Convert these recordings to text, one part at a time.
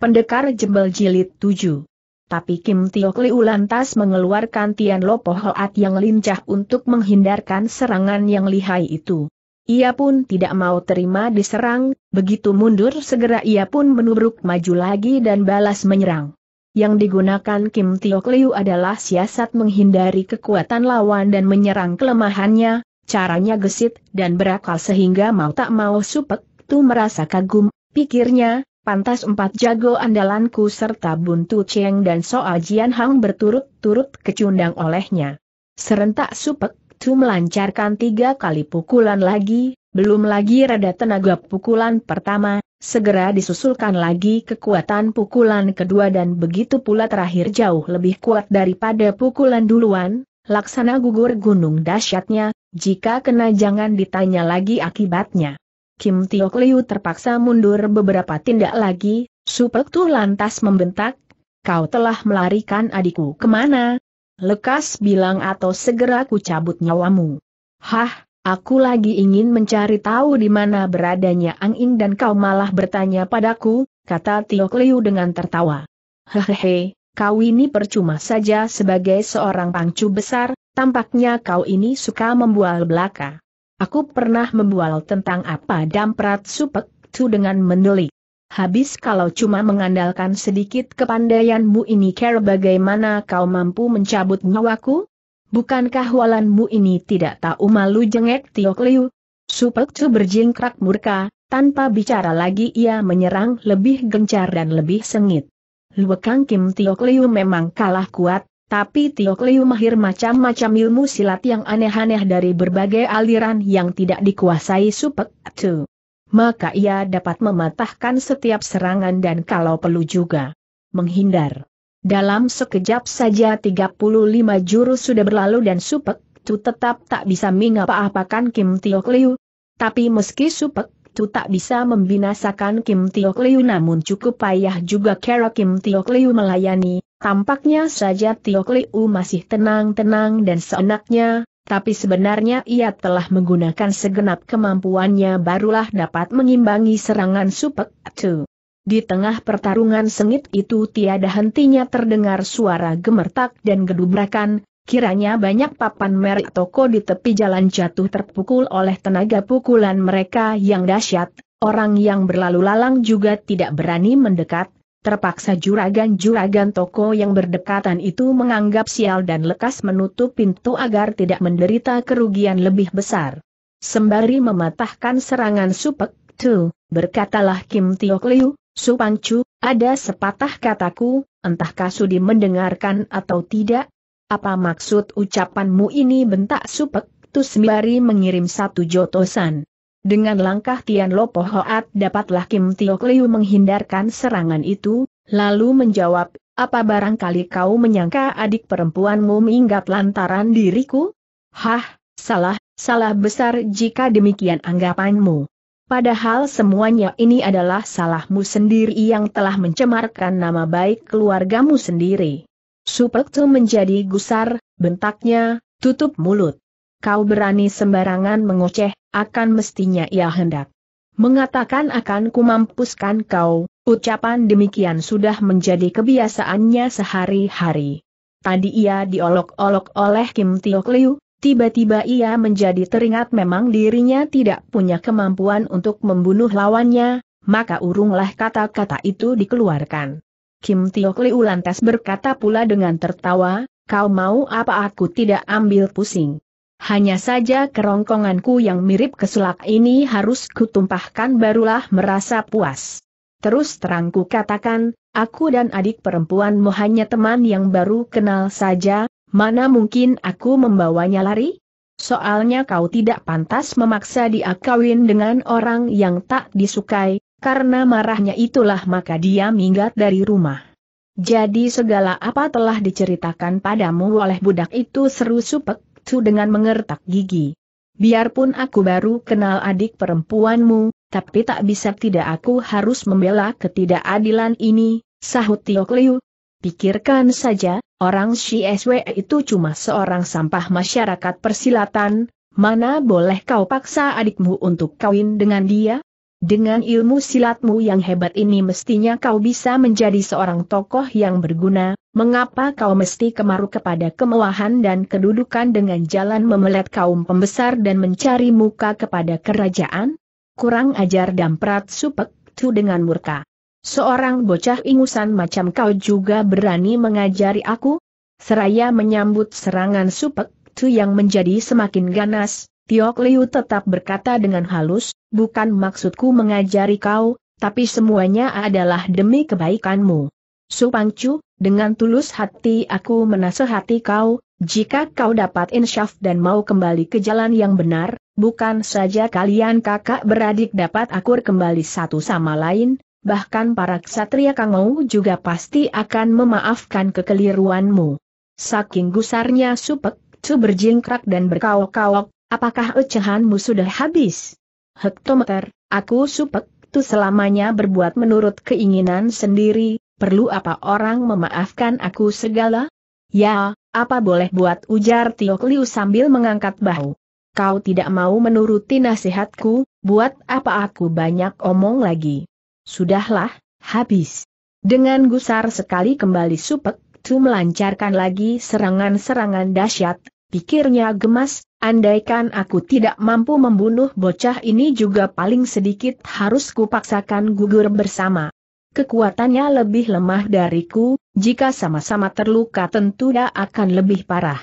Pendekar Jembel Jilid 7 tapi Kim Tiok Liu lantas mengeluarkan Tian Lopo Hoat yang lincah untuk menghindarkan serangan yang lihai itu. Ia pun tidak mau terima diserang, begitu mundur segera ia pun menubruk maju lagi dan balas menyerang. Yang digunakan Kim Tiok Liu adalah siasat menghindari kekuatan lawan dan menyerang kelemahannya, caranya gesit dan berakal sehingga mau tak mau Supek Tu merasa kagum, pikirnya, pantas empat jago andalanku serta Buntu Cheng dan Soa Jian Hang berturut-turut kecundang olehnya. Serentak Supek Tu melancarkan tiga kali pukulan lagi, belum lagi reda tenaga pukulan pertama, segera disusulkan lagi kekuatan pukulan kedua dan begitu pula terakhir jauh lebih kuat daripada pukulan duluan, laksana gugur gunung dahsyatnya, jika kena jangan ditanya lagi akibatnya. Kim Tiok Liu terpaksa mundur beberapa tindak lagi, Supek Tu lantas membentak, kau telah melarikan adikku kemana? Lekas bilang atau segera ku cabut nyawamu. Hah, aku lagi ingin mencari tahu di mana beradanya Ang Ing dan kau malah bertanya padaku, kata Tiok Liu dengan tertawa. Hehehe, kau ini percuma saja sebagai seorang pangcu besar, tampaknya kau ini suka membual belaka. Aku pernah membual tentang apa damprat supek tu dengan menelik. Habis kalau cuma mengandalkan sedikit kepandaianmu ini kira bagaimana kau mampu mencabut nyawaku? Bukankah walanmu ini tidak tahu malu jengek Tiok Liu? Supek tu berjingkrak murka, tanpa bicara lagi ia menyerang lebih gencar dan lebih sengit. Luekang Kim Tiok Liu memang kalah kuat, tapi Tio Liu mahir macam-macam ilmu silat yang aneh-aneh dari berbagai aliran yang tidak dikuasai Supek Tu. Maka ia dapat mematahkan setiap serangan dan kalau perlu juga menghindar. Dalam sekejap saja 35 jurus sudah berlalu dan Supek Tu tetap tak bisa mengapa-apakan Kim Tio Liu. Tapi meski Supek Tu tak bisa membinasakan Kim Tio Liu namun cukup payah juga Kera Kim Tio Liu melayani, Tampaknya saja Tio Kliu masih tenang-tenang dan seenaknya, tapi sebenarnya ia telah menggunakan segenap kemampuannya barulah dapat mengimbangi serangan Supek Tu. Di tengah pertarungan sengit itu tiada hentinya terdengar suara gemertak dan gedubrakan, kiranya banyak papan merek toko di tepi jalan jatuh terpukul oleh tenaga pukulan mereka yang dahsyat, orang yang berlalu lalang juga tidak berani mendekat, Terpaksa juragan-juragan toko yang berdekatan itu menganggap sial dan lekas menutup pintu agar tidak menderita kerugian lebih besar. Sembari mematahkan serangan Supek Tu, berkatalah Kim Tiok Liu, Chu, ada sepatah kataku, entah kasudi mendengarkan atau tidak? Apa maksud ucapanmu ini bentak Supek Tu sembari mengirim satu jotosan? Dengan langkah Tian Lopo Hoat dapatlah Kim Tio Kliu menghindarkan serangan itu, lalu menjawab, apa barangkali kau menyangka adik perempuanmu minggat lantaran diriku? Hah, salah, salah besar jika demikian anggapanmu. Padahal semuanya ini adalah salahmu sendiri yang telah mencemarkan nama baik keluargamu sendiri. Supektu menjadi gusar, bentaknya, tutup mulut. Kau berani sembarangan mengoceh, akan mestinya ia hendak mengatakan akan kumampuskan kau, ucapan demikian sudah menjadi kebiasaannya sehari-hari. Tadi ia diolok-olok oleh Kim Tiok Liu, tiba-tiba ia menjadi teringat memang dirinya tidak punya kemampuan untuk membunuh lawannya, maka urunglah kata-kata itu dikeluarkan. Kim Tiok Liu lantas berkata pula dengan tertawa, kau mau apa aku tidak ambil pusing. Hanya saja kerongkonganku yang mirip kesulak ini harus kutumpahkan barulah merasa puas. Terus terangku katakan, aku dan adik perempuanmu hanya teman yang baru kenal saja, mana mungkin aku membawanya lari? Soalnya kau tidak pantas memaksa dia kawin dengan orang yang tak disukai, karena marahnya itulah maka dia minggat dari rumah. Jadi segala apa telah diceritakan padamu oleh budak itu seru supek, Tu dengan mengertak gigi. Biarpun aku baru kenal adik perempuanmu, tapi tak bisa tidak aku harus membela ketidakadilan ini, sahut Tio Kliu. Pikirkan saja, orang SWE itu cuma seorang sampah masyarakat persilatan, mana boleh kau paksa adikmu untuk kawin dengan dia? Dengan ilmu silatmu yang hebat ini mestinya kau bisa menjadi seorang tokoh yang berguna, Mengapa kau mesti kemaru kepada kemewahan dan kedudukan dengan jalan memelet kaum pembesar dan mencari muka kepada kerajaan? Kurang ajar dan damprat supek tu dengan murka. Seorang bocah ingusan macam kau juga berani mengajari aku? Seraya menyambut serangan supek tu yang menjadi semakin ganas, Tiok Liu tetap berkata dengan halus, bukan maksudku mengajari kau, tapi semuanya adalah demi kebaikanmu. Supangcu, dengan tulus hati aku menasehati kau, jika kau dapat insyaf dan mau kembali ke jalan yang benar, bukan saja kalian kakak beradik dapat akur kembali satu sama lain, bahkan para ksatria kangau juga pasti akan memaafkan kekeliruanmu. Saking gusarnya Supek, Cu berjingkrak dan berkaok-kaok, apakah ucehanmu sudah habis? Hektometer, aku Supek, Tu selamanya berbuat menurut keinginan sendiri, perlu apa orang memaafkan aku segala? Ya, apa boleh buat ujar Tio Kliu sambil mengangkat bahu. Kau tidak mau menuruti nasihatku, buat apa aku banyak omong lagi? Sudahlah, habis. Dengan gusar sekali kembali Supek Tu melancarkan lagi serangan-serangan dahsyat, pikirnya gemas, andaikan aku tidak mampu membunuh bocah ini juga paling sedikit harus kupaksakan gugur bersama. Kekuatannya lebih lemah dariku, jika sama-sama terluka tentu dia akan lebih parah.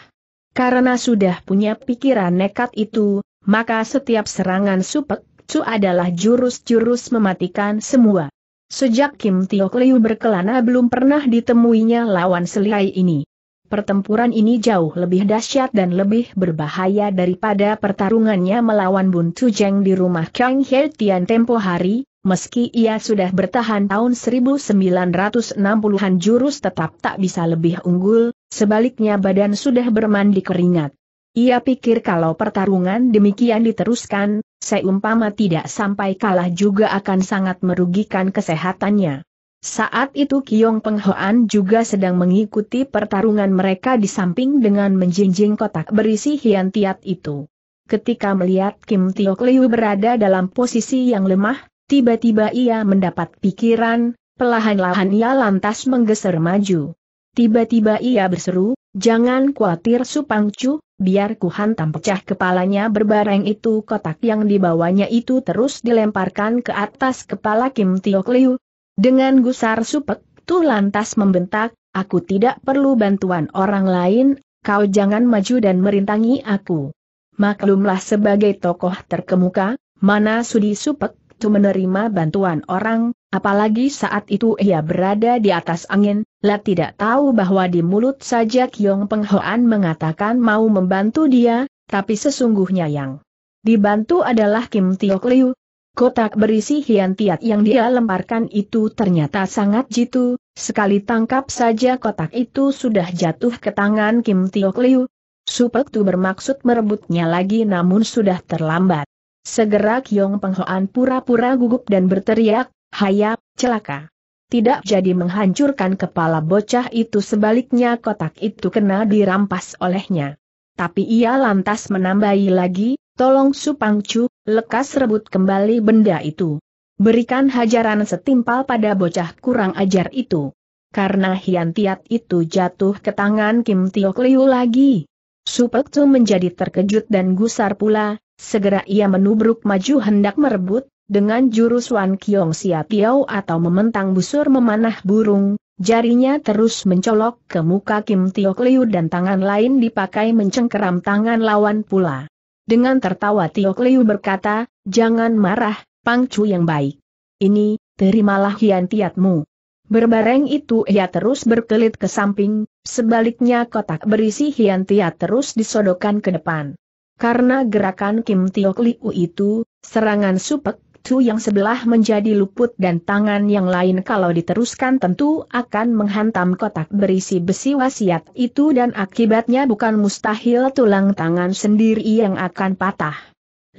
Karena sudah punya pikiran nekat itu, maka setiap serangan Supek Cu adalah jurus-jurus mematikan semua. Sejak Kim Tio Liu berkelana belum pernah ditemuinya lawan selihai ini. Pertempuran ini jauh lebih dahsyat dan lebih berbahaya daripada pertarungannya melawan Bun Tujeng di rumah Kang He Tian tempo hari, meski ia sudah bertahan tahun 1960-an jurus tetap tak bisa lebih unggul, sebaliknya badan sudah bermandi keringat. Ia pikir kalau pertarungan demikian diteruskan, seumpama tidak sampai kalah juga akan sangat merugikan kesehatannya. Saat itu Kiong Penghoan juga sedang mengikuti pertarungan mereka di samping dengan menjinjing kotak berisi hiantiat itu. Ketika melihat Kim Tiok Liu berada dalam posisi yang lemah, Tiba-tiba ia mendapat pikiran, pelahan-lahan ia lantas menggeser maju. Tiba-tiba ia berseru, jangan khawatir Supangcu, biar ku hantam pecah kepalanya berbareng itu kotak yang dibawanya itu terus dilemparkan ke atas kepala Kim Tiok Liu. Dengan gusar supek, tu lantas membentak, aku tidak perlu bantuan orang lain, kau jangan maju dan merintangi aku. Maklumlah sebagai tokoh terkemuka, mana sudi supek, waktu menerima bantuan orang, apalagi saat itu ia berada di atas angin, lah tidak tahu bahwa di mulut saja Kiong Penghoan mengatakan mau membantu dia, tapi sesungguhnya yang dibantu adalah Kim Tiok Liu. Kotak berisi hian tiat yang dia lemparkan itu ternyata sangat jitu, sekali tangkap saja kotak itu sudah jatuh ke tangan Kim Tiok Liu, tu bermaksud merebutnya lagi namun sudah terlambat. Segera Kiong Penghoan pura-pura gugup dan berteriak, Hayap, celaka. Tidak jadi menghancurkan kepala bocah itu sebaliknya kotak itu kena dirampas olehnya. Tapi ia lantas menambahi lagi, tolong Supangcu, lekas rebut kembali benda itu. Berikan hajaran setimpal pada bocah kurang ajar itu. Karena Hian Tiat itu jatuh ke tangan Kim Tiok Liu lagi. Tu menjadi terkejut dan gusar pula, segera ia menubruk maju hendak merebut, dengan jurus Wan Kiong Sia Piao atau mementang busur memanah burung, jarinya terus mencolok ke muka Kim Tiok Liu dan tangan lain dipakai mencengkeram tangan lawan pula. Dengan tertawa Tiok Liu berkata, jangan marah, Pang Chu yang baik. Ini, terimalah hiantiatmu. Berbareng itu ia terus berkelit ke samping, Sebaliknya kotak berisi Hian Tia terus disodokkan ke depan. Karena gerakan Kim Tiok Liu itu, serangan Supek Tu yang sebelah menjadi luput dan tangan yang lain kalau diteruskan tentu akan menghantam kotak berisi besi wasiat itu dan akibatnya bukan mustahil tulang tangan sendiri yang akan patah.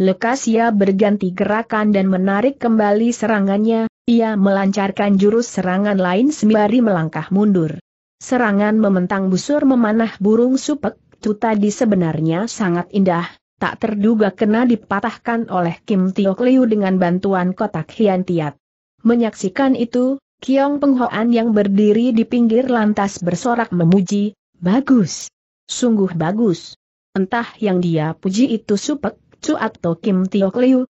Lekas ia berganti gerakan dan menarik kembali serangannya, ia melancarkan jurus serangan lain sembari melangkah mundur. Serangan mementang busur memanah burung supek, itu tadi sebenarnya sangat indah, tak terduga kena dipatahkan oleh Kim Tiok Liu dengan bantuan kotak Hian Tiat. Menyaksikan itu, Kiong Penghoan yang berdiri di pinggir lantas bersorak memuji, bagus. Sungguh bagus. Entah yang dia puji itu Supek, Cu atau Kim Tiok Liu.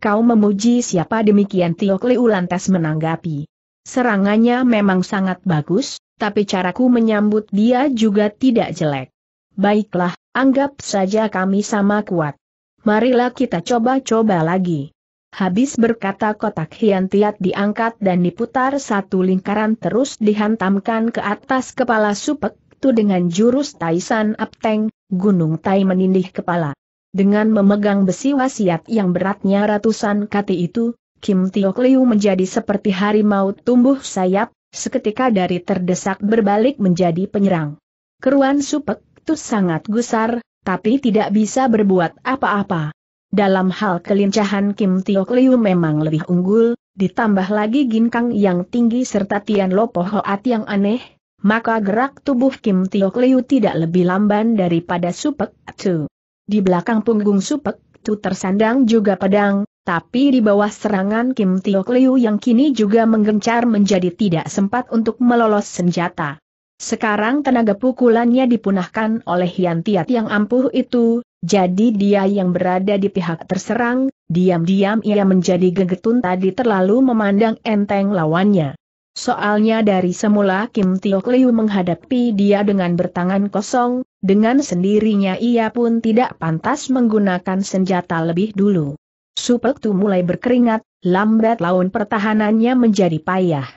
Kau memuji siapa demikian Tiok Liu lantas menanggapi. Serangannya memang sangat bagus, tapi caraku menyambut dia juga tidak jelek. Baiklah, anggap saja kami sama kuat. Marilah kita coba-coba lagi. Habis berkata kotak hian tiat diangkat dan diputar satu lingkaran terus dihantamkan ke atas kepala supek itu dengan jurus Taisan Apteng, Gunung Tai menindih kepala. Dengan memegang besi wasiat yang beratnya ratusan kati itu, Kim Tiok Liu menjadi seperti harimau tumbuh sayap, seketika dari terdesak berbalik menjadi penyerang. Keruan Supek itu sangat gusar, tapi tidak bisa berbuat apa-apa. Dalam hal kelincahan Kim Tio Kliu memang lebih unggul, ditambah lagi ginkang yang tinggi serta Tian Lopo Hoat yang aneh, maka gerak tubuh Kim Tio Kliu tidak lebih lamban daripada Supek Tu. Di belakang punggung Supek Tu tersandang juga pedang, tapi di bawah serangan Kim Tio Liu yang kini juga menggencar menjadi tidak sempat untuk melolos senjata. Sekarang tenaga pukulannya dipunahkan oleh Yan Tiat yang ampuh itu, jadi dia yang berada di pihak terserang, diam-diam ia menjadi gegetun tadi terlalu memandang enteng lawannya. Soalnya dari semula Kim Tio Liu menghadapi dia dengan bertangan kosong, dengan sendirinya ia pun tidak pantas menggunakan senjata lebih dulu tu mulai berkeringat, lambat laun pertahanannya menjadi payah.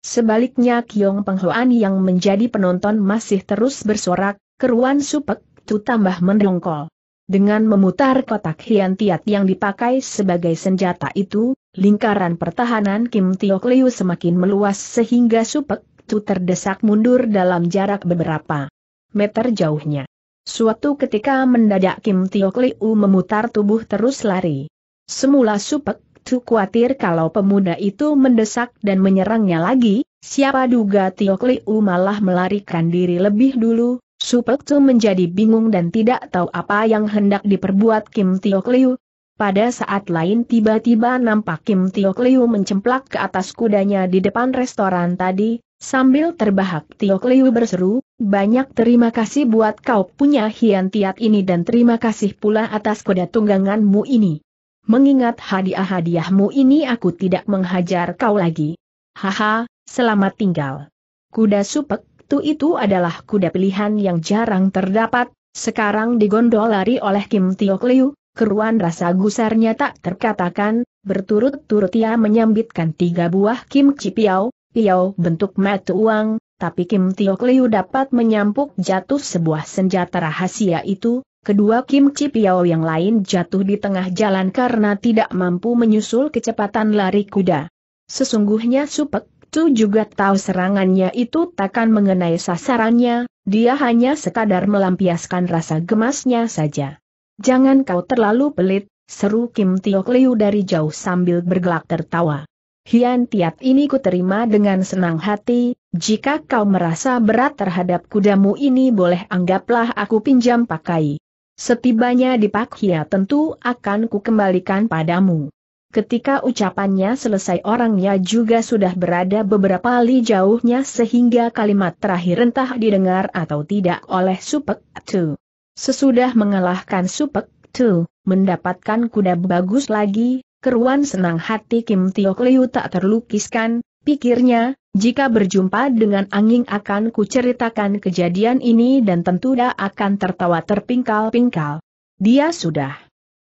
Sebaliknya Kiong Penghoan yang menjadi penonton masih terus bersorak, keruan Supek Tu tambah mendongkol. Dengan memutar kotak hian yang dipakai sebagai senjata itu, lingkaran pertahanan Kim Tiok Liu semakin meluas sehingga Supek Tu terdesak mundur dalam jarak beberapa meter jauhnya. Suatu ketika mendadak Kim Tiok Liu memutar tubuh terus lari. Semula Supek Tu khawatir kalau pemuda itu mendesak dan menyerangnya lagi, siapa duga Tiok Liu malah melarikan diri lebih dulu, Supek Tu menjadi bingung dan tidak tahu apa yang hendak diperbuat Kim Tiok Liu. Pada saat lain tiba-tiba nampak Kim Tiok Liu mencemplak ke atas kudanya di depan restoran tadi, Sambil terbahak Tiok Liu berseru, banyak terima kasih buat kau punya hian tiat ini dan terima kasih pula atas kuda tungganganmu ini mengingat hadiah-hadiahmu ini aku tidak menghajar kau lagi. Haha, selamat tinggal. Kuda supek tu itu adalah kuda pilihan yang jarang terdapat, sekarang digondol lari oleh Kim Tio Liu, keruan rasa gusarnya tak terkatakan, berturut-turut ia menyambitkan tiga buah Kim Cipiao, Piao, bentuk mata uang, tapi Kim Tio Liu dapat menyampuk jatuh sebuah senjata rahasia itu, Kedua Kim Chi Piao yang lain jatuh di tengah jalan karena tidak mampu menyusul kecepatan lari kuda. Sesungguhnya Supek Tu juga tahu serangannya itu takkan mengenai sasarannya, dia hanya sekadar melampiaskan rasa gemasnya saja. Jangan kau terlalu pelit, seru Kim Tiok Liu dari jauh sambil bergelak tertawa. Hian Tiat ini ku terima dengan senang hati, jika kau merasa berat terhadap kudamu ini boleh anggaplah aku pinjam pakai. Setibanya di Pak Hia tentu akan kukembalikan padamu. Ketika ucapannya selesai orangnya juga sudah berada beberapa li jauhnya sehingga kalimat terakhir entah didengar atau tidak oleh Supek Tu. Sesudah mengalahkan Supek Tu, mendapatkan kuda bagus lagi, keruan senang hati Kim Tiok Liu tak terlukiskan, pikirnya, jika berjumpa dengan angin akan kuceritakan kejadian ini dan tentu dia akan tertawa terpingkal-pingkal. Dia sudah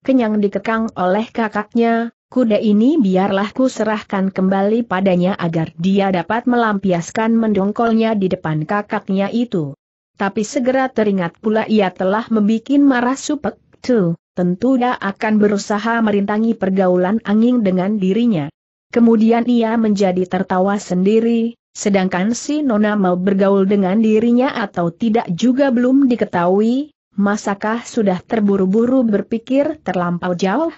kenyang dikekang oleh kakaknya, kuda ini biarlah ku serahkan kembali padanya agar dia dapat melampiaskan mendongkolnya di depan kakaknya itu. Tapi segera teringat pula ia telah membuat marah supek, tuh, tentu dia akan berusaha merintangi pergaulan angin dengan dirinya. Kemudian ia menjadi tertawa sendiri, sedangkan si Nona mau bergaul dengan dirinya atau tidak juga belum diketahui, masakah sudah terburu-buru berpikir terlampau jauh?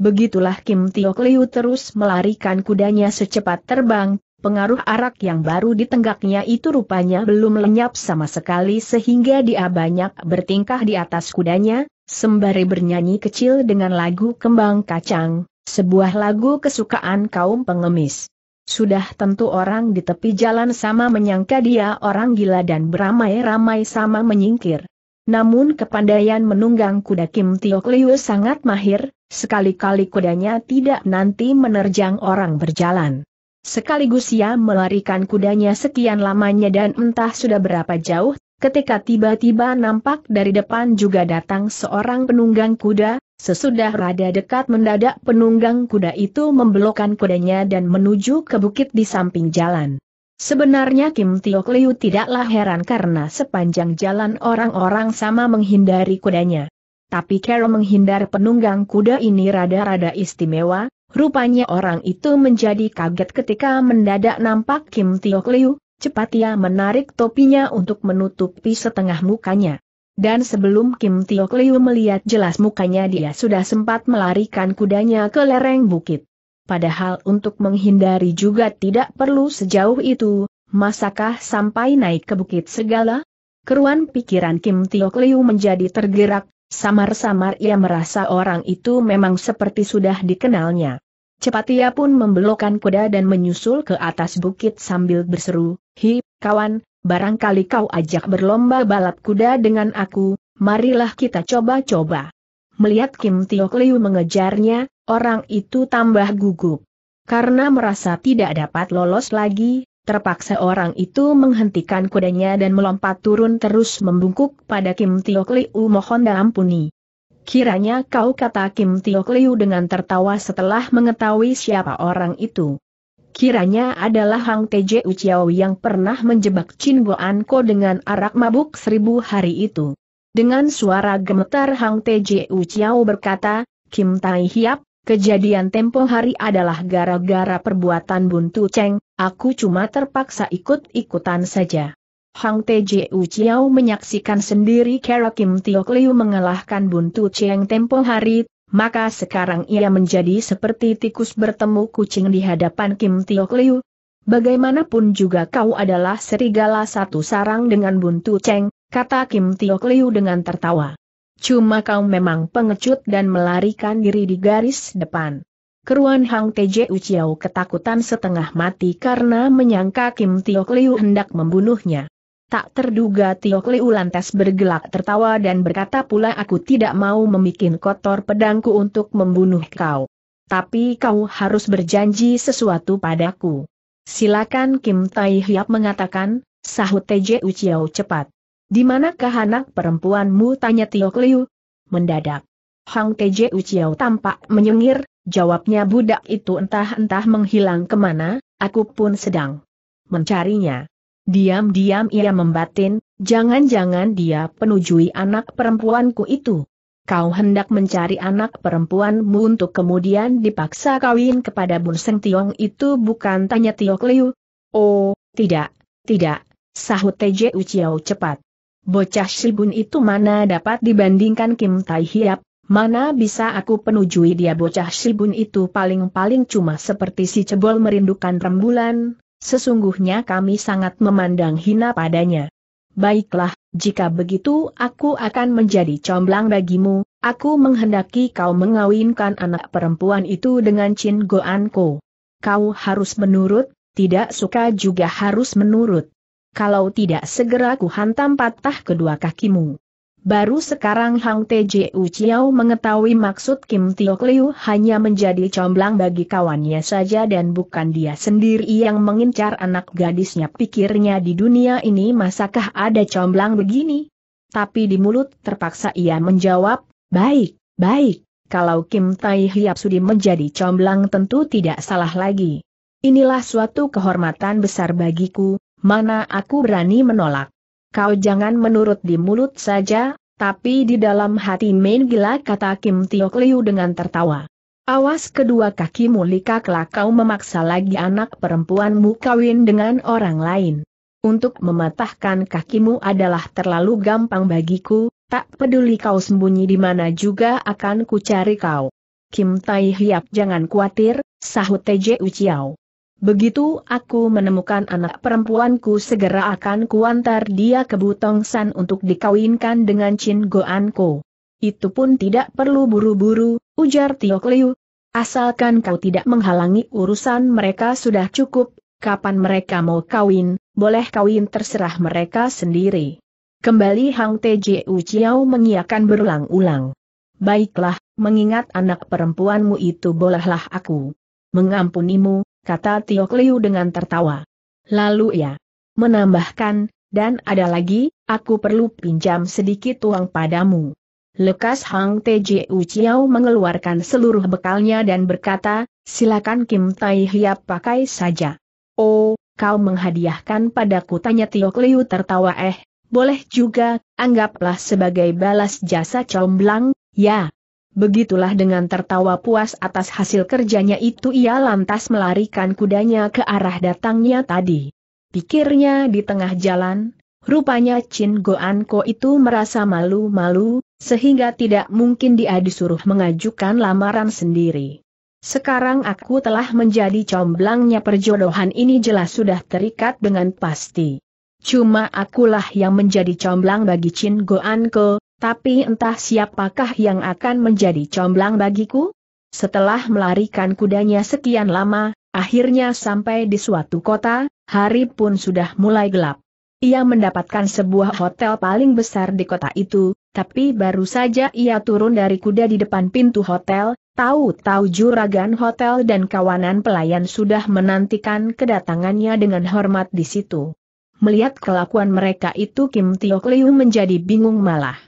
Begitulah Kim Tiok Liu terus melarikan kudanya secepat terbang, pengaruh arak yang baru ditenggaknya itu rupanya belum lenyap sama sekali sehingga dia banyak bertingkah di atas kudanya, sembari bernyanyi kecil dengan lagu kembang kacang, sebuah lagu kesukaan kaum pengemis. Sudah tentu orang di tepi jalan sama menyangka dia orang gila dan beramai-ramai sama menyingkir. Namun kepandaian menunggang kuda Kim Tiok Liu sangat mahir, sekali-kali kudanya tidak nanti menerjang orang berjalan. Sekaligus ia melarikan kudanya sekian lamanya dan entah sudah berapa jauh ketika tiba-tiba nampak dari depan juga datang seorang penunggang kuda, sesudah rada dekat mendadak penunggang kuda itu membelokkan kudanya dan menuju ke bukit di samping jalan. Sebenarnya Kim Tiok Liu tidaklah heran karena sepanjang jalan orang-orang sama menghindari kudanya. Tapi Carol menghindar penunggang kuda ini rada-rada istimewa, rupanya orang itu menjadi kaget ketika mendadak nampak Kim Tiok Liu, Cepat ia menarik topinya untuk menutupi setengah mukanya. Dan sebelum Kim Tio Kliu melihat jelas mukanya dia sudah sempat melarikan kudanya ke lereng bukit. Padahal untuk menghindari juga tidak perlu sejauh itu, masakah sampai naik ke bukit segala? Keruan pikiran Kim Tio Kliu menjadi tergerak, samar-samar ia merasa orang itu memang seperti sudah dikenalnya. Cepat ia pun membelokkan kuda dan menyusul ke atas bukit sambil berseru, Hi, kawan, barangkali kau ajak berlomba balap kuda dengan aku, marilah kita coba-coba. Melihat Kim Tiok Liu mengejarnya, orang itu tambah gugup. Karena merasa tidak dapat lolos lagi, terpaksa orang itu menghentikan kudanya dan melompat turun terus membungkuk pada Kim Tiok Liu mohon ampuni. Kiranya kau kata Kim Tiok Liu dengan tertawa setelah mengetahui siapa orang itu. Kiranya adalah Hang Teje Uciao yang pernah menjebak Chin Goan Ko dengan arak mabuk seribu hari itu. Dengan suara gemetar Hang Teje Uciao berkata, Kim Tai Hiap, kejadian tempo hari adalah gara-gara perbuatan Buntu Cheng, aku cuma terpaksa ikut-ikutan saja. Hang Tj Chiao menyaksikan sendiri Kera Kim Tiok Liu mengalahkan Buntu Cheng tempo hari, maka sekarang ia menjadi seperti tikus bertemu kucing di hadapan Kim Tiok Liu. Bagaimanapun juga kau adalah serigala satu sarang dengan Buntu Cheng, kata Kim Tiok Liu dengan tertawa. Cuma kau memang pengecut dan melarikan diri di garis depan. Keruan Hang Tj Uciao ketakutan setengah mati karena menyangka Kim Tiok Liu hendak membunuhnya. Tak terduga Tiok Liu lantas bergelak tertawa dan berkata pula aku tidak mau membuat kotor pedangku untuk membunuh kau. Tapi kau harus berjanji sesuatu padaku. Silakan Kim Tai Hiap mengatakan, sahut TJ Uciao cepat. Di manakah anak perempuanmu tanya Tiok Liu? Mendadak. Hang TJ Uciao tampak menyengir, jawabnya budak itu entah-entah menghilang kemana, aku pun sedang mencarinya. Diam-diam ia membatin, jangan-jangan dia penujui anak perempuanku itu. Kau hendak mencari anak perempuanmu untuk kemudian dipaksa kawin kepada Bun Seng Tiong itu bukan tanya Tiok Liu? Oh, tidak, tidak, sahut TJ Uciao cepat. Bocah Shibun itu mana dapat dibandingkan Kim Tai Hiap, mana bisa aku penujui dia bocah Shibun itu paling-paling cuma seperti si cebol merindukan rembulan, Sesungguhnya kami sangat memandang hina padanya. Baiklah, jika begitu aku akan menjadi comblang bagimu, aku menghendaki kau mengawinkan anak perempuan itu dengan Chin Goanko. Kau harus menurut, tidak suka juga harus menurut. Kalau tidak segera ku hantam patah kedua kakimu. Baru sekarang Hang Tju Chiao mengetahui maksud Kim Tio Liu hanya menjadi comblang bagi kawannya saja dan bukan dia sendiri yang mengincar anak gadisnya pikirnya di dunia ini masakah ada comblang begini? Tapi di mulut terpaksa ia menjawab, baik, baik, kalau Kim Tai Hiap Sudi menjadi comblang tentu tidak salah lagi. Inilah suatu kehormatan besar bagiku, mana aku berani menolak kau jangan menurut di mulut saja, tapi di dalam hati main gila kata Kim Tiok Liu dengan tertawa. Awas kedua kaki lika kelak kau memaksa lagi anak perempuanmu kawin dengan orang lain. Untuk mematahkan kakimu adalah terlalu gampang bagiku, tak peduli kau sembunyi di mana juga akan kucari kau. Kim Tai Hiap jangan khawatir, sahut TJ Uciau. Begitu aku menemukan anak perempuanku segera akan kuantar dia ke Butong San untuk dikawinkan dengan Chin Ko. Itu pun tidak perlu buru-buru, ujar Tio Liu. Asalkan kau tidak menghalangi urusan mereka sudah cukup, kapan mereka mau kawin, boleh kawin terserah mereka sendiri. Kembali Hang Tju Chiao mengiakan berulang-ulang. Baiklah, mengingat anak perempuanmu itu bolehlah aku mengampunimu, kata Tio Liu dengan tertawa. Lalu ia menambahkan, dan ada lagi, aku perlu pinjam sedikit uang padamu. Lekas Hang Tj Chiao mengeluarkan seluruh bekalnya dan berkata, silakan Kim Tai Hiap pakai saja. Oh, kau menghadiahkan padaku tanya Tio Liu tertawa eh, boleh juga, anggaplah sebagai balas jasa comblang, ya, Begitulah dengan tertawa puas atas hasil kerjanya itu ia lantas melarikan kudanya ke arah datangnya tadi. Pikirnya di tengah jalan, rupanya Chin Goan Ko itu merasa malu-malu, sehingga tidak mungkin dia disuruh mengajukan lamaran sendiri. Sekarang aku telah menjadi comblangnya perjodohan ini jelas sudah terikat dengan pasti. Cuma akulah yang menjadi comblang bagi Chin Goan Ko, tapi entah siapakah yang akan menjadi comblang bagiku? Setelah melarikan kudanya sekian lama, akhirnya sampai di suatu kota, hari pun sudah mulai gelap. Ia mendapatkan sebuah hotel paling besar di kota itu, tapi baru saja ia turun dari kuda di depan pintu hotel, tahu-tahu juragan hotel dan kawanan pelayan sudah menantikan kedatangannya dengan hormat di situ. Melihat kelakuan mereka itu Kim Tio Liu menjadi bingung malah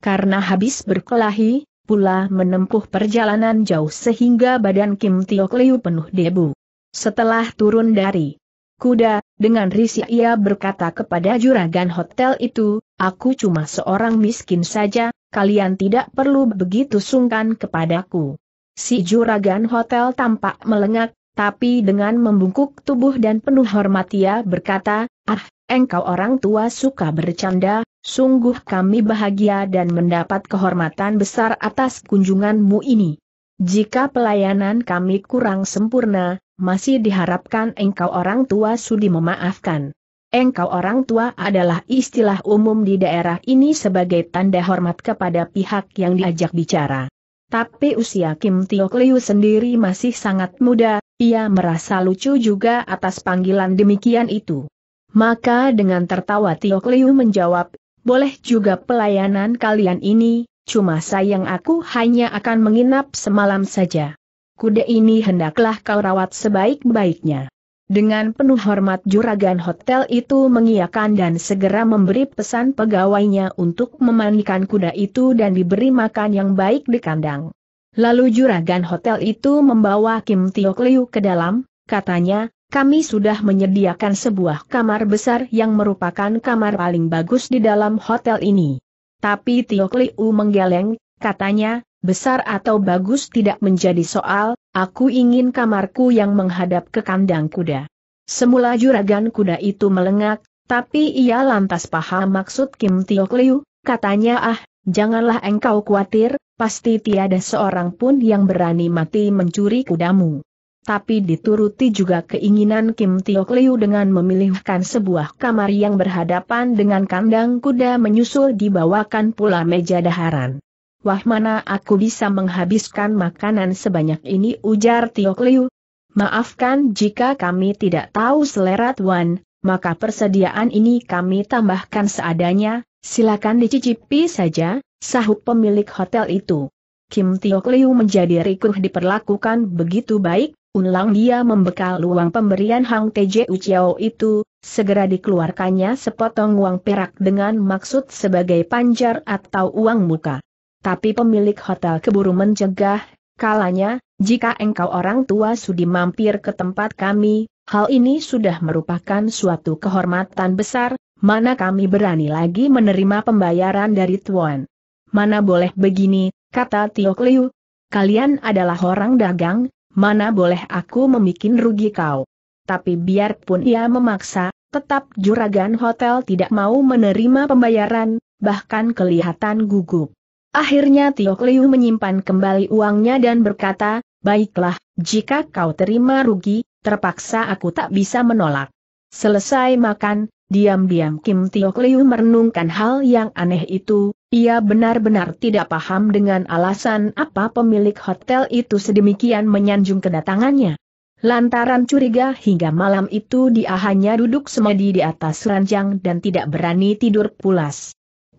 karena habis berkelahi, pula menempuh perjalanan jauh sehingga badan Kim Tio Liu penuh debu. Setelah turun dari kuda, dengan risih ia berkata kepada juragan hotel itu, aku cuma seorang miskin saja, kalian tidak perlu begitu sungkan kepadaku. Si juragan hotel tampak melengak, tapi dengan membungkuk tubuh dan penuh hormat ia berkata, ah, engkau orang tua suka bercanda, Sungguh kami bahagia dan mendapat kehormatan besar atas kunjunganmu ini. Jika pelayanan kami kurang sempurna, masih diharapkan engkau orang tua sudi memaafkan. Engkau orang tua adalah istilah umum di daerah ini sebagai tanda hormat kepada pihak yang diajak bicara. Tapi usia Kim Tiok Liu sendiri masih sangat muda, ia merasa lucu juga atas panggilan demikian itu. Maka dengan tertawa Tiok Liu menjawab, boleh juga pelayanan kalian ini, cuma sayang aku hanya akan menginap semalam saja. Kuda ini hendaklah kau rawat sebaik-baiknya. Dengan penuh hormat juragan hotel itu mengiakan dan segera memberi pesan pegawainya untuk memandikan kuda itu dan diberi makan yang baik di kandang. Lalu juragan hotel itu membawa Kim Tiok Liu ke dalam, katanya, kami sudah menyediakan sebuah kamar besar yang merupakan kamar paling bagus di dalam hotel ini. Tapi Tio Kliu menggeleng, katanya, besar atau bagus tidak menjadi soal, aku ingin kamarku yang menghadap ke kandang kuda. Semula juragan kuda itu melengak, tapi ia lantas paham maksud Kim Tio Kliu, katanya ah, janganlah engkau khawatir, pasti tiada seorang pun yang berani mati mencuri kudamu tapi dituruti juga keinginan Kim Tio Liu dengan memilihkan sebuah kamar yang berhadapan dengan kandang kuda menyusul dibawakan pula meja daharan. Wah mana aku bisa menghabiskan makanan sebanyak ini ujar Tio Liu. Maafkan jika kami tidak tahu selera Tuan, maka persediaan ini kami tambahkan seadanya, silakan dicicipi saja, sahut pemilik hotel itu. Kim Tio Liu menjadi rikuh diperlakukan begitu baik, Unlang dia membekal uang pemberian Hang Teje Uciao itu, segera dikeluarkannya sepotong uang perak dengan maksud sebagai panjar atau uang muka. Tapi pemilik hotel keburu mencegah, kalanya, jika engkau orang tua sudi mampir ke tempat kami, hal ini sudah merupakan suatu kehormatan besar, mana kami berani lagi menerima pembayaran dari tuan. Mana boleh begini, kata Tio Liu. Kalian adalah orang dagang, mana boleh aku memikin rugi kau. Tapi biarpun ia memaksa, tetap juragan hotel tidak mau menerima pembayaran, bahkan kelihatan gugup. Akhirnya Tio Liu menyimpan kembali uangnya dan berkata, Baiklah, jika kau terima rugi, terpaksa aku tak bisa menolak. Selesai makan, diam-diam Kim Tio Liu merenungkan hal yang aneh itu, ia benar-benar tidak paham dengan alasan apa pemilik hotel itu sedemikian menyanjung kedatangannya. Lantaran curiga hingga malam itu dia hanya duduk semedi di atas ranjang dan tidak berani tidur pulas.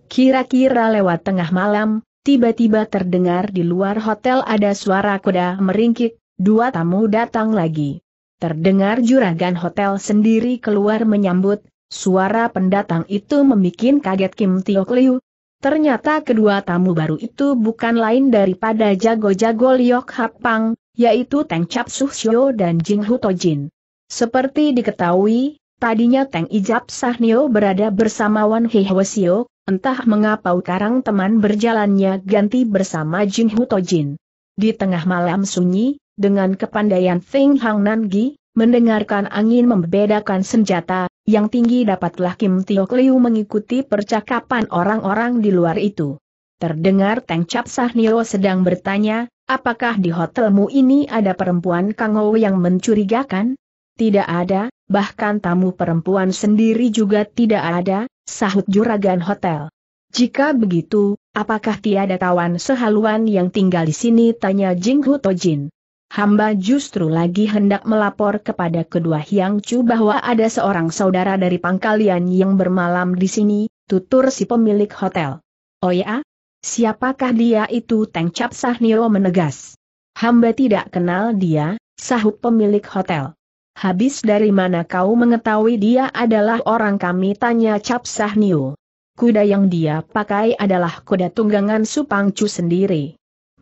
Kira-kira lewat tengah malam, tiba-tiba terdengar di luar hotel ada suara kuda meringkik, dua tamu datang lagi. Terdengar juragan hotel sendiri keluar menyambut, suara pendatang itu membuat kaget Kim Tio Liu, Ternyata kedua tamu baru itu bukan lain daripada jago-jago Liok Hapang, yaitu Teng Chap Shio dan Jing Hutojin. Seperti diketahui, tadinya Teng Ijab Sahnio berada bersama Wan Hihwasio, entah mengapa karang teman berjalannya ganti bersama Jing Hutojin. Di tengah malam sunyi, dengan kepandaian Feng Hang Gi, Mendengarkan angin membedakan senjata, yang tinggi dapatlah Kim Tiok Liu mengikuti percakapan orang-orang di luar itu. Terdengar Teng Cap Sahnio sedang bertanya, apakah di hotelmu ini ada perempuan Kangou yang mencurigakan? Tidak ada, bahkan tamu perempuan sendiri juga tidak ada, sahut juragan hotel. Jika begitu, apakah tiada kawan sehaluan yang tinggal di sini? Tanya Jing Hu Tojin hamba justru lagi hendak melapor kepada kedua Hyang Chu bahwa ada seorang saudara dari pangkalian yang bermalam di sini, tutur si pemilik hotel. Oh ya? Siapakah dia itu Teng Cap Sahniro menegas. Hamba tidak kenal dia, sahut pemilik hotel. Habis dari mana kau mengetahui dia adalah orang kami tanya Cap Sahnio. Kuda yang dia pakai adalah kuda tunggangan Supangcu sendiri.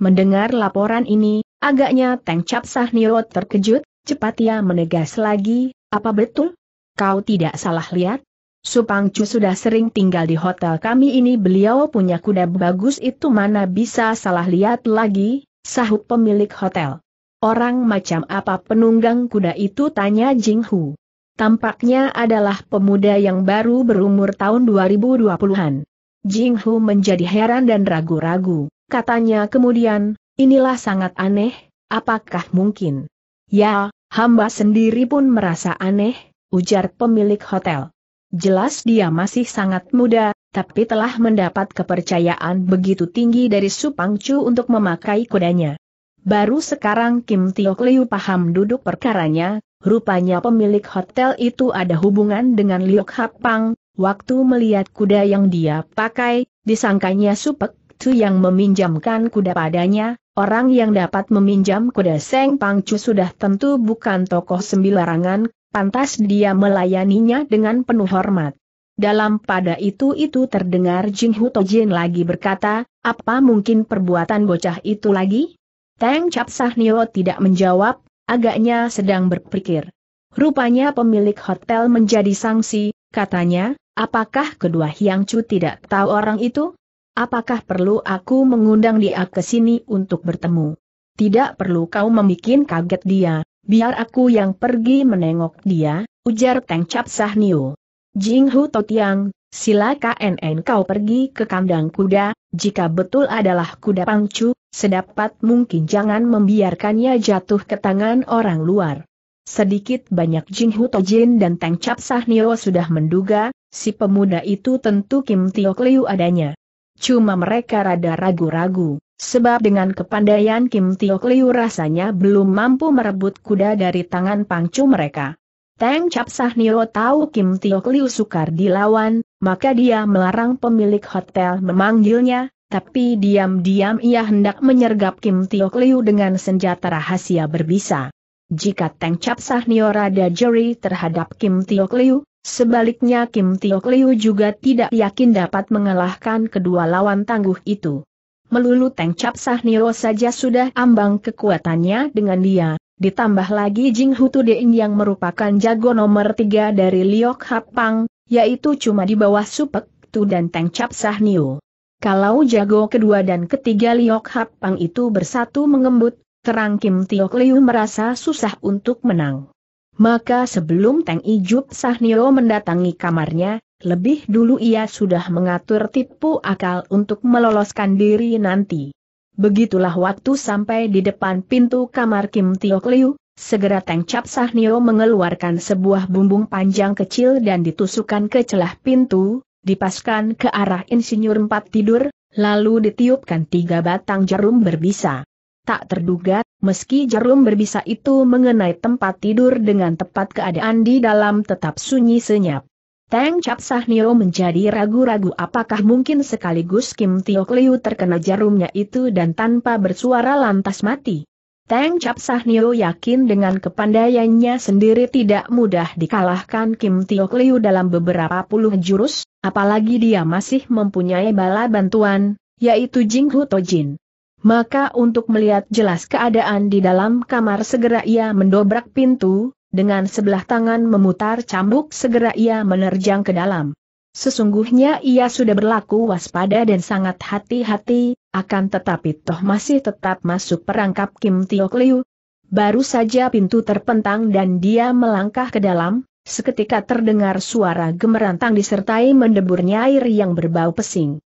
Mendengar laporan ini, Agaknya Teng Cap Niro terkejut, cepat ia menegas lagi, apa betul? Kau tidak salah lihat? Supangcu sudah sering tinggal di hotel kami ini beliau punya kuda bagus itu mana bisa salah lihat lagi, sahut pemilik hotel. Orang macam apa penunggang kuda itu tanya Jing Hu. Tampaknya adalah pemuda yang baru berumur tahun 2020-an. Jing Hu menjadi heran dan ragu-ragu, katanya kemudian, Inilah sangat aneh, apakah mungkin? Ya, hamba sendiri pun merasa aneh, ujar pemilik hotel. Jelas dia masih sangat muda, tapi telah mendapat kepercayaan begitu tinggi dari Supang Chu untuk memakai kudanya. Baru sekarang Kim Tio Liu paham duduk perkaranya, rupanya pemilik hotel itu ada hubungan dengan Liok Hapang, waktu melihat kuda yang dia pakai, disangkanya Supek Tu yang meminjamkan kuda padanya, Orang yang dapat meminjam kuda Seng Pangcu sudah tentu bukan tokoh sembilarangan, pantas dia melayaninya dengan penuh hormat. Dalam pada itu-itu terdengar Jing Hu Tojin lagi berkata, apa mungkin perbuatan bocah itu lagi? Teng Cap Nio tidak menjawab, agaknya sedang berpikir. Rupanya pemilik hotel menjadi sanksi, katanya, apakah kedua Hyang Chu tidak tahu orang itu? apakah perlu aku mengundang dia ke sini untuk bertemu? Tidak perlu kau membuat kaget dia, biar aku yang pergi menengok dia, ujar Teng Cap Sahnio. Jing Hu Totiang, sila KNN kau pergi ke kandang kuda, jika betul adalah kuda pangcu, sedapat mungkin jangan membiarkannya jatuh ke tangan orang luar. Sedikit banyak Jing Hu Tojin dan Teng Cap Sahnio sudah menduga, si pemuda itu tentu Kim Tio Liu adanya. Cuma mereka rada ragu-ragu, sebab dengan kepandaian Kim Tiok Liu rasanya belum mampu merebut kuda dari tangan pangcu mereka. Teng Cap Nio tahu Kim Tiok Liu sukar dilawan, maka dia melarang pemilik hotel memanggilnya, tapi diam-diam ia hendak menyergap Kim Tiok Liu dengan senjata rahasia berbisa. Jika Teng Cap Nio rada jeri terhadap Kim Tiok Liu, Sebaliknya Kim Tiok Liu juga tidak yakin dapat mengalahkan kedua lawan tangguh itu. Melulu Teng Cap Sahniro saja sudah ambang kekuatannya dengan dia, ditambah lagi Jing Hutu Deing yang merupakan jago nomor tiga dari Liok Pang, yaitu cuma di bawah Supek Tu dan Teng Cap Niro. Kalau jago kedua dan ketiga Liok Pang itu bersatu mengembut, terang Kim Tiok Liu merasa susah untuk menang. Maka sebelum Teng Ijup Sahnio mendatangi kamarnya, lebih dulu ia sudah mengatur tipu akal untuk meloloskan diri nanti. Begitulah waktu sampai di depan pintu kamar Kim Tio Kliu, segera Teng Cap Sahnio mengeluarkan sebuah bumbung panjang kecil dan ditusukkan ke celah pintu, dipaskan ke arah insinyur empat tidur, lalu ditiupkan tiga batang jarum berbisa. Tak terduga, meski jarum berbisa itu mengenai tempat tidur dengan tepat keadaan di dalam tetap sunyi senyap. Teng Cap Sahnio menjadi ragu-ragu apakah mungkin sekaligus Kim Tio Liu terkena jarumnya itu dan tanpa bersuara lantas mati. Teng Cap Sahnio yakin dengan kepandaiannya sendiri tidak mudah dikalahkan Kim Tio Liu dalam beberapa puluh jurus, apalagi dia masih mempunyai bala bantuan, yaitu Jing Hu Jin. Maka untuk melihat jelas keadaan di dalam kamar segera ia mendobrak pintu, dengan sebelah tangan memutar cambuk segera ia menerjang ke dalam. Sesungguhnya ia sudah berlaku waspada dan sangat hati-hati, akan tetapi toh masih tetap masuk perangkap Kim Tiok Liu. Baru saja pintu terpentang dan dia melangkah ke dalam, seketika terdengar suara gemerantang disertai mendeburnya air yang berbau pesing.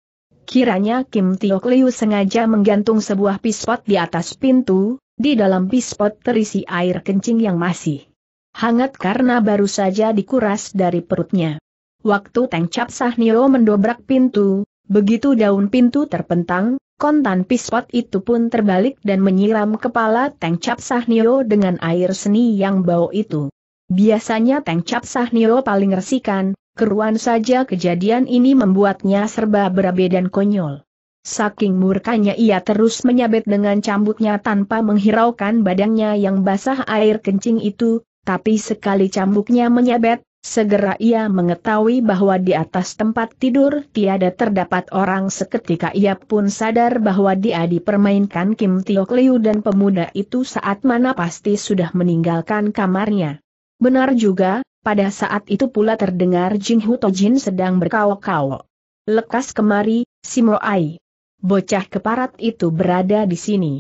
Kiranya Kim Tio Kliu sengaja menggantung sebuah pispot di atas pintu, di dalam pispot terisi air kencing yang masih hangat karena baru saja dikuras dari perutnya. Waktu Teng Cap Nio mendobrak pintu, begitu daun pintu terpentang, kontan pispot itu pun terbalik dan menyiram kepala Teng Cap Nio dengan air seni yang bau itu. Biasanya Teng Cap Nio paling resikan, keruan saja kejadian ini membuatnya serba berabe dan konyol. Saking murkanya ia terus menyabet dengan cambuknya tanpa menghiraukan badannya yang basah air kencing itu, tapi sekali cambuknya menyabet, segera ia mengetahui bahwa di atas tempat tidur tiada terdapat orang seketika ia pun sadar bahwa dia dipermainkan Kim Tio Liu dan pemuda itu saat mana pasti sudah meninggalkan kamarnya. Benar juga, pada saat itu pula terdengar Jing Hu Jin sedang berkawok-kawok. Lekas kemari, Simo Ai. Bocah keparat itu berada di sini.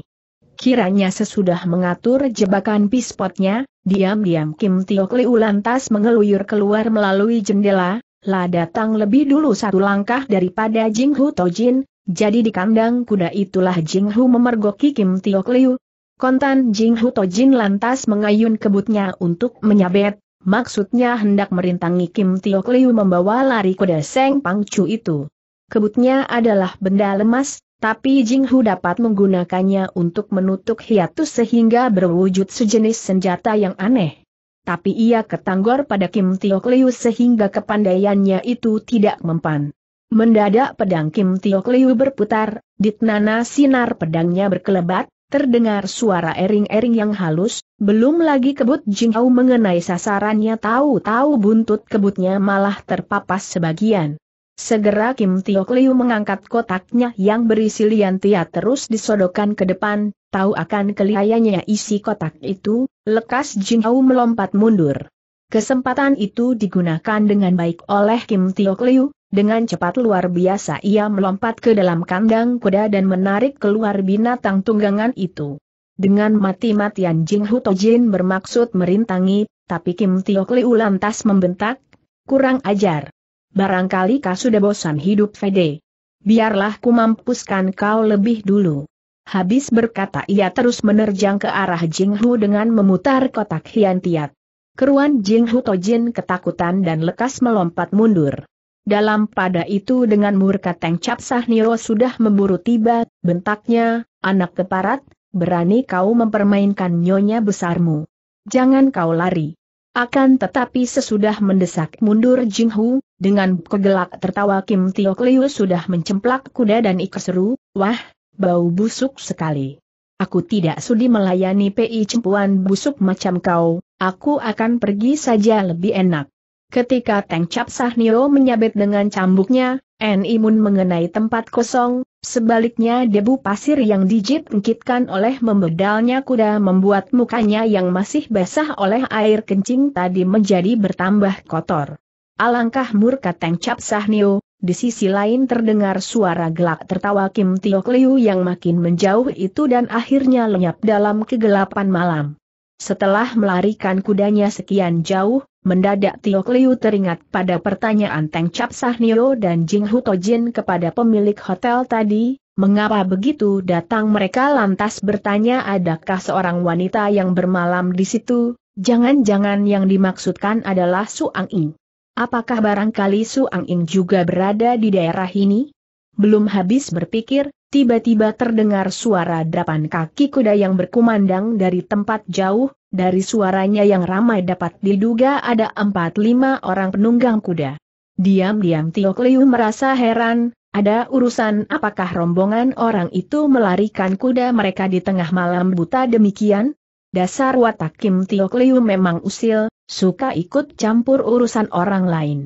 Kiranya sesudah mengatur jebakan pispotnya, diam-diam Kim Tiok Liu lantas mengeluyur keluar melalui jendela, lah datang lebih dulu satu langkah daripada Jing Hu Jin, jadi di kandang kuda itulah Jing Hu memergoki Kim Tiok Liu. Kontan Jing Hu Jin lantas mengayun kebutnya untuk menyabet, Maksudnya hendak merintangi Kim Tio Liu membawa lari kuda Seng Pang Pangcu itu. Kebutnya adalah benda lemas, tapi Jing Hu dapat menggunakannya untuk menutup hiatus sehingga berwujud sejenis senjata yang aneh. Tapi ia ketanggor pada Kim Tio Liu sehingga kepandaiannya itu tidak mempan. Mendadak pedang Kim Tio Liu berputar, ditnana sinar pedangnya berkelebat, Terdengar suara ering-ering yang halus, belum lagi kebut Jingau mengenai sasarannya tahu-tahu buntut kebutnya malah terpapas sebagian. Segera Kim Tiok Liu mengangkat kotaknya yang berisi liantia terus disodokkan ke depan, tahu akan kelihayanya isi kotak itu, lekas Jingau melompat mundur. Kesempatan itu digunakan dengan baik oleh Kim Tiok Liu, dengan cepat luar biasa ia melompat ke dalam kandang kuda dan menarik keluar binatang tunggangan itu. Dengan mati-matian Jing Hu Tojin bermaksud merintangi, tapi Kim Tiok Liu lantas membentak, kurang ajar. Barangkali kau sudah bosan hidup Fede. Biarlah ku mampuskan kau lebih dulu. Habis berkata ia terus menerjang ke arah Jing Hu dengan memutar kotak hian tiat. Keruan Jing Hu Tojin ketakutan dan lekas melompat mundur. Dalam pada itu dengan murka Teng Cap Niro sudah memburu tiba, bentaknya, anak keparat, berani kau mempermainkan nyonya besarmu. Jangan kau lari. Akan tetapi sesudah mendesak mundur Jing Hu, dengan kegelak tertawa Kim Tio Kliu sudah mencemplak kuda dan seru, wah, bau busuk sekali. Aku tidak sudi melayani PI cempuan busuk macam kau, aku akan pergi saja lebih enak. Ketika Teng Cap Sahnio menyabet dengan cambuknya, En Imun mengenai tempat kosong, sebaliknya debu pasir yang dijit engkitkan oleh membedalnya kuda membuat mukanya yang masih basah oleh air kencing tadi menjadi bertambah kotor. Alangkah murka Teng Cap Sahnio, di sisi lain terdengar suara gelak tertawa Kim Tiok Kliu yang makin menjauh itu dan akhirnya lenyap dalam kegelapan malam. Setelah melarikan kudanya sekian jauh, Mendadak Tio Liu teringat pada pertanyaan Teng Cap Sahnio dan Jing Hu Jin kepada pemilik hotel tadi, mengapa begitu datang mereka lantas bertanya adakah seorang wanita yang bermalam di situ, jangan-jangan yang dimaksudkan adalah Suang Ing. Apakah barangkali Suang Ing juga berada di daerah ini? Belum habis berpikir, tiba-tiba terdengar suara dapan kaki kuda yang berkumandang dari tempat jauh, dari suaranya yang ramai dapat diduga ada empat lima orang penunggang kuda. Diam-diam Tio Kliu merasa heran, ada urusan apakah rombongan orang itu melarikan kuda mereka di tengah malam buta demikian? Dasar watak Kim Tio Kliu memang usil, suka ikut campur urusan orang lain.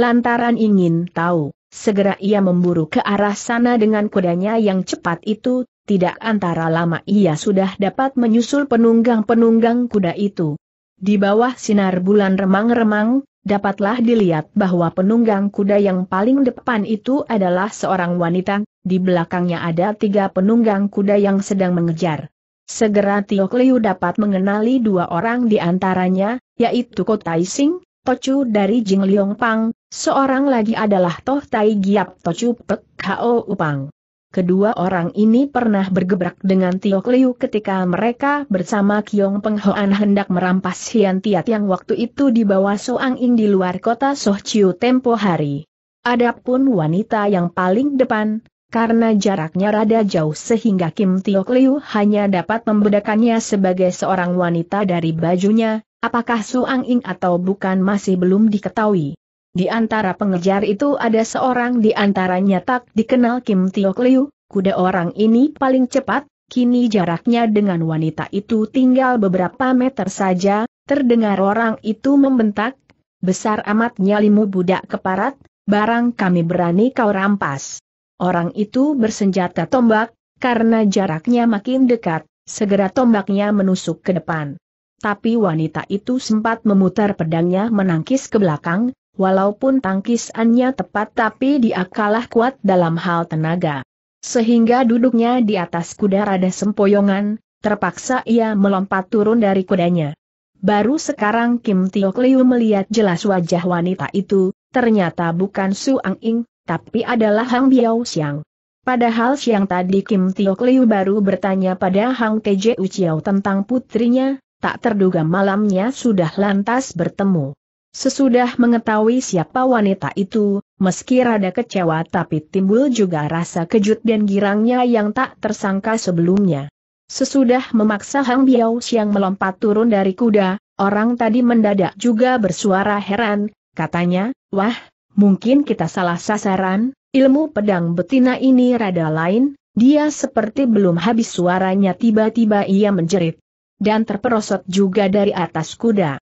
Lantaran ingin tahu, segera ia memburu ke arah sana dengan kudanya yang cepat itu, tidak antara lama ia sudah dapat menyusul penunggang-penunggang kuda itu. Di bawah sinar bulan remang-remang, dapatlah dilihat bahwa penunggang kuda yang paling depan itu adalah seorang wanita, di belakangnya ada tiga penunggang kuda yang sedang mengejar. Segera Tio Kliu dapat mengenali dua orang di antaranya, yaitu Ko Tai Sing, Tochu dari Jing Liong Pang, seorang lagi adalah Toh Tai Giap Tochu Pek Hao Upang. Kedua orang ini pernah bergebrak dengan Tio Liu ketika mereka bersama Kiong Peng Hoan hendak merampas Hian Tiat yang waktu itu dibawa Soang Ing di luar kota Soh Chiu tempo hari. Adapun wanita yang paling depan, karena jaraknya rada jauh sehingga Kim Tio Liu hanya dapat membedakannya sebagai seorang wanita dari bajunya, apakah Soang Ing atau bukan masih belum diketahui. Di antara pengejar itu ada seorang di antaranya tak dikenal Kim Tiok Liu, kuda orang ini paling cepat, kini jaraknya dengan wanita itu tinggal beberapa meter saja, terdengar orang itu membentak, besar amat nyalimu budak keparat, barang kami berani kau rampas. Orang itu bersenjata tombak, karena jaraknya makin dekat, segera tombaknya menusuk ke depan. Tapi wanita itu sempat memutar pedangnya menangkis ke belakang, Walaupun tangkisannya tepat tapi dia kalah kuat dalam hal tenaga. Sehingga duduknya di atas kuda rada sempoyongan, terpaksa ia melompat turun dari kudanya. Baru sekarang Kim Tiok Liu melihat jelas wajah wanita itu, ternyata bukan Su Ang Ing, tapi adalah Hang Biao Xiang. Padahal siang tadi Kim Tiok Liu baru bertanya pada Hang Keje Uciao tentang putrinya, tak terduga malamnya sudah lantas bertemu. Sesudah mengetahui siapa wanita itu, meski rada kecewa tapi timbul juga rasa kejut dan girangnya yang tak tersangka sebelumnya. Sesudah memaksa Hang Biao Siang melompat turun dari kuda, orang tadi mendadak juga bersuara heran, katanya, wah, mungkin kita salah sasaran, ilmu pedang betina ini rada lain, dia seperti belum habis suaranya tiba-tiba ia menjerit. Dan terperosot juga dari atas kuda.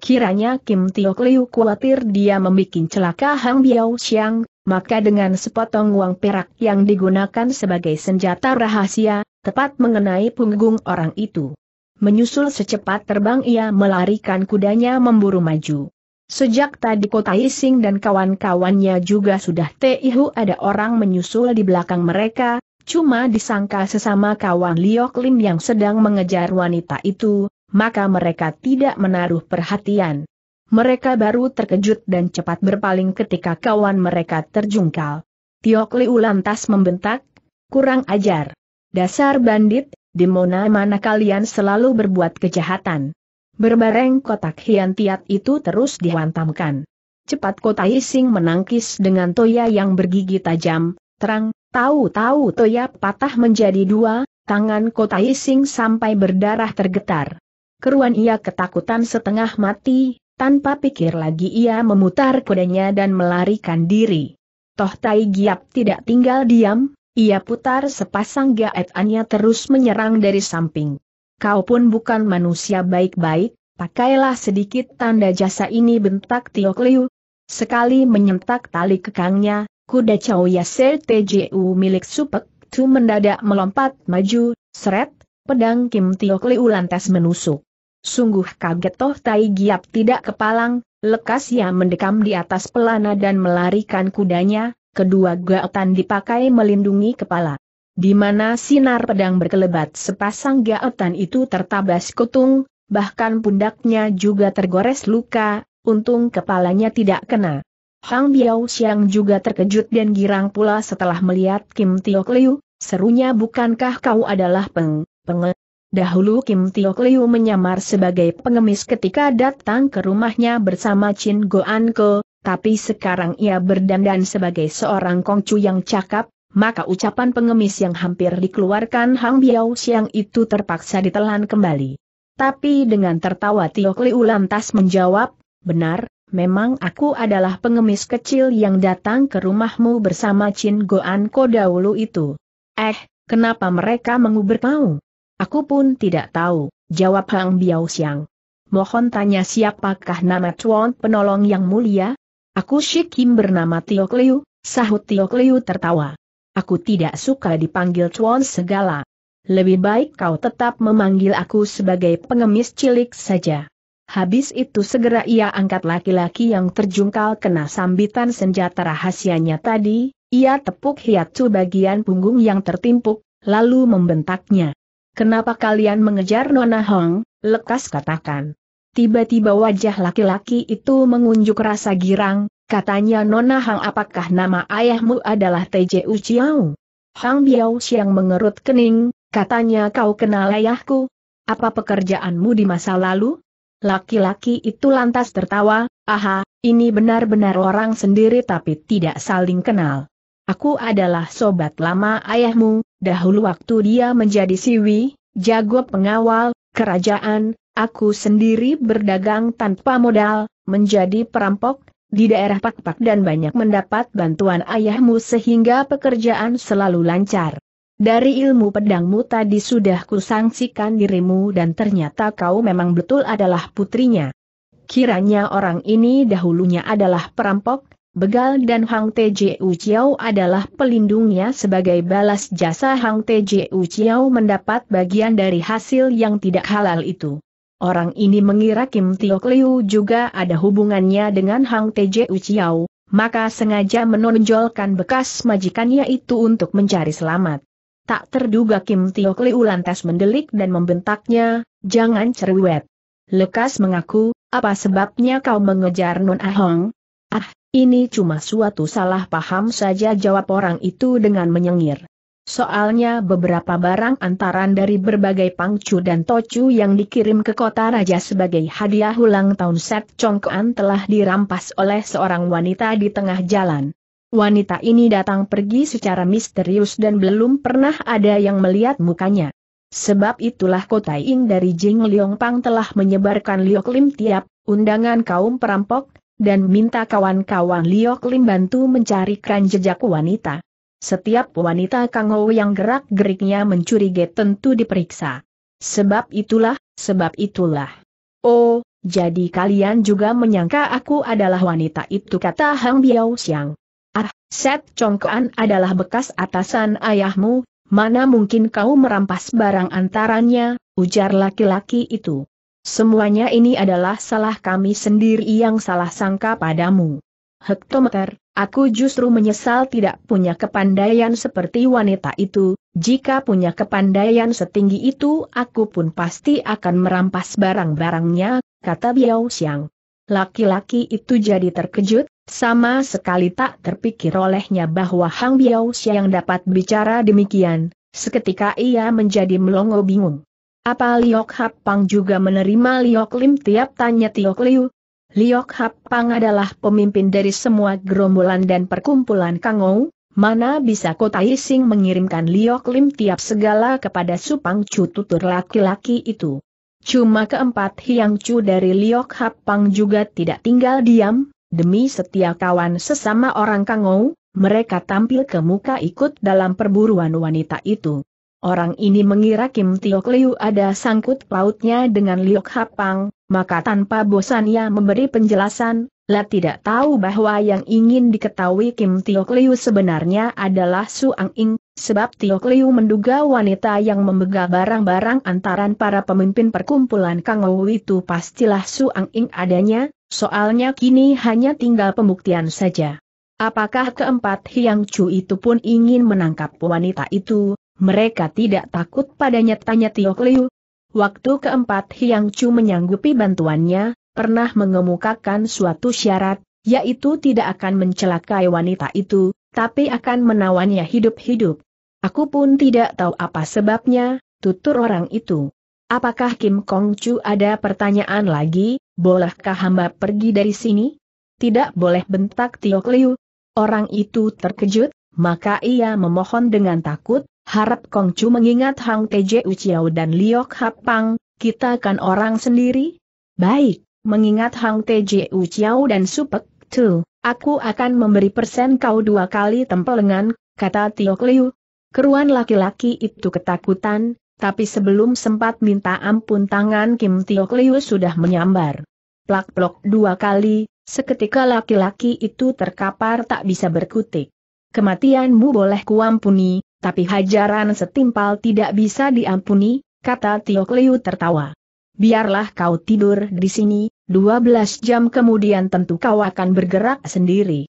Kiranya Kim Tiok Liu khawatir dia membuat celaka Hang Biao Xiang, maka dengan sepotong uang perak yang digunakan sebagai senjata rahasia, tepat mengenai punggung orang itu. Menyusul secepat terbang ia melarikan kudanya memburu maju. Sejak tadi kota Ising dan kawan-kawannya juga sudah tahu ada orang menyusul di belakang mereka, cuma disangka sesama kawan Liok Lim yang sedang mengejar wanita itu, maka mereka tidak menaruh perhatian. Mereka baru terkejut dan cepat berpaling ketika kawan mereka terjungkal. Tiok Liu lantas membentak, kurang ajar. Dasar bandit, di mana-mana kalian selalu berbuat kejahatan. Berbareng kotak hiantiat itu terus dihantamkan. Cepat kota Ising menangkis dengan toya yang bergigi tajam, terang, tahu-tahu toya patah menjadi dua, tangan kota Ising sampai berdarah tergetar keruan ia ketakutan setengah mati, tanpa pikir lagi ia memutar kudanya dan melarikan diri. Toh Tai Giap tidak tinggal diam, ia putar sepasang gaetannya terus menyerang dari samping. Kau pun bukan manusia baik-baik, pakailah sedikit tanda jasa ini bentak Tio Liu. Sekali menyentak tali kekangnya, kuda Chow Yaser TJU milik Supek Tu mendadak melompat maju, seret, pedang Kim Tio Liu lantas menusuk. Sungguh kaget Toh Tai Giap tidak kepalang, lekas ia mendekam di atas pelana dan melarikan kudanya, kedua gaetan dipakai melindungi kepala. Di mana sinar pedang berkelebat sepasang gaetan itu tertabas kutung, bahkan pundaknya juga tergores luka, untung kepalanya tidak kena. Hang Biao Xiang juga terkejut dan girang pula setelah melihat Kim Tiok Liu, serunya bukankah kau adalah Peng, peng? Dahulu Kim Tiok Liu menyamar sebagai pengemis ketika datang ke rumahnya bersama Chin Goan Ko, tapi sekarang ia berdandan sebagai seorang kongcu yang cakap, maka ucapan pengemis yang hampir dikeluarkan Hang Biao Siang itu terpaksa ditelan kembali. Tapi dengan tertawa Tiok Liu lantas menjawab, benar, memang aku adalah pengemis kecil yang datang ke rumahmu bersama Chin Goan Ko dahulu itu. Eh, kenapa mereka mengubur kau? Aku pun tidak tahu, jawab Hang Biao Xiang. Mohon tanya siapakah nama Chuan penolong yang mulia? Aku Shi Kim bernama Tio Kliu, sahut Tio Kliu tertawa. Aku tidak suka dipanggil Chuan segala. Lebih baik kau tetap memanggil aku sebagai pengemis cilik saja. Habis itu segera ia angkat laki-laki yang terjungkal kena sambitan senjata rahasianya tadi, ia tepuk hiatu bagian punggung yang tertimpuk, lalu membentaknya. Kenapa kalian mengejar Nona Hong? Lekas katakan. Tiba-tiba wajah laki-laki itu mengunjuk rasa girang, katanya Nona Hang apakah nama ayahmu adalah TJ Uciao? Hang Biao Xiang mengerut kening, katanya kau kenal ayahku? Apa pekerjaanmu di masa lalu? Laki-laki itu lantas tertawa, aha, ini benar-benar orang sendiri tapi tidak saling kenal. Aku adalah sobat lama ayahmu, dahulu waktu dia menjadi siwi, jago pengawal, kerajaan, aku sendiri berdagang tanpa modal, menjadi perampok, di daerah Pakpak dan banyak mendapat bantuan ayahmu sehingga pekerjaan selalu lancar. Dari ilmu pedangmu tadi sudah kusangsikan dirimu dan ternyata kau memang betul adalah putrinya. Kiranya orang ini dahulunya adalah perampok, Begal dan Hang Tju Chiao adalah pelindungnya sebagai balas jasa Hang Tju Chiao mendapat bagian dari hasil yang tidak halal itu. Orang ini mengira Kim Tiok Liu juga ada hubungannya dengan Hang Tju Chiao, maka sengaja menonjolkan bekas majikannya itu untuk mencari selamat. Tak terduga Kim Tiok Liu lantas mendelik dan membentaknya, jangan cerewet. Lekas mengaku, apa sebabnya kau mengejar Nun Ahong? Ini cuma suatu salah paham saja jawab orang itu dengan menyengir. Soalnya beberapa barang antaran dari berbagai pangcu dan tocu yang dikirim ke kota raja sebagai hadiah ulang tahun Set Congkoan telah dirampas oleh seorang wanita di tengah jalan. Wanita ini datang pergi secara misterius dan belum pernah ada yang melihat mukanya. Sebab itulah Kota Ing dari Jing Liong Pang telah menyebarkan Liok Lim tiap undangan kaum perampok, dan minta kawan-kawan Liok Lim bantu mencarikan jejak wanita. Setiap wanita Kang Kangou yang gerak-geriknya mencurigai tentu diperiksa. Sebab itulah, sebab itulah. Oh, jadi kalian juga menyangka aku adalah wanita itu kata Hang Biao Xiang. Ah, Set Chongkoan adalah bekas atasan ayahmu, mana mungkin kau merampas barang antaranya, ujar laki-laki itu. Semuanya ini adalah salah kami sendiri yang salah sangka padamu. Hektometer, aku justru menyesal tidak punya kepandaian seperti wanita itu, jika punya kepandaian setinggi itu aku pun pasti akan merampas barang-barangnya, kata Biao Xiang. Laki-laki itu jadi terkejut, sama sekali tak terpikir olehnya bahwa Hang Biao Xiang dapat bicara demikian, seketika ia menjadi melongo bingung. Apa Liok Hap Pang juga menerima Liok Lim tiap tanya Tiok Liu? Liok Hap Pang adalah pemimpin dari semua gerombolan dan perkumpulan Kangou, mana bisa kota Ising mengirimkan Liok Lim tiap segala kepada Supang Chu tutur laki-laki itu. Cuma keempat Hiang Chu dari Liok Hap Pang juga tidak tinggal diam, demi setia kawan sesama orang Kangou, mereka tampil ke muka ikut dalam perburuan wanita itu. Orang ini mengira Kim Tiok Liu ada sangkut pautnya dengan Liok Hapang, maka tanpa bosan ia memberi penjelasan, lah tidak tahu bahwa yang ingin diketahui Kim Tiok Liu sebenarnya adalah Su Ang Ing, sebab Tiok Liu menduga wanita yang memegah barang-barang antaran para pemimpin perkumpulan Kang Ou itu pastilah Su Ang Ing adanya, soalnya kini hanya tinggal pembuktian saja. Apakah keempat Hyang Chu itu pun ingin menangkap wanita itu, mereka tidak takut padanya tanya Tio Liu. Waktu keempat Hiang Chu menyanggupi bantuannya, pernah mengemukakan suatu syarat, yaitu tidak akan mencelakai wanita itu, tapi akan menawannya hidup-hidup. Aku pun tidak tahu apa sebabnya, tutur orang itu. Apakah Kim Kong Chu ada pertanyaan lagi, bolehkah hamba pergi dari sini? Tidak boleh bentak Tio Liu. Orang itu terkejut, maka ia memohon dengan takut, Harap Kong Chu mengingat Hang Teje Uciao dan Liok Hapang, kita kan orang sendiri? Baik, mengingat Hang Teje Uciao dan Supek Tu, aku akan memberi persen kau dua kali tempel lengan, kata Tiok Liu. Keruan laki-laki itu ketakutan, tapi sebelum sempat minta ampun tangan Kim Tiok Liu sudah menyambar. Plak-plok dua kali, seketika laki-laki itu terkapar tak bisa berkutik. Kematianmu boleh kuampuni, tapi hajaran setimpal tidak bisa diampuni, kata Tio Liu tertawa. Biarlah kau tidur di sini, 12 jam kemudian tentu kau akan bergerak sendiri.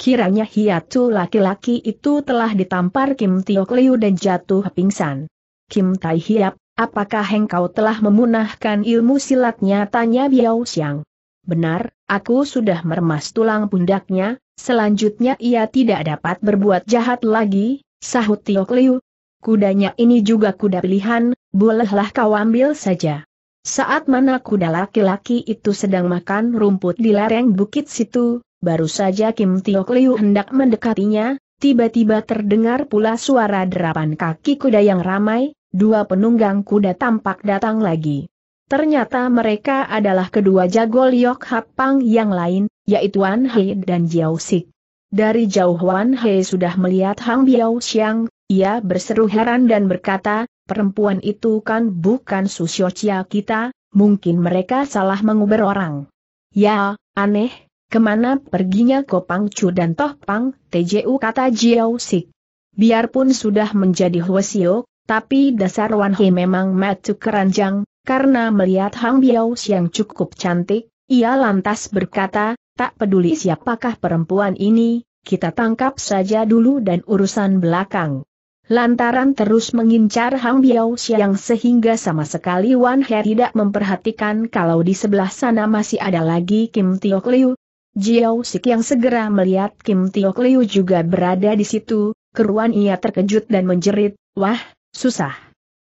Kiranya hiatu laki-laki itu telah ditampar Kim Tio Liu dan jatuh pingsan. Kim Tai Hiap, apakah engkau telah memunahkan ilmu silatnya? Tanya Biao Xiang. Benar, aku sudah meremas tulang pundaknya, selanjutnya ia tidak dapat berbuat jahat lagi, Sahut Tiok Liu. Kudanya ini juga kuda pilihan, bolehlah kau ambil saja. Saat mana kuda laki-laki itu sedang makan rumput di lereng bukit situ, baru saja Kim Tiok Liu hendak mendekatinya, tiba-tiba terdengar pula suara derapan kaki kuda yang ramai, dua penunggang kuda tampak datang lagi. Ternyata mereka adalah kedua jago Liok Hapang yang lain, yaitu Wan Hei dan Jiao Sik. Dari jauh Wan He sudah melihat Hang Biao Xiang, ia berseru heran dan berkata, perempuan itu kan bukan Susyocia kita, mungkin mereka salah menguber orang. Ya, aneh, kemana perginya Kopang Chu dan Toh Pang, TJU kata Jiao Sik. Biarpun sudah menjadi Hwasio, tapi dasar Wan He memang matu keranjang, karena melihat Hang Biao Xiang cukup cantik, ia lantas berkata, Tak peduli siapakah perempuan ini, kita tangkap saja dulu dan urusan belakang. Lantaran terus mengincar Hang Biao Xiang sehingga sama sekali Wan He tidak memperhatikan kalau di sebelah sana masih ada lagi Kim Tiok Liu. Jiao Sik yang segera melihat Kim Tiok Liu juga berada di situ, keruan ia terkejut dan menjerit, wah, susah.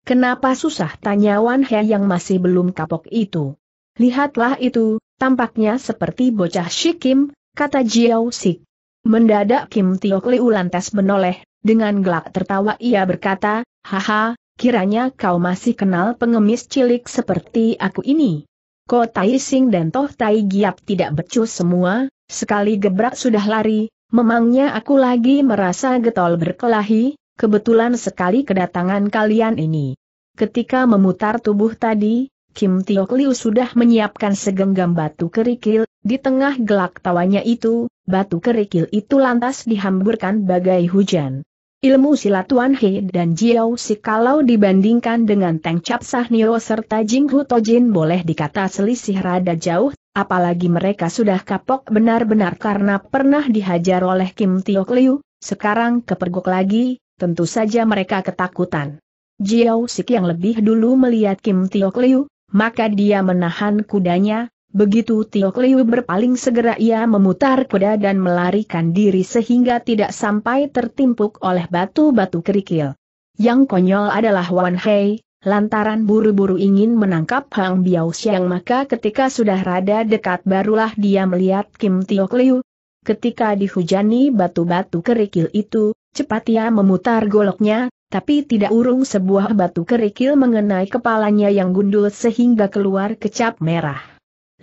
Kenapa susah tanya Wan He yang masih belum kapok itu. Lihatlah itu, Tampaknya seperti bocah Shikim, kata Jiao Sik. Mendadak Kim Tiok Liu lantas menoleh, dengan gelak tertawa ia berkata, Haha, kiranya kau masih kenal pengemis cilik seperti aku ini. Ko Tai Sing dan Toh Tai Giap tidak becus semua, sekali gebrak sudah lari, memangnya aku lagi merasa getol berkelahi, kebetulan sekali kedatangan kalian ini. Ketika memutar tubuh tadi, Kim Tio Liu sudah menyiapkan segenggam batu kerikil, di tengah gelak tawanya itu, batu kerikil itu lantas dihamburkan bagai hujan. Ilmu silat Wan He dan Jiao Si kalau dibandingkan dengan Teng Cap Nio serta Jing Hu Tojin boleh dikata selisih rada jauh, apalagi mereka sudah kapok benar-benar karena pernah dihajar oleh Kim Tio Liu, sekarang kepergok lagi, tentu saja mereka ketakutan. Jiao Sik yang lebih dulu melihat Kim Tio Liu, maka dia menahan kudanya, begitu Tio Kliu berpaling segera ia memutar kuda dan melarikan diri sehingga tidak sampai tertimpuk oleh batu-batu kerikil. Yang konyol adalah Wan Hei, lantaran buru-buru ingin menangkap Hang Biao Xiang maka ketika sudah rada dekat barulah dia melihat Kim Tio Kliu. Ketika dihujani batu-batu kerikil itu, cepat ia memutar goloknya, tapi tidak urung sebuah batu kerikil mengenai kepalanya yang gundul sehingga keluar kecap merah.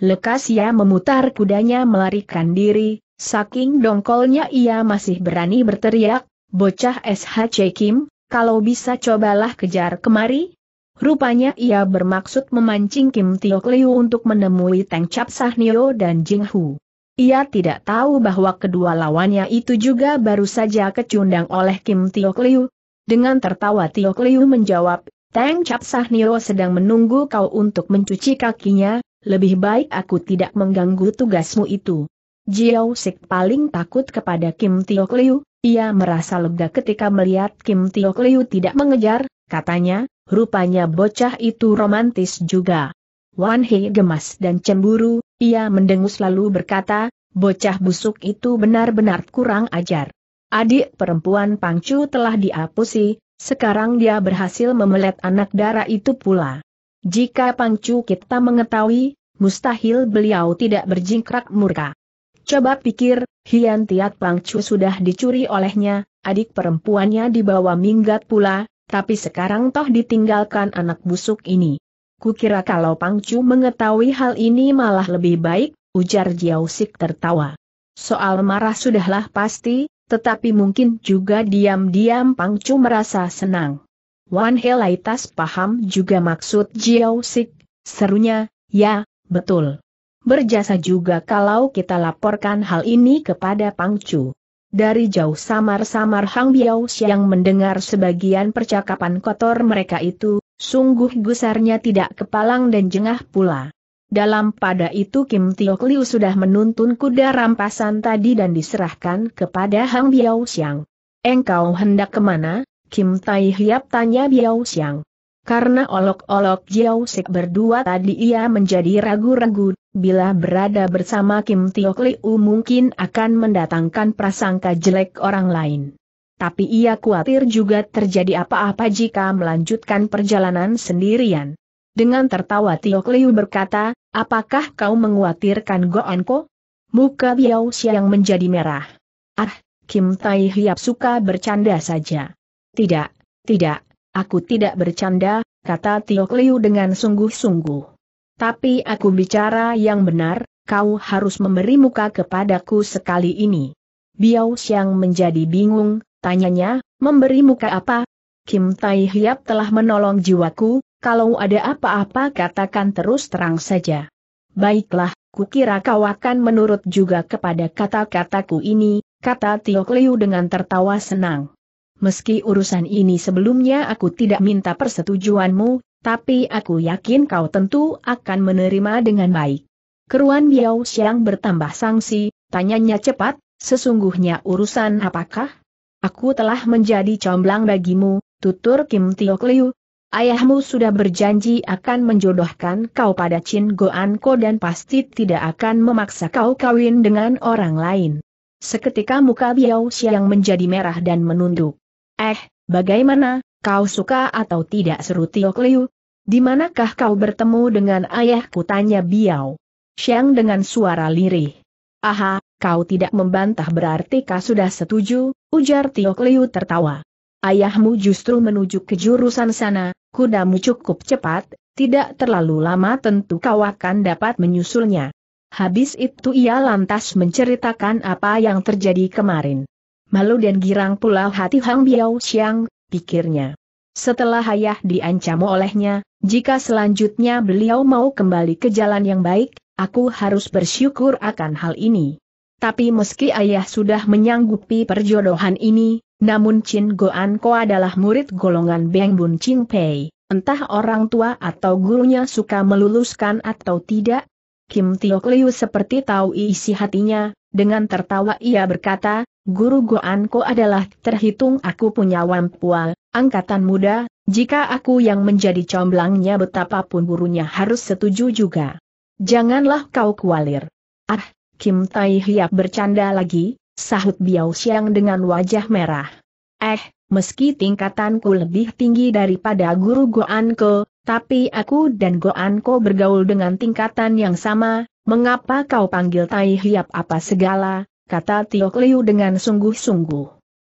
Lekas ia memutar kudanya melarikan diri, saking dongkolnya ia masih berani berteriak, bocah SHC Kim, kalau bisa cobalah kejar kemari. Rupanya ia bermaksud memancing Kim Tio Liu untuk menemui Teng Sah Sahnio dan Jing Hu. Ia tidak tahu bahwa kedua lawannya itu juga baru saja kecundang oleh Kim Tio Liu, dengan tertawa Tio Kliu menjawab, Chap Cap Nio sedang menunggu kau untuk mencuci kakinya, lebih baik aku tidak mengganggu tugasmu itu. Jiao Sik paling takut kepada Kim Tio Kliu, ia merasa lega ketika melihat Kim Tio Kliu tidak mengejar, katanya, rupanya bocah itu romantis juga. Wan Hei gemas dan cemburu, ia mendengus lalu berkata, bocah busuk itu benar-benar kurang ajar. Adik perempuan Pangcu telah diapusi, sekarang dia berhasil memelet anak darah itu pula. Jika Pangcu kita mengetahui, mustahil beliau tidak berjingkrak murka. Coba pikir, Hian Tiat Pangcu sudah dicuri olehnya, adik perempuannya dibawa minggat pula, tapi sekarang toh ditinggalkan anak busuk ini. Kukira kalau Pangcu mengetahui hal ini malah lebih baik, ujar Jiausik tertawa. Soal marah sudahlah pasti, tetapi mungkin juga diam-diam Pangcu merasa senang. Wan Helaitas paham juga maksud Jiao Sik, serunya, ya, betul. Berjasa juga kalau kita laporkan hal ini kepada Pangcu. Dari jauh samar-samar Hang Biao Siang mendengar sebagian percakapan kotor mereka itu, sungguh gusarnya tidak kepalang dan jengah pula. Dalam pada itu Kim Tiok Liu sudah menuntun kuda rampasan tadi dan diserahkan kepada Hang Biao Xiang. Engkau hendak kemana? Kim Tai Hiap tanya Biao Xiang. Karena olok-olok Jiao Sik berdua tadi ia menjadi ragu-ragu, bila berada bersama Kim Tiok Liu mungkin akan mendatangkan prasangka jelek orang lain. Tapi ia khawatir juga terjadi apa-apa jika melanjutkan perjalanan sendirian. Dengan tertawa Tio Kliu berkata, apakah kau menguatirkan Goanko? Muka Biao Xiang menjadi merah. Ah, Kim Tai Hiap suka bercanda saja. Tidak, tidak, aku tidak bercanda, kata Tio Kliu dengan sungguh-sungguh. Tapi aku bicara yang benar, kau harus memberi muka kepadaku sekali ini. Biao Xiang menjadi bingung, tanyanya, memberi muka apa? Kim Tai Hiap telah menolong jiwaku, kalau ada apa-apa katakan terus terang saja. Baiklah, kukira kau akan menurut juga kepada kata-kataku ini, kata Tio Kliu dengan tertawa senang. Meski urusan ini sebelumnya aku tidak minta persetujuanmu, tapi aku yakin kau tentu akan menerima dengan baik. Keruan Biao Xiang bertambah sanksi, tanyanya cepat, sesungguhnya urusan apakah? Aku telah menjadi comblang bagimu, tutur Kim Tio Kliu, Ayahmu sudah berjanji akan menjodohkan kau pada Chin Goanko dan pasti tidak akan memaksa kau kawin dengan orang lain. Seketika muka Biao Xiang menjadi merah dan menunduk. Eh, bagaimana, kau suka atau tidak seru Tio Kliu. Dimanakah kau bertemu dengan ayahku tanya Biao? Xiang dengan suara lirih. Aha, kau tidak membantah berarti kau sudah setuju, ujar Tio Kliu tertawa ayahmu justru menuju ke jurusan sana, kudamu cukup cepat, tidak terlalu lama tentu kau akan dapat menyusulnya. Habis itu ia lantas menceritakan apa yang terjadi kemarin. Malu dan girang pula hati Hang Biao Xiang, pikirnya. Setelah ayah diancam olehnya, jika selanjutnya beliau mau kembali ke jalan yang baik, aku harus bersyukur akan hal ini. Tapi meski ayah sudah menyanggupi perjodohan ini, namun Chin Goan Ko adalah murid golongan Beng Bun Ching Pei. Entah orang tua atau gurunya suka meluluskan atau tidak, Kim Tio Liu seperti tahu isi hatinya, dengan tertawa ia berkata, Guru Goanko adalah terhitung aku punya wampua, angkatan muda, jika aku yang menjadi comblangnya betapapun gurunya harus setuju juga. Janganlah kau kualir. Ah, Kim Tai Hiap bercanda lagi, sahut Biao Xiang dengan wajah merah. Eh, meski tingkatanku lebih tinggi daripada guru Goanko, tapi aku dan Goanko bergaul dengan tingkatan yang sama, mengapa kau panggil Tai Hiap apa segala, kata Tio Liu dengan sungguh-sungguh.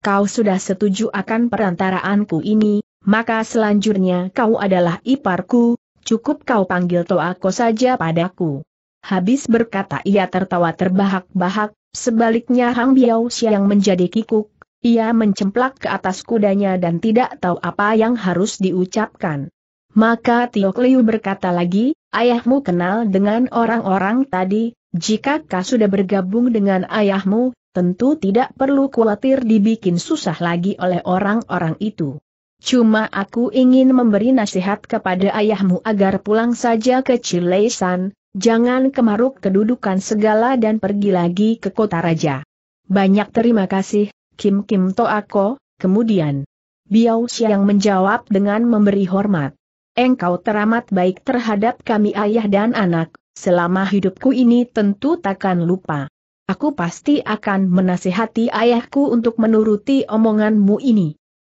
Kau sudah setuju akan perantaraanku ini, maka selanjutnya kau adalah iparku, cukup kau panggil Toa Toako saja padaku. Habis berkata ia tertawa terbahak-bahak, sebaliknya Hang Biao Xiang menjadi kikuk, ia mencemplak ke atas kudanya dan tidak tahu apa yang harus diucapkan. Maka Tiok Liu berkata lagi, ayahmu kenal dengan orang-orang tadi, jika kau sudah bergabung dengan ayahmu, tentu tidak perlu khawatir dibikin susah lagi oleh orang-orang itu. Cuma aku ingin memberi nasihat kepada ayahmu agar pulang saja ke Cileisan. Jangan kemaruk kedudukan segala dan pergi lagi ke kota raja. Banyak terima kasih, Kim Kim Toako, kemudian. Biao Xiang menjawab dengan memberi hormat. Engkau teramat baik terhadap kami ayah dan anak, selama hidupku ini tentu takkan lupa. Aku pasti akan menasihati ayahku untuk menuruti omonganmu ini.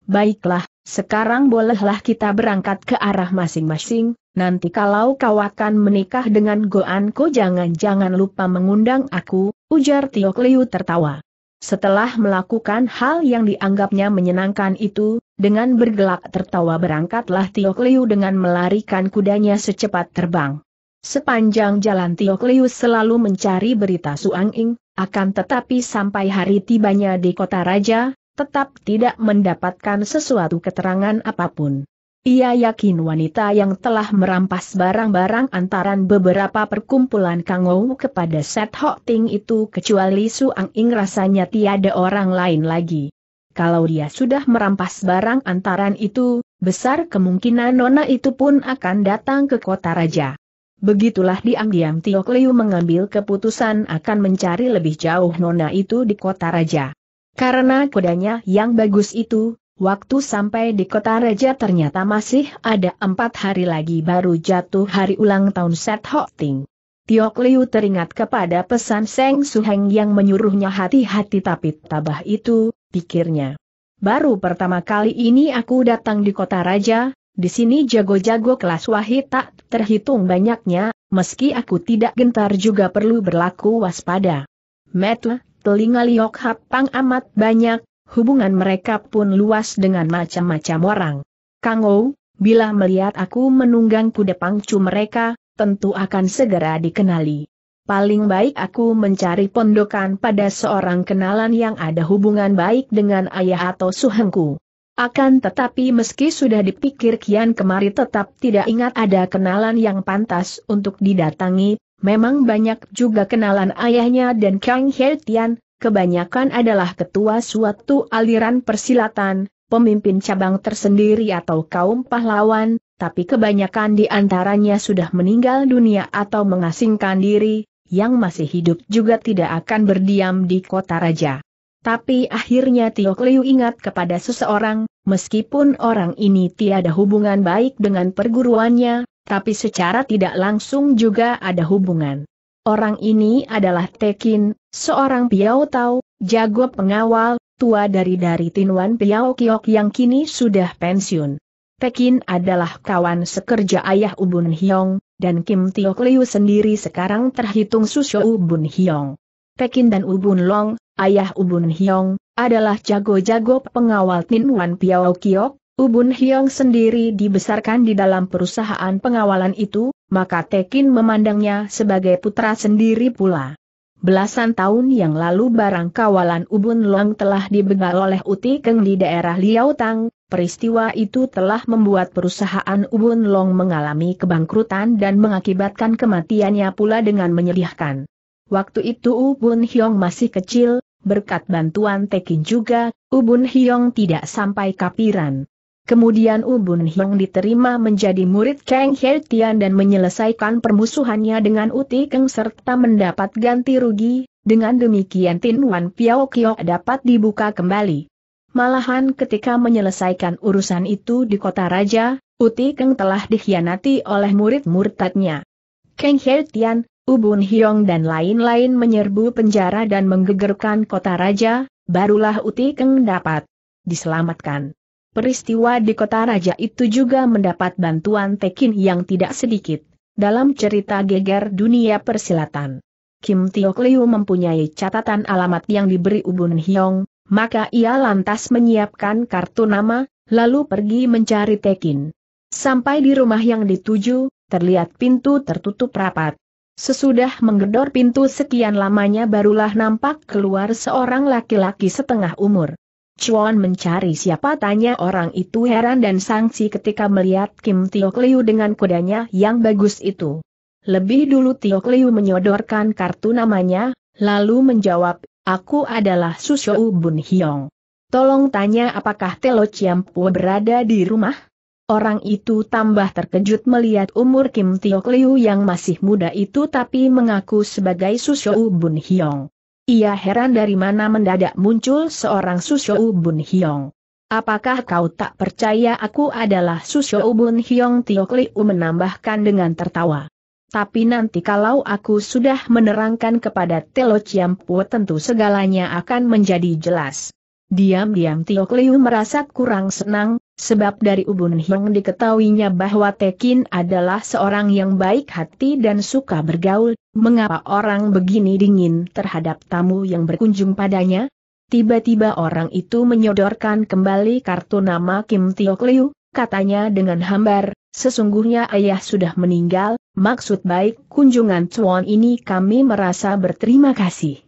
Baiklah, sekarang bolehlah kita berangkat ke arah masing-masing, nanti kalau kau akan menikah dengan Goanku jangan-jangan lupa mengundang aku, ujar Tio Liu tertawa. Setelah melakukan hal yang dianggapnya menyenangkan itu, dengan bergelak tertawa berangkatlah Tio Liu dengan melarikan kudanya secepat terbang. Sepanjang jalan Tio Liu selalu mencari berita Suang Ing, akan tetapi sampai hari tibanya di kota raja, tetap tidak mendapatkan sesuatu keterangan apapun. Ia yakin wanita yang telah merampas barang-barang antaran beberapa perkumpulan Kangou kepada Set Ho Ting itu kecuali Suang Ing rasanya tiada orang lain lagi. Kalau dia sudah merampas barang antaran itu, besar kemungkinan Nona itu pun akan datang ke kota raja. Begitulah diam-diam Tio Liu mengambil keputusan akan mencari lebih jauh Nona itu di kota raja. Karena kudanya yang bagus itu, waktu sampai di kota Raja ternyata masih ada empat hari lagi baru jatuh hari ulang tahun Set Ho Ting. Tiok Liu teringat kepada pesan Seng Suheng yang menyuruhnya hati-hati tapi tabah itu, pikirnya. Baru pertama kali ini aku datang di kota Raja, di sini jago-jago kelas wahid tak terhitung banyaknya, meski aku tidak gentar juga perlu berlaku waspada. Metu, telinga Liok Hapang amat banyak, hubungan mereka pun luas dengan macam-macam orang. Kang Ou, bila melihat aku menunggang kuda pangcu mereka, tentu akan segera dikenali. Paling baik aku mencari pondokan pada seorang kenalan yang ada hubungan baik dengan ayah atau suhengku. Akan tetapi meski sudah dipikir kian kemari tetap tidak ingat ada kenalan yang pantas untuk didatangi, Memang banyak juga kenalan ayahnya dan Kang Heltian, kebanyakan adalah ketua suatu aliran persilatan, pemimpin cabang tersendiri atau kaum pahlawan, tapi kebanyakan di antaranya sudah meninggal dunia atau mengasingkan diri, yang masih hidup juga tidak akan berdiam di kota raja. Tapi akhirnya Tio Liu ingat kepada seseorang, meskipun orang ini tiada hubungan baik dengan perguruannya, tapi secara tidak langsung juga ada hubungan. Orang ini adalah Tekin, seorang Piao tau, jago pengawal, tua dari dari Tinwan Piao Kiok yang kini sudah pensiun. Tekin adalah kawan sekerja ayah Ubun Hyong, dan Kim Tiok Liu sendiri sekarang terhitung susu Ubun Hyong. Tekin dan Ubun Long, ayah Ubun Hyong, adalah jago-jago pengawal Tinwan Piao Kiok, Ubun Hyong sendiri dibesarkan di dalam perusahaan pengawalan itu, maka Tekin memandangnya sebagai putra sendiri pula. Belasan tahun yang lalu barang kawalan Ubun Long telah dibegal oleh Uti Keng di daerah Tang, peristiwa itu telah membuat perusahaan Ubun Long mengalami kebangkrutan dan mengakibatkan kematiannya pula dengan menyedihkan. Waktu itu Ubun Hyong masih kecil, berkat bantuan Tekin juga, Ubun Hyong tidak sampai kapiran. Kemudian Ubun Hiong diterima menjadi murid Kang He Tian dan menyelesaikan permusuhannya dengan Uti Keng serta mendapat ganti rugi, dengan demikian Tin Wan Piao Kiok dapat dibuka kembali. Malahan ketika menyelesaikan urusan itu di kota raja, Uti Keng telah dikhianati oleh murid muridnya. Kang He Tian, Ubun Hiong dan lain-lain menyerbu penjara dan menggegerkan kota raja, barulah Uti Keng dapat diselamatkan. Peristiwa di kota raja itu juga mendapat bantuan Tekin yang tidak sedikit. Dalam cerita geger dunia persilatan, Kim Tiok Liu mempunyai catatan alamat yang diberi Ubun Hyong, maka ia lantas menyiapkan kartu nama, lalu pergi mencari Tekin. Sampai di rumah yang dituju, terlihat pintu tertutup rapat. Sesudah menggedor pintu sekian lamanya barulah nampak keluar seorang laki-laki setengah umur. Chuan mencari siapa tanya orang itu heran dan sangsi ketika melihat Kim Tio Kliu dengan kudanya yang bagus itu. Lebih dulu Tio Kliu menyodorkan kartu namanya, lalu menjawab, aku adalah Sushou Bun Hyong. Tolong tanya apakah Telo Chiampu berada di rumah? Orang itu tambah terkejut melihat umur Kim Tio Kliu yang masih muda itu tapi mengaku sebagai Sushou Bun Hyong. Ia heran dari mana mendadak muncul seorang Sushou Bun Hyong. Apakah kau tak percaya aku adalah Sushou Bun Hyong Tio Kliu menambahkan dengan tertawa. Tapi nanti kalau aku sudah menerangkan kepada Telo Chiampu tentu segalanya akan menjadi jelas. Diam-diam Tio Kliu merasa kurang senang, Sebab dari Ubun Hyong diketahuinya bahwa Tekin adalah seorang yang baik hati dan suka bergaul, mengapa orang begini dingin terhadap tamu yang berkunjung padanya? Tiba-tiba orang itu menyodorkan kembali kartu nama Kim Tiok Liu, katanya dengan hambar, sesungguhnya ayah sudah meninggal, maksud baik kunjungan Tuan ini kami merasa berterima kasih.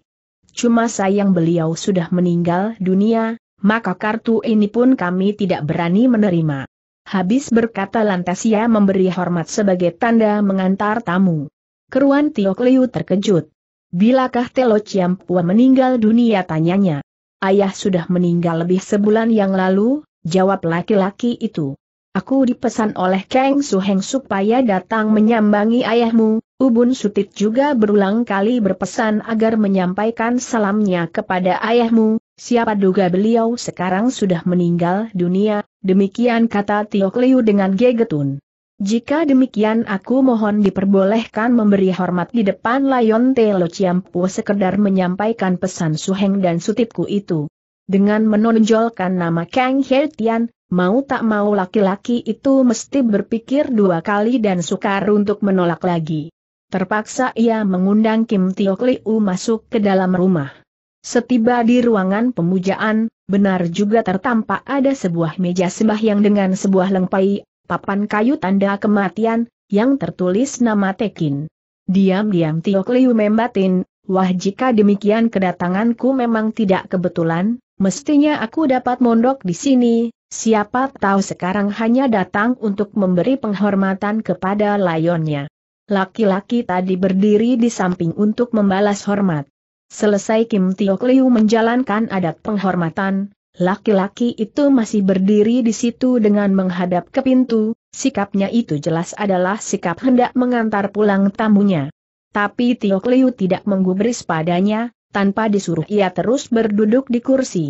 Cuma sayang beliau sudah meninggal dunia, maka kartu ini pun kami tidak berani menerima. Habis berkata lantas ia memberi hormat sebagai tanda mengantar tamu. Keruan Tiok Liu terkejut. Bilakah Telo Pua meninggal dunia tanyanya? Ayah sudah meninggal lebih sebulan yang lalu, jawab laki-laki itu. Aku dipesan oleh Kang Heng supaya datang menyambangi ayahmu, Ubun Sutit juga berulang kali berpesan agar menyampaikan salamnya kepada ayahmu, siapa duga beliau sekarang sudah meninggal dunia, demikian kata Tio Kliu dengan gegetun. Jika demikian aku mohon diperbolehkan memberi hormat di depan Lion Telo Ciampu sekedar menyampaikan pesan Suheng dan Sutitku itu. Dengan menonjolkan nama Kang Hertian, mau tak mau laki-laki itu mesti berpikir dua kali dan sukar untuk menolak lagi. Terpaksa ia mengundang Kim Tiok Liu masuk ke dalam rumah. Setiba di ruangan pemujaan, benar juga tertampak ada sebuah meja sembahyang dengan sebuah lengpai, papan kayu tanda kematian, yang tertulis nama Tekin. Diam-diam Tiok Liu membatin, wah jika demikian kedatanganku memang tidak kebetulan, mestinya aku dapat mondok di sini, siapa tahu sekarang hanya datang untuk memberi penghormatan kepada layonnya. Laki-laki tadi berdiri di samping untuk membalas hormat. Selesai Kim Tio Liu menjalankan adat penghormatan, laki-laki itu masih berdiri di situ dengan menghadap ke pintu, sikapnya itu jelas adalah sikap hendak mengantar pulang tamunya. Tapi Tio Liu tidak menggubris padanya, tanpa disuruh ia terus berduduk di kursi.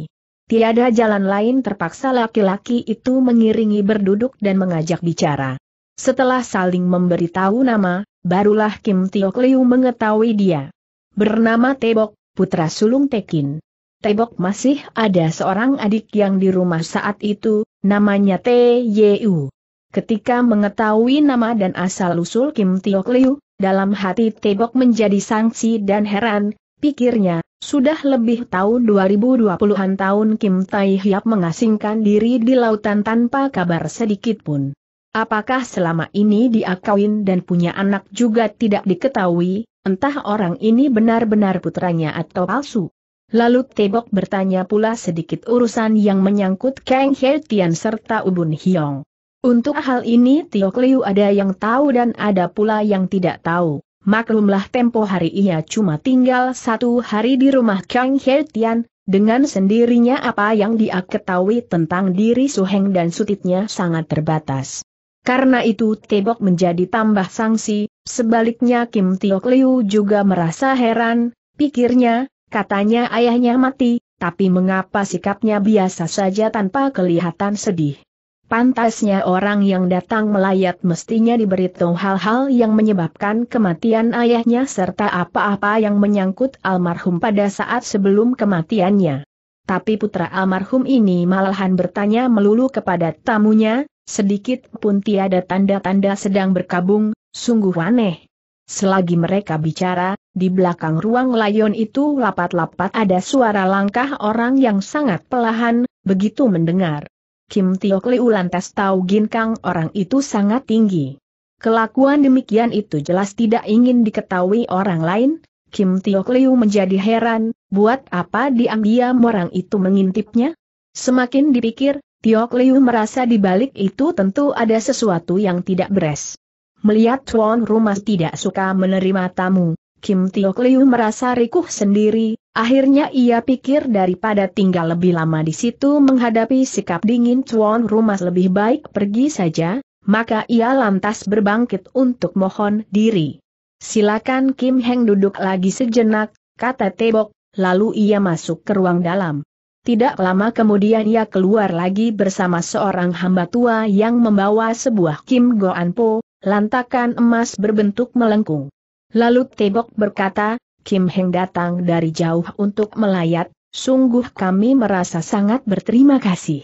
Tiada jalan lain terpaksa laki-laki itu mengiringi berduduk dan mengajak bicara. Setelah saling memberitahu nama, barulah Kim Tiok Liu mengetahui dia. Bernama Tebok, putra sulung Tekin. Tebok masih ada seorang adik yang di rumah saat itu, namanya T.Y.U. Ketika mengetahui nama dan asal-usul Kim Tiok Liu, dalam hati Tebok menjadi sangsi dan heran, pikirnya, sudah lebih tahu 2020-an tahun Kim Tai Hyap mengasingkan diri di lautan tanpa kabar sedikit pun. Apakah selama ini dia kawin dan punya anak juga tidak diketahui, entah orang ini benar-benar putranya atau palsu. Lalu Tebok bertanya pula sedikit urusan yang menyangkut Kang He Tian serta Ubun Hiong. Untuk hal ini Tio Liu ada yang tahu dan ada pula yang tidak tahu. Maklumlah tempo hari ia cuma tinggal satu hari di rumah Kang He Tian, dengan sendirinya apa yang dia ketahui tentang diri Suheng dan sutitnya sangat terbatas. Karena itu Tebok menjadi tambah sanksi. sebaliknya Kim Tiok Liu juga merasa heran, pikirnya, katanya ayahnya mati, tapi mengapa sikapnya biasa saja tanpa kelihatan sedih? Pantasnya orang yang datang melayat mestinya diberitahu hal-hal yang menyebabkan kematian ayahnya serta apa-apa yang menyangkut almarhum pada saat sebelum kematiannya. Tapi putra almarhum ini malahan bertanya melulu kepada tamunya, sedikit pun tiada tanda-tanda sedang berkabung, sungguh aneh. Selagi mereka bicara, di belakang ruang layon itu lapat-lapat ada suara langkah orang yang sangat pelahan, begitu mendengar. Kim Tiok Liu lantas tahu ginkang orang itu sangat tinggi. Kelakuan demikian itu jelas tidak ingin diketahui orang lain, Kim Tiok Liu menjadi heran, buat apa diam-diam orang itu mengintipnya? Semakin dipikir, Tiok Liu merasa di balik itu tentu ada sesuatu yang tidak beres. Melihat Tuan Rumah tidak suka menerima tamu, Kim Tiok Liu merasa rikuh sendiri, akhirnya ia pikir daripada tinggal lebih lama di situ menghadapi sikap dingin Tuan Rumah lebih baik pergi saja, maka ia lantas berbangkit untuk mohon diri. Silakan Kim Heng duduk lagi sejenak, kata Tebok, lalu ia masuk ke ruang dalam. Tidak lama kemudian ia keluar lagi bersama seorang hamba tua yang membawa sebuah Kim Goanpo, lantakan emas berbentuk melengkung. Lalu Tebok berkata, Kim Heng datang dari jauh untuk melayat, sungguh kami merasa sangat berterima kasih.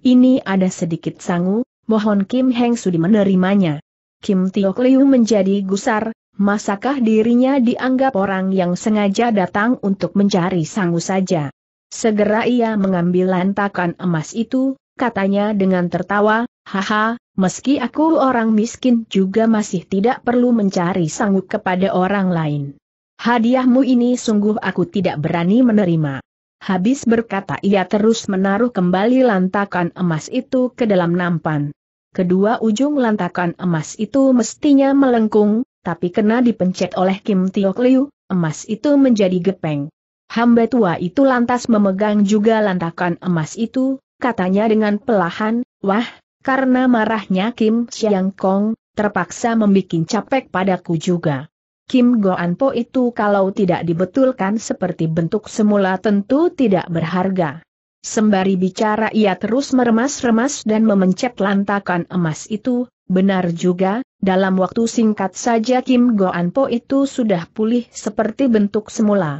Ini ada sedikit sangu, mohon Kim Heng sudi menerimanya. Kim Tiok Liu menjadi gusar, masakah dirinya dianggap orang yang sengaja datang untuk mencari sangu saja? Segera ia mengambil lantakan emas itu, katanya dengan tertawa, haha, meski aku orang miskin juga masih tidak perlu mencari sanggup kepada orang lain. Hadiahmu ini sungguh aku tidak berani menerima. Habis berkata ia terus menaruh kembali lantakan emas itu ke dalam nampan. Kedua ujung lantakan emas itu mestinya melengkung, tapi kena dipencet oleh Kim Tiok Liu, emas itu menjadi gepeng. Hamba tua itu lantas memegang juga lantakan emas itu, katanya dengan pelahan, wah, karena marahnya Kim Siang Kong, terpaksa membuat capek padaku juga. Kim Goan Po itu kalau tidak dibetulkan seperti bentuk semula tentu tidak berharga. Sembari bicara ia terus meremas-remas dan memencet lantakan emas itu, benar juga, dalam waktu singkat saja Kim Goan Po itu sudah pulih seperti bentuk semula.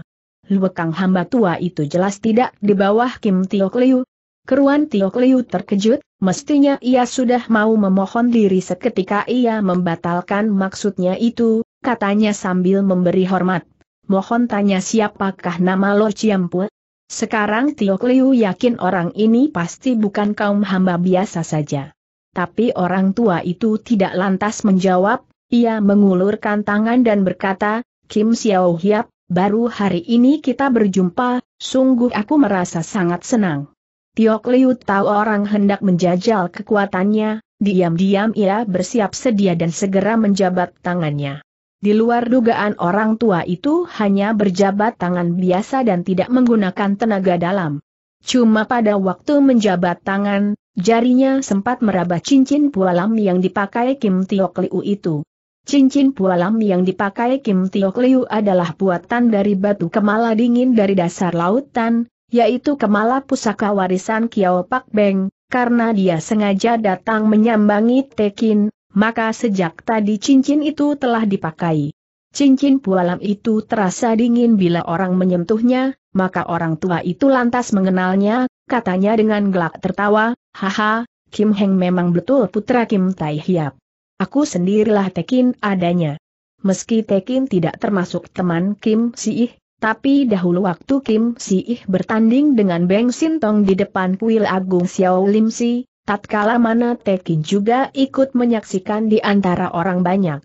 Luekang hamba tua itu jelas tidak di bawah Kim Tio Liu. Keruan Tio Liu terkejut, mestinya ia sudah mau memohon diri seketika ia membatalkan maksudnya itu, katanya sambil memberi hormat. Mohon tanya siapakah nama Lo Chiampu? Sekarang Tio Liu yakin orang ini pasti bukan kaum hamba biasa saja. Tapi orang tua itu tidak lantas menjawab, ia mengulurkan tangan dan berkata, Kim Xiao Hiap, baru hari ini kita berjumpa, sungguh aku merasa sangat senang. Tiok Liu tahu orang hendak menjajal kekuatannya, diam-diam ia bersiap sedia dan segera menjabat tangannya. Di luar dugaan orang tua itu hanya berjabat tangan biasa dan tidak menggunakan tenaga dalam. Cuma pada waktu menjabat tangan, jarinya sempat meraba cincin pualam yang dipakai Kim Tiok Liu itu. Cincin pualam yang dipakai Kim Tiok Liu adalah buatan dari batu kemala dingin dari dasar lautan, yaitu kemala pusaka warisan Kiao Pak Beng, karena dia sengaja datang menyambangi Tekin, maka sejak tadi cincin itu telah dipakai. Cincin pualam itu terasa dingin bila orang menyentuhnya, maka orang tua itu lantas mengenalnya, katanya dengan gelak tertawa, haha, Kim Heng memang betul putra Kim Tai Hiap. Aku sendirilah Tekin adanya. Meski Tekin tidak termasuk teman Kim Si Ih, tapi dahulu waktu Kim Si Ih bertanding dengan Beng Sintong di depan kuil agung Xiao Lim Si, tatkala mana Tekin juga ikut menyaksikan di antara orang banyak.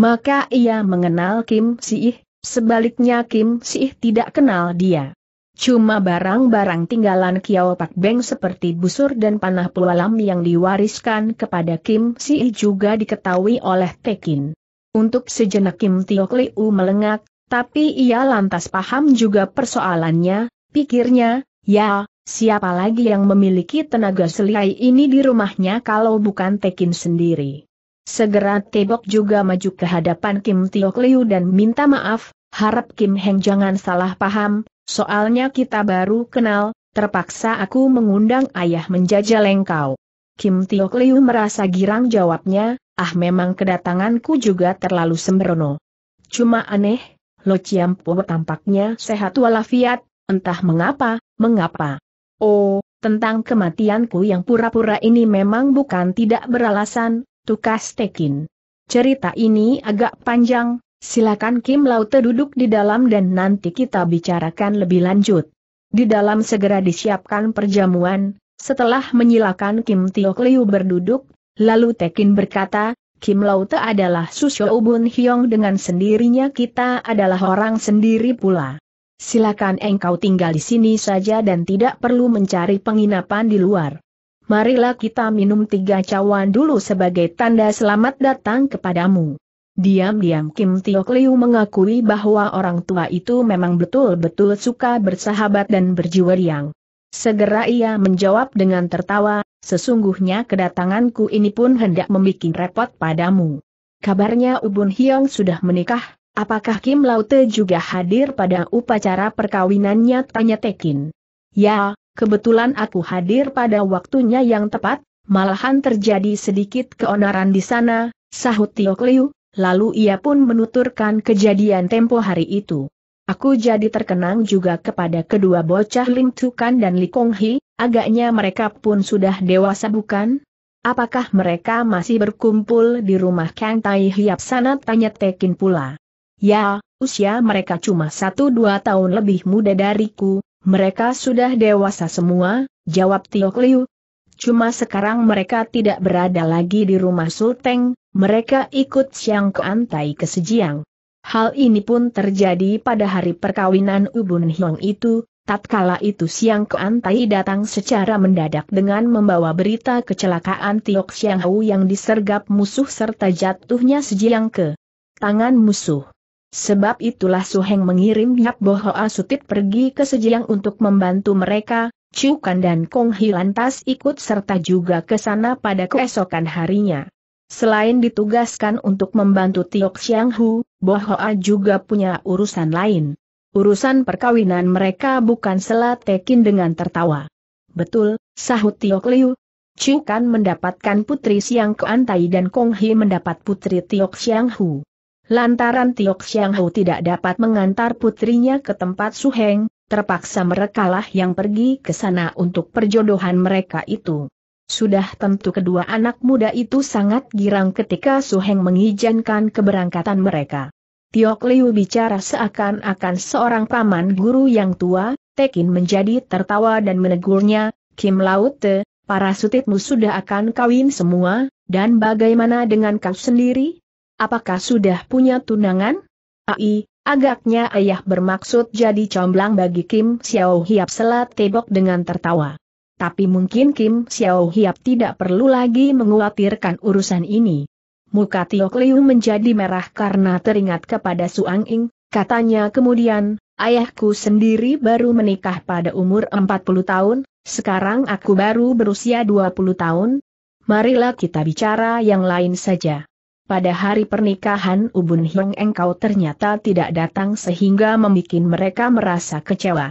Maka ia mengenal Kim Si Ih, sebaliknya Kim Si Ih tidak kenal dia. Cuma barang-barang tinggalan Kiao Pak Beng seperti busur dan panah pualam yang diwariskan kepada Kim Si juga diketahui oleh Tekin. Untuk sejenak Kim Tiok Liu melengak, tapi ia lantas paham juga persoalannya, pikirnya, ya, siapa lagi yang memiliki tenaga selihai ini di rumahnya kalau bukan Tekin sendiri. Segera Tebok juga maju ke hadapan Kim Tiok Liu dan minta maaf, harap Kim Heng jangan salah paham, Soalnya kita baru kenal, terpaksa aku mengundang ayah menjajal engkau. Kim Tiok Liu merasa girang jawabnya, ah memang kedatanganku juga terlalu sembrono. Cuma aneh, Lo Po tampaknya sehat walafiat, entah mengapa, mengapa. Oh, tentang kematianku yang pura-pura ini memang bukan tidak beralasan, tukas tekin. Cerita ini agak panjang, Silakan Kim Laute duduk di dalam dan nanti kita bicarakan lebih lanjut. Di dalam segera disiapkan perjamuan, setelah menyilakan Kim Tiok Liu berduduk, lalu Tekin berkata, Kim Laute adalah Susyo ubun Hyong dengan sendirinya kita adalah orang sendiri pula. Silakan engkau tinggal di sini saja dan tidak perlu mencari penginapan di luar. Marilah kita minum tiga cawan dulu sebagai tanda selamat datang kepadamu. Diam-diam Kim Tio Kliu mengakui bahwa orang tua itu memang betul-betul suka bersahabat dan berjiwa riang. Segera ia menjawab dengan tertawa, sesungguhnya kedatanganku ini pun hendak membuat repot padamu. Kabarnya Ubun Hyong sudah menikah, apakah Kim Laute juga hadir pada upacara perkawinannya tanya Tekin. Ya, kebetulan aku hadir pada waktunya yang tepat, malahan terjadi sedikit keonaran di sana, sahut Tio Kliu, Lalu ia pun menuturkan kejadian tempo hari itu. Aku jadi terkenang juga kepada kedua bocah Ling Tukan dan Li Kong Hi, agaknya mereka pun sudah dewasa bukan? Apakah mereka masih berkumpul di rumah Kang Tai Hiap sana tanya Tekin pula. Ya, usia mereka cuma satu dua tahun lebih muda dariku, mereka sudah dewasa semua, jawab Tio Liu. Cuma sekarang mereka tidak berada lagi di rumah Sulteng, mereka ikut Siang ke antai ke Sejiang. Hal ini pun terjadi pada hari perkawinan Ubun Hiong itu, tatkala itu Siang ke antai datang secara mendadak dengan membawa berita kecelakaan Tiok Siang Hau yang disergap musuh serta jatuhnya Sejiang ke tangan musuh. Sebab itulah Suheng mengirim Yap Bohoa Sutit pergi ke Sejiang untuk membantu mereka, Chu Kan dan Kong Hi lantas ikut serta juga ke sana pada keesokan harinya. Selain ditugaskan untuk membantu Tiok Xiang Hu, Bo Hoa juga punya urusan lain. Urusan perkawinan mereka bukan tekin dengan tertawa. Betul, sahut Tiok Liu. Chu Kan mendapatkan putri Siang Kuantai dan Kong Hi mendapat putri Tiok Xiang Hu. Lantaran Tiok Xiang Hu tidak dapat mengantar putrinya ke tempat Su Heng, terpaksa merekalah yang pergi ke sana untuk perjodohan mereka itu. Sudah tentu kedua anak muda itu sangat girang ketika Su Heng mengizinkan keberangkatan mereka. Tiok Liu bicara seakan-akan seorang paman guru yang tua, Tekin menjadi tertawa dan menegurnya, Kim Laute, para sutitmu sudah akan kawin semua, dan bagaimana dengan kau sendiri? Apakah sudah punya tunangan? Ai, agaknya ayah bermaksud jadi comblang bagi Kim Xiao Hiap Selat Tebok dengan tertawa. Tapi mungkin Kim Xiao Hiap tidak perlu lagi mengkhawatirkan urusan ini. Muka Tio Liu menjadi merah karena teringat kepada Suang Ing, katanya kemudian, ayahku sendiri baru menikah pada umur 40 tahun, sekarang aku baru berusia 20 tahun. Marilah kita bicara yang lain saja. Pada hari pernikahan Ubun Hiong engkau ternyata tidak datang sehingga membuat mereka merasa kecewa.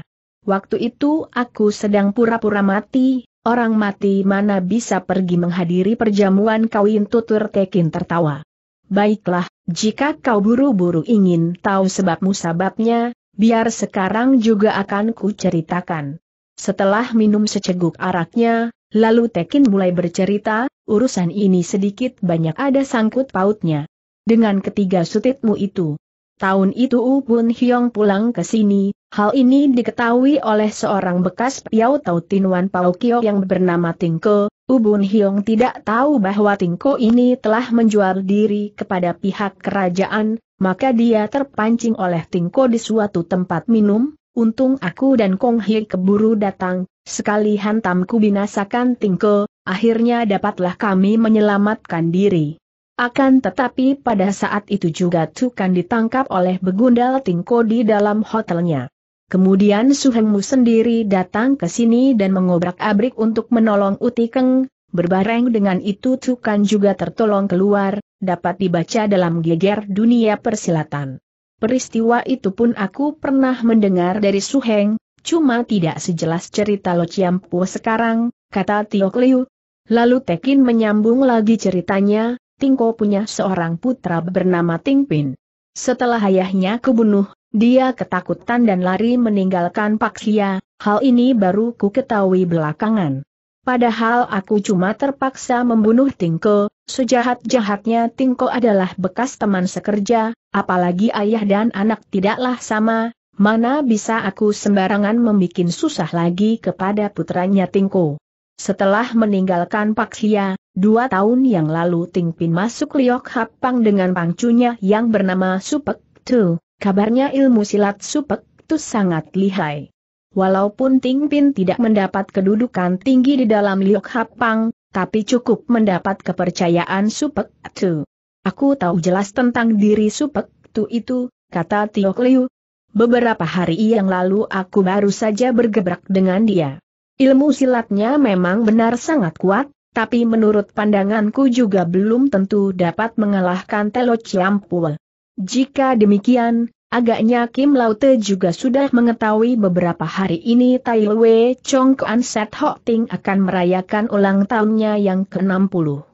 Waktu itu aku sedang pura-pura mati, orang mati mana bisa pergi menghadiri perjamuan kawin tutur tekin tertawa. Baiklah, jika kau buru-buru ingin tahu sebab musababnya, biar sekarang juga akan ku ceritakan. Setelah minum seceguk araknya, lalu Tekin mulai bercerita, urusan ini sedikit banyak ada sangkut pautnya. Dengan ketiga sutitmu itu, Tahun itu Ubun Bun Hyong pulang ke sini, hal ini diketahui oleh seorang bekas Piao Tau Tinwan Pau Kio yang bernama Tingko, Ubun Bun Hyong tidak tahu bahwa Tingko ini telah menjual diri kepada pihak kerajaan, maka dia terpancing oleh Tingko di suatu tempat minum, untung aku dan Kong Hye keburu datang, sekali hantamku binasakan Tingko, akhirnya dapatlah kami menyelamatkan diri. Akan tetapi pada saat itu juga Tukan ditangkap oleh Begundal Tingko di dalam hotelnya. Kemudian Suhengmu sendiri datang ke sini dan mengobrak-abrik untuk menolong Utikeng, berbareng dengan itu Tukan juga tertolong keluar, dapat dibaca dalam geger dunia persilatan. Peristiwa itu pun aku pernah mendengar dari Suheng, cuma tidak sejelas cerita Lo Ciampu sekarang, kata Tio Liu. Lalu Tekin menyambung lagi ceritanya, Tingko punya seorang putra bernama Tingpin. Setelah ayahnya kebunuh, dia ketakutan dan lari meninggalkan Paksia, hal ini baru ku ketahui belakangan. Padahal aku cuma terpaksa membunuh Tingko, sejahat-jahatnya Tingko adalah bekas teman sekerja, apalagi ayah dan anak tidaklah sama, mana bisa aku sembarangan membuat susah lagi kepada putranya Tingko. Setelah meninggalkan Paksia, Dua tahun yang lalu Ting Pin masuk Liok Hapang dengan pangcunya yang bernama Supek Tu. Kabarnya ilmu silat Supek Tu sangat lihai. Walaupun Ting Pin tidak mendapat kedudukan tinggi di dalam Liok Hapang, tapi cukup mendapat kepercayaan Supek Tu. Aku tahu jelas tentang diri Supek Tu itu, kata Tiok Liu. Beberapa hari yang lalu aku baru saja bergebrak dengan dia. Ilmu silatnya memang benar sangat kuat, tapi menurut pandanganku juga belum tentu dapat mengalahkan Telo Ciampul. Jika demikian, agaknya Kim Laute juga sudah mengetahui beberapa hari ini Tai Wei Chong Kuan Set Ho Ting akan merayakan ulang tahunnya yang ke-60.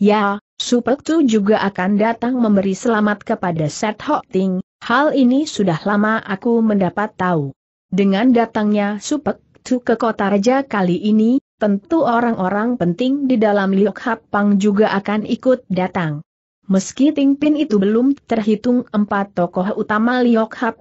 Ya, Supek Tu juga akan datang memberi selamat kepada Set Ho Ting, hal ini sudah lama aku mendapat tahu. Dengan datangnya Supek Tu ke kota raja kali ini, tentu orang-orang penting di dalam Liok Hap juga akan ikut datang. Meski Tingpin itu belum terhitung empat tokoh utama Liok Hap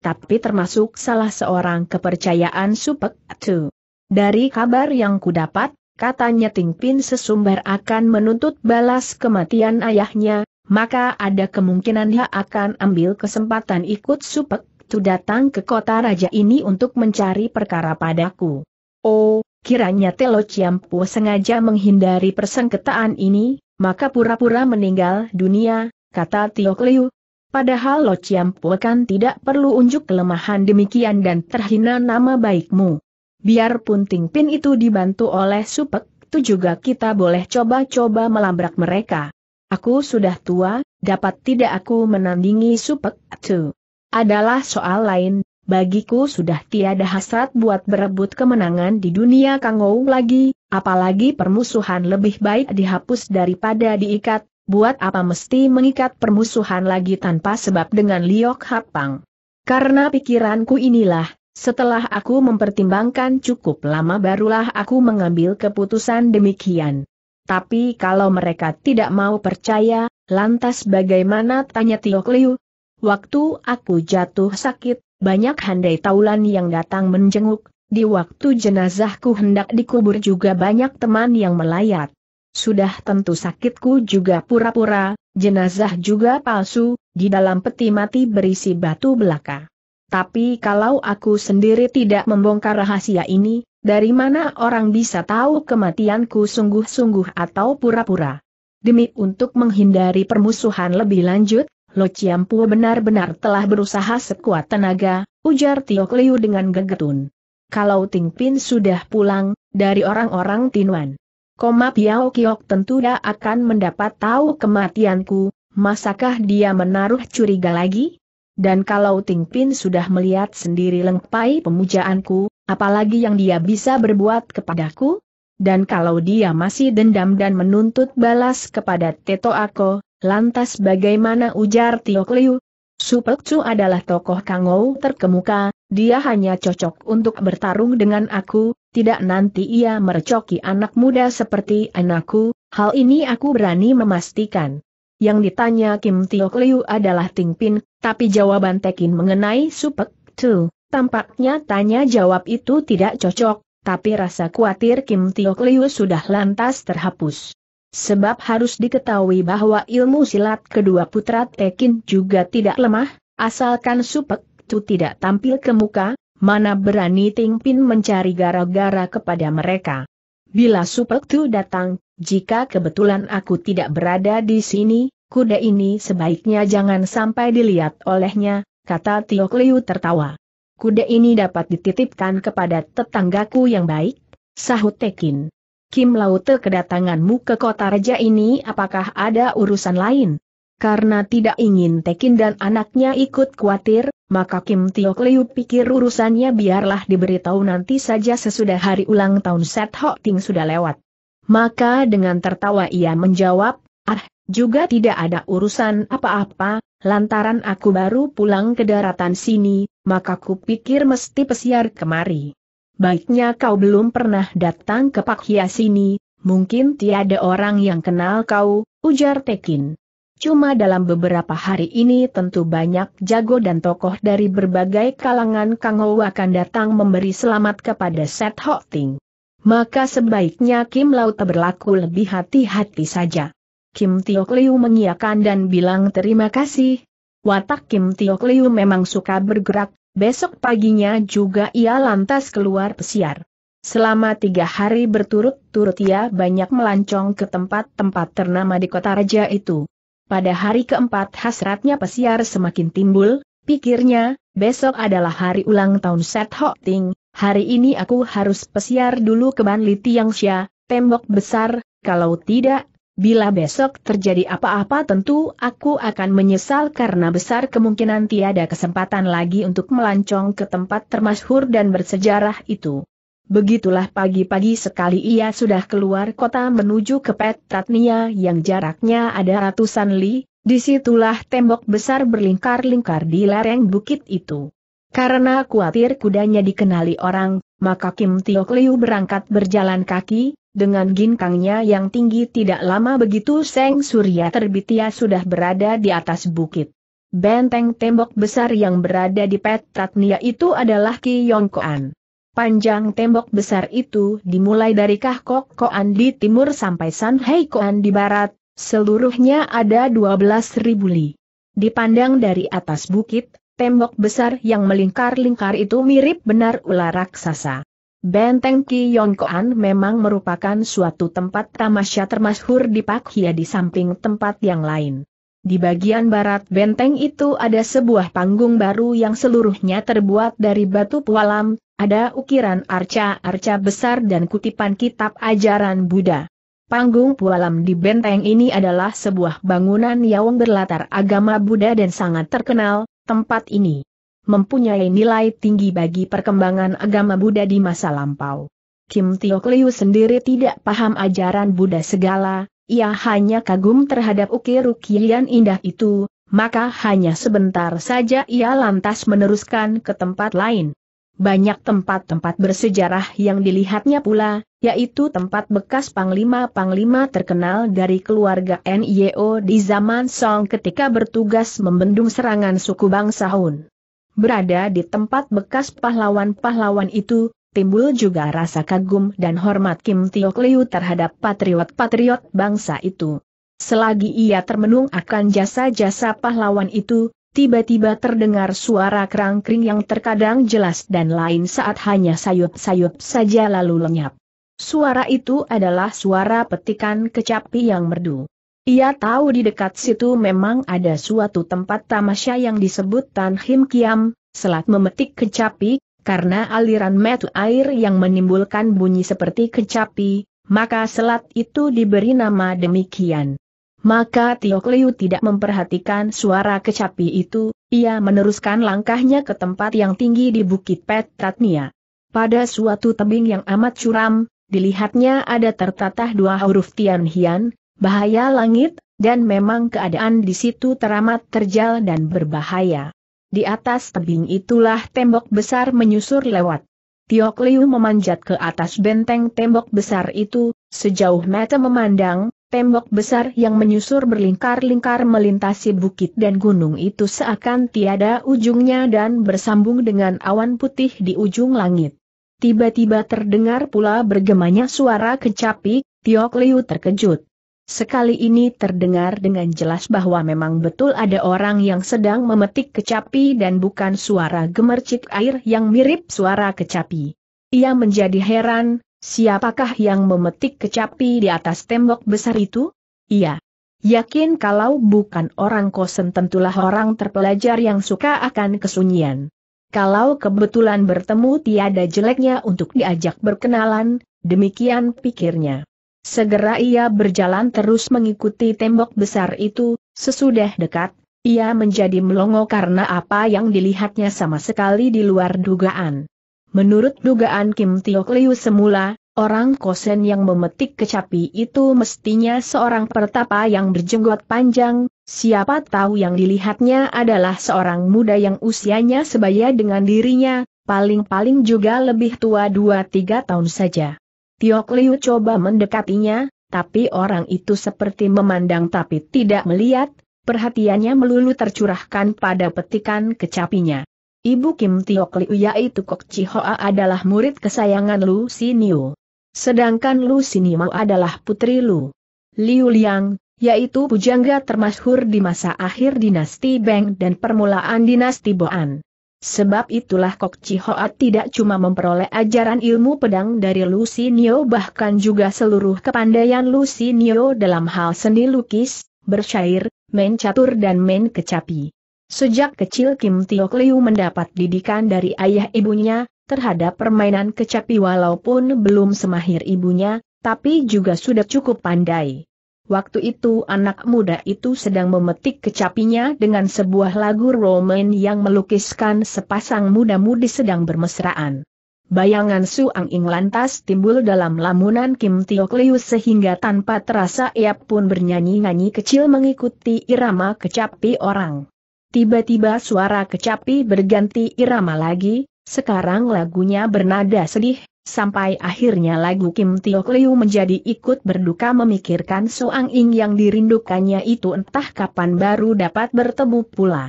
tapi termasuk salah seorang kepercayaan Supek Tu. Dari kabar yang kudapat, katanya Tingpin sesumbar akan menuntut balas kematian ayahnya, maka ada kemungkinan dia akan ambil kesempatan ikut Supek Tu datang ke kota raja ini untuk mencari perkara padaku. Oh, kiranya Telo Ciampu sengaja menghindari persengketaan ini, maka pura-pura meninggal dunia, kata Tio Kliu. Padahal Lo Ciampu kan tidak perlu unjuk kelemahan demikian dan terhina nama baikmu. Biarpun Ting Pin itu dibantu oleh Supek, itu juga kita boleh coba-coba melabrak mereka. Aku sudah tua, dapat tidak aku menandingi Supek Tu? Adalah soal lain, bagiku sudah tiada hasrat buat berebut kemenangan di dunia Kangou lagi, apalagi permusuhan lebih baik dihapus daripada diikat, buat apa mesti mengikat permusuhan lagi tanpa sebab dengan Liok Hapang. Karena pikiranku inilah, setelah aku mempertimbangkan cukup lama barulah aku mengambil keputusan demikian. Tapi kalau mereka tidak mau percaya, lantas bagaimana tanya Tio Liu? Waktu aku jatuh sakit, banyak handai taulan yang datang menjenguk, di waktu jenazahku hendak dikubur juga banyak teman yang melayat. Sudah tentu sakitku juga pura-pura, jenazah juga palsu, di dalam peti mati berisi batu belaka. Tapi kalau aku sendiri tidak membongkar rahasia ini, dari mana orang bisa tahu kematianku sungguh-sungguh atau pura-pura? Demi untuk menghindari permusuhan lebih lanjut, Lo Ciampu benar-benar telah berusaha sekuat tenaga, ujar Tio Liu dengan gegetun. Kalau Ting Pin sudah pulang, dari orang-orang Tinuan. Koma Piao Kiok tentu tidak akan mendapat tahu kematianku, masakah dia menaruh curiga lagi? Dan kalau Ting Pin sudah melihat sendiri lengpai pemujaanku, apalagi yang dia bisa berbuat kepadaku? Dan kalau dia masih dendam dan menuntut balas kepada Teto Ako, Lantas bagaimana ujar Tio Kliu? Supek Chu adalah tokoh Kangou terkemuka, dia hanya cocok untuk bertarung dengan aku, tidak nanti ia merecoki anak muda seperti anakku, hal ini aku berani memastikan. Yang ditanya Kim Tio Liu adalah Ting Pin, tapi jawaban Tekin mengenai Supek Chu, tampaknya tanya jawab itu tidak cocok, tapi rasa khawatir Kim Tio Liu sudah lantas terhapus. Sebab harus diketahui bahwa ilmu silat kedua putra Tekin juga tidak lemah, asalkan Supek Tu tidak tampil ke muka, mana berani Ting Pin mencari gara-gara kepada mereka. Bila Supek Tu datang, jika kebetulan aku tidak berada di sini, kuda ini sebaiknya jangan sampai dilihat olehnya, kata Tio Liu tertawa. Kuda ini dapat dititipkan kepada tetanggaku yang baik, sahut Tekin. Kim Laute kedatanganmu ke kota raja ini apakah ada urusan lain? Karena tidak ingin Tekin dan anaknya ikut khawatir, maka Kim Tio Kliu pikir urusannya biarlah diberitahu nanti saja sesudah hari ulang tahun Set Ho Ting sudah lewat. Maka dengan tertawa ia menjawab, ah, juga tidak ada urusan apa-apa, lantaran aku baru pulang ke daratan sini, maka ku pikir mesti pesiar kemari baiknya kau belum pernah datang ke Pak Hias ini, mungkin tiada orang yang kenal kau, ujar Tekin. Cuma dalam beberapa hari ini tentu banyak jago dan tokoh dari berbagai kalangan Kang akan datang memberi selamat kepada Set Ho Ting. Maka sebaiknya Kim Lau berlaku lebih hati-hati saja. Kim Tio Liu mengiakan dan bilang terima kasih. Watak Kim Tio Liu memang suka bergerak, Besok paginya juga ia lantas keluar pesiar. Selama tiga hari berturut-turut ia banyak melancong ke tempat-tempat ternama di kota raja itu. Pada hari keempat hasratnya pesiar semakin timbul, pikirnya, besok adalah hari ulang tahun Set Hok Ting, hari ini aku harus pesiar dulu ke Ban Li Tiang Xia, tembok besar, kalau tidak Bila besok terjadi apa-apa tentu aku akan menyesal karena besar kemungkinan tiada kesempatan lagi untuk melancong ke tempat termasyhur dan bersejarah itu. Begitulah pagi-pagi sekali ia sudah keluar kota menuju ke Petratnia yang jaraknya ada ratusan li, disitulah tembok besar berlingkar-lingkar di lereng bukit itu. Karena khawatir kudanya dikenali orang, maka Kim Tiok Liu berangkat berjalan kaki, dengan ginkangnya yang tinggi tidak lama begitu Seng Surya Terbitia sudah berada di atas bukit. Benteng tembok besar yang berada di Petatnia itu adalah Ki Kiyongkoan. Panjang tembok besar itu dimulai dari Koan di timur sampai San Koan di barat, seluruhnya ada 12.000 li. Dipandang dari atas bukit, tembok besar yang melingkar-lingkar itu mirip benar ular raksasa. Benteng Ki Yongkoan memang merupakan suatu tempat tamasya termasyhur di Hia di samping tempat yang lain. Di bagian barat benteng itu ada sebuah panggung baru yang seluruhnya terbuat dari batu pualam, ada ukiran arca-arca besar dan kutipan kitab ajaran Buddha. Panggung pualam di benteng ini adalah sebuah bangunan yang berlatar agama Buddha dan sangat terkenal, tempat ini mempunyai nilai tinggi bagi perkembangan agama Buddha di masa lampau. Kim Tio Kliu sendiri tidak paham ajaran Buddha segala, ia hanya kagum terhadap ukir ukiran indah itu, maka hanya sebentar saja ia lantas meneruskan ke tempat lain. Banyak tempat-tempat bersejarah yang dilihatnya pula, yaitu tempat bekas panglima-panglima terkenal dari keluarga NIO di zaman Song ketika bertugas membendung serangan suku bangsa Hun. Berada di tempat bekas pahlawan-pahlawan itu, timbul juga rasa kagum dan hormat Kim Tiok Liu terhadap patriot-patriot bangsa itu. Selagi ia termenung akan jasa-jasa pahlawan itu, tiba-tiba terdengar suara kerangkring yang terkadang jelas dan lain saat hanya sayup-sayup saja lalu lenyap. Suara itu adalah suara petikan kecapi yang merdu. Ia tahu di dekat situ memang ada suatu tempat tamasya yang disebut Tan Him Kiam, selat memetik kecapi, karena aliran metu air yang menimbulkan bunyi seperti kecapi, maka selat itu diberi nama demikian. Maka Tiok Liu tidak memperhatikan suara kecapi itu, ia meneruskan langkahnya ke tempat yang tinggi di Bukit Petratnia. Pada suatu tebing yang amat curam, dilihatnya ada tertatah dua huruf Tian Hian, bahaya langit, dan memang keadaan di situ teramat terjal dan berbahaya. Di atas tebing itulah tembok besar menyusur lewat. Tiok Liu memanjat ke atas benteng tembok besar itu, sejauh mata memandang, tembok besar yang menyusur berlingkar-lingkar melintasi bukit dan gunung itu seakan tiada ujungnya dan bersambung dengan awan putih di ujung langit. Tiba-tiba terdengar pula bergemanya suara kecapi, Tiok Liu terkejut. Sekali ini terdengar dengan jelas bahwa memang betul ada orang yang sedang memetik kecapi dan bukan suara gemercik air yang mirip suara kecapi. Ia menjadi heran, siapakah yang memetik kecapi di atas tembok besar itu? Ia yakin kalau bukan orang kosen tentulah orang terpelajar yang suka akan kesunyian. Kalau kebetulan bertemu tiada jeleknya untuk diajak berkenalan, demikian pikirnya. Segera ia berjalan terus mengikuti tembok besar itu, sesudah dekat, ia menjadi melongo karena apa yang dilihatnya sama sekali di luar dugaan. Menurut dugaan Kim Tio Liu semula, orang kosen yang memetik kecapi itu mestinya seorang pertapa yang berjenggot panjang, siapa tahu yang dilihatnya adalah seorang muda yang usianya sebaya dengan dirinya, paling-paling juga lebih tua 2-3 tahun saja. Tiok Liu coba mendekatinya, tapi orang itu seperti memandang tapi tidak melihat, perhatiannya melulu tercurahkan pada petikan kecapinya. Ibu Kim Tiok Liu yaitu Kok Chi Hoa adalah murid kesayangan Lu Siniu. Sedangkan Lu Siniu adalah putri Lu. Liu Liang, yaitu pujangga termasyhur di masa akhir dinasti Beng dan permulaan dinasti Boan. Sebab itulah Kok Cihoat tidak cuma memperoleh ajaran ilmu pedang dari Lucy Lucinio bahkan juga seluruh kepandaian Lucy Lucinio dalam hal seni lukis, bersyair, main catur dan main kecapi. Sejak kecil Kim Tiok Liu mendapat didikan dari ayah ibunya, terhadap permainan kecapi walaupun belum semahir ibunya, tapi juga sudah cukup pandai. Waktu itu anak muda itu sedang memetik kecapinya dengan sebuah lagu Roman yang melukiskan sepasang muda-mudi sedang bermesraan. Bayangan Suang Ing lantas timbul dalam lamunan Kim Kliu sehingga tanpa terasa ia pun bernyanyi-nyanyi kecil mengikuti irama kecapi orang. Tiba-tiba suara kecapi berganti irama lagi, sekarang lagunya bernada sedih, sampai akhirnya lagu Kim Tio Liu menjadi ikut berduka memikirkan Soang Ing yang dirindukannya itu entah kapan baru dapat bertemu pula.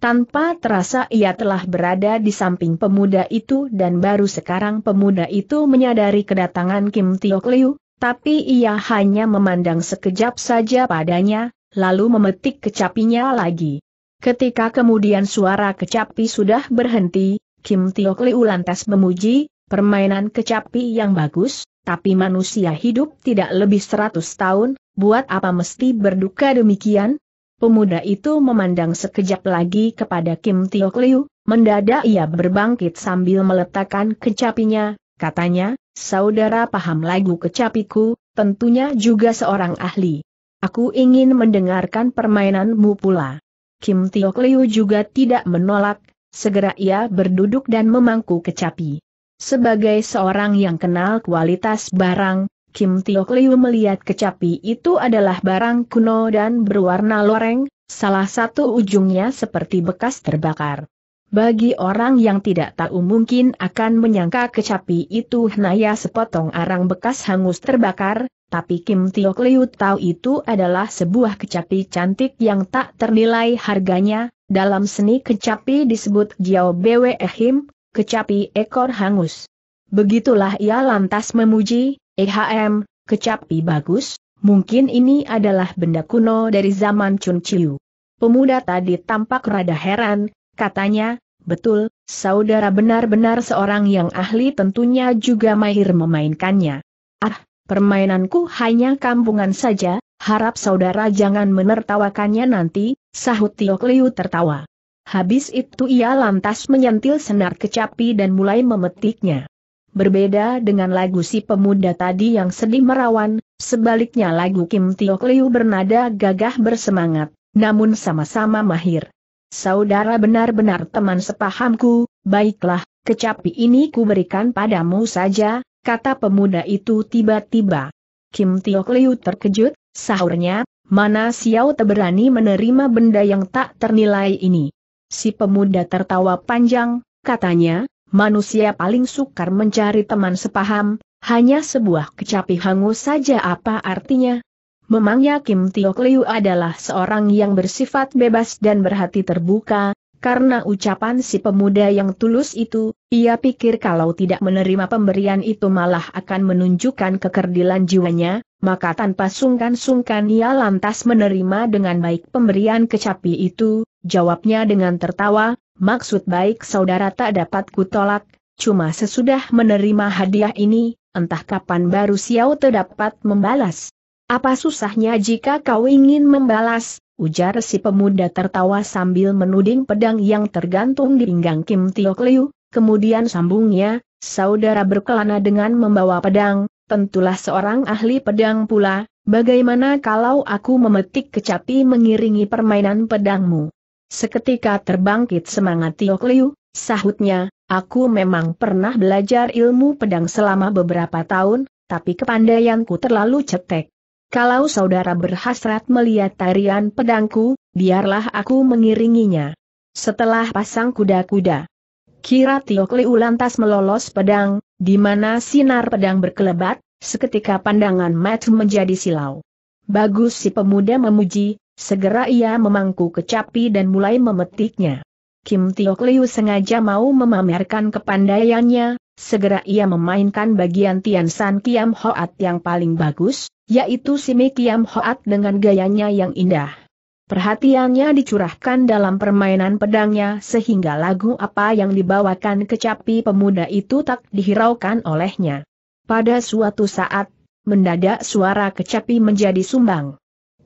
Tanpa terasa ia telah berada di samping pemuda itu dan baru sekarang pemuda itu menyadari kedatangan Kim Tio Liu, tapi ia hanya memandang sekejap saja padanya, lalu memetik kecapinya lagi. Ketika kemudian suara kecapi sudah berhenti, Kim Tio Liu lantas memuji, Permainan kecapi yang bagus, tapi manusia hidup tidak lebih seratus tahun, buat apa mesti berduka demikian? Pemuda itu memandang sekejap lagi kepada Kim Tiok Liu, mendadak ia berbangkit sambil meletakkan kecapinya, katanya, saudara paham lagu kecapiku, tentunya juga seorang ahli. Aku ingin mendengarkan permainanmu pula. Kim Tiok Liu juga tidak menolak, segera ia berduduk dan memangku kecapi. Sebagai seorang yang kenal kualitas barang, Kim Tio Liu melihat kecapi itu adalah barang kuno dan berwarna loreng, salah satu ujungnya seperti bekas terbakar. Bagi orang yang tidak tahu mungkin akan menyangka kecapi itu hanya sepotong arang bekas hangus terbakar, tapi Kim Tio Liu tahu itu adalah sebuah kecapi cantik yang tak ternilai harganya, dalam seni kecapi disebut Jiao Bwe Him, kecapi ekor hangus. Begitulah ia lantas memuji, EHM, kecapi bagus, mungkin ini adalah benda kuno dari zaman Chun Chiu. Pemuda tadi tampak rada heran, katanya, betul, saudara benar-benar seorang yang ahli tentunya juga mahir memainkannya. Ah, permainanku hanya kampungan saja, harap saudara jangan menertawakannya nanti, sahut Tio Liu tertawa. Habis itu ia lantas menyentil senar kecapi dan mulai memetiknya. Berbeda dengan lagu si pemuda tadi yang sedih merawan, sebaliknya lagu Kim Tio Liu bernada gagah bersemangat, namun sama-sama mahir. Saudara benar-benar teman sepahamku, baiklah, kecapi ini kuberikan padamu saja, kata pemuda itu tiba-tiba. Kim Tio Liu terkejut, sahurnya, mana Xiao teberani menerima benda yang tak ternilai ini. Si pemuda tertawa panjang, katanya, manusia paling sukar mencari teman sepaham, hanya sebuah kecapi hangus saja apa artinya? Memangnya Kim Tiok Liu adalah seorang yang bersifat bebas dan berhati terbuka, karena ucapan si pemuda yang tulus itu, ia pikir kalau tidak menerima pemberian itu malah akan menunjukkan kekerdilan jiwanya, maka tanpa sungkan-sungkan ia lantas menerima dengan baik pemberian kecapi itu, jawabnya dengan tertawa, maksud baik saudara tak dapat kutolak, cuma sesudah menerima hadiah ini, entah kapan baru Xiao terdapat membalas. Apa susahnya jika kau ingin membalas, ujar si pemuda tertawa sambil menuding pedang yang tergantung di pinggang Kim Tio Liu, kemudian sambungnya, saudara berkelana dengan membawa pedang, tentulah seorang ahli pedang pula, bagaimana kalau aku memetik kecapi mengiringi permainan pedangmu? Seketika terbangkit semangat Tiok Liu, sahutnya, aku memang pernah belajar ilmu pedang selama beberapa tahun, tapi kepandaianku terlalu cetek. Kalau saudara berhasrat melihat tarian pedangku, biarlah aku mengiringinya. Setelah pasang kuda-kuda, Kira Tiok Liu lantas melolos pedang, di mana sinar pedang berkelebat, seketika pandangan Matt menjadi silau. Bagus si pemuda memuji, segera ia memangku kecapi dan mulai memetiknya. Kim Tiok Liu sengaja mau memamerkan kepandaiannya, segera ia memainkan bagian Tian San Kiam Hoat yang paling bagus, yaitu Simi Kiam Hoat dengan gayanya yang indah. Perhatiannya dicurahkan dalam permainan pedangnya sehingga lagu apa yang dibawakan kecapi pemuda itu tak dihiraukan olehnya. Pada suatu saat, mendadak suara kecapi menjadi sumbang.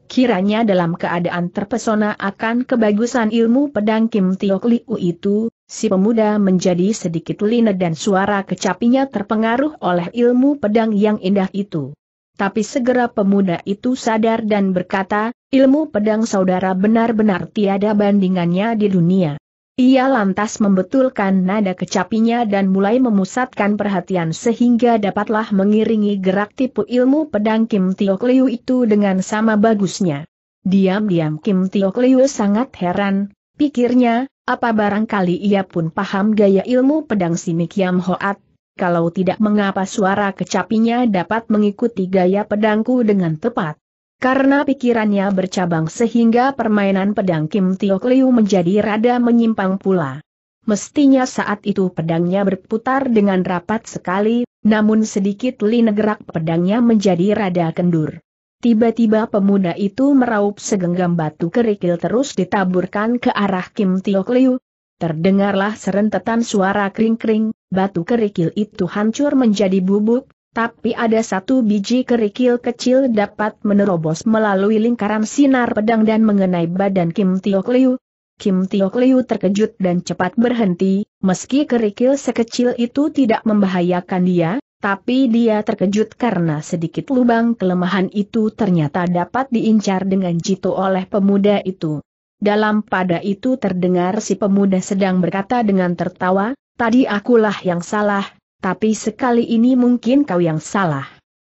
Kiranya dalam keadaan terpesona akan kebagusan ilmu pedang Kim Tio Liu itu, si pemuda menjadi sedikit lina dan suara kecapinya terpengaruh oleh ilmu pedang yang indah itu. Tapi segera pemuda itu sadar dan berkata, ilmu pedang saudara benar-benar tiada bandingannya di dunia. Ia lantas membetulkan nada kecapinya dan mulai memusatkan perhatian sehingga dapatlah mengiringi gerak tipu ilmu pedang Kim Tio Liu itu dengan sama bagusnya. Diam-diam Kim Tio Liu sangat heran, pikirnya, apa barangkali ia pun paham gaya ilmu pedang si Mikiam Hoat, kalau tidak mengapa suara kecapinya dapat mengikuti gaya pedangku dengan tepat. Karena pikirannya bercabang sehingga permainan pedang Kim Tio Liu menjadi rada menyimpang pula. Mestinya saat itu pedangnya berputar dengan rapat sekali, namun sedikit lini gerak pedangnya menjadi rada kendur. Tiba-tiba pemuda itu meraup segenggam batu kerikil terus ditaburkan ke arah Kim Tio Liu, Terdengarlah serentetan suara kring-kring, batu kerikil itu hancur menjadi bubuk, tapi ada satu biji kerikil kecil dapat menerobos melalui lingkaran sinar pedang dan mengenai badan Kim Tiok Liu. Kim Tiok Liu terkejut dan cepat berhenti, meski kerikil sekecil itu tidak membahayakan dia, tapi dia terkejut karena sedikit lubang kelemahan itu ternyata dapat diincar dengan jitu oleh pemuda itu. Dalam pada itu terdengar si pemuda sedang berkata dengan tertawa, tadi akulah yang salah, tapi sekali ini mungkin kau yang salah.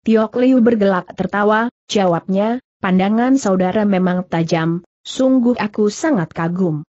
Tiok Liu bergelak tertawa, jawabnya, pandangan saudara memang tajam, sungguh aku sangat kagum.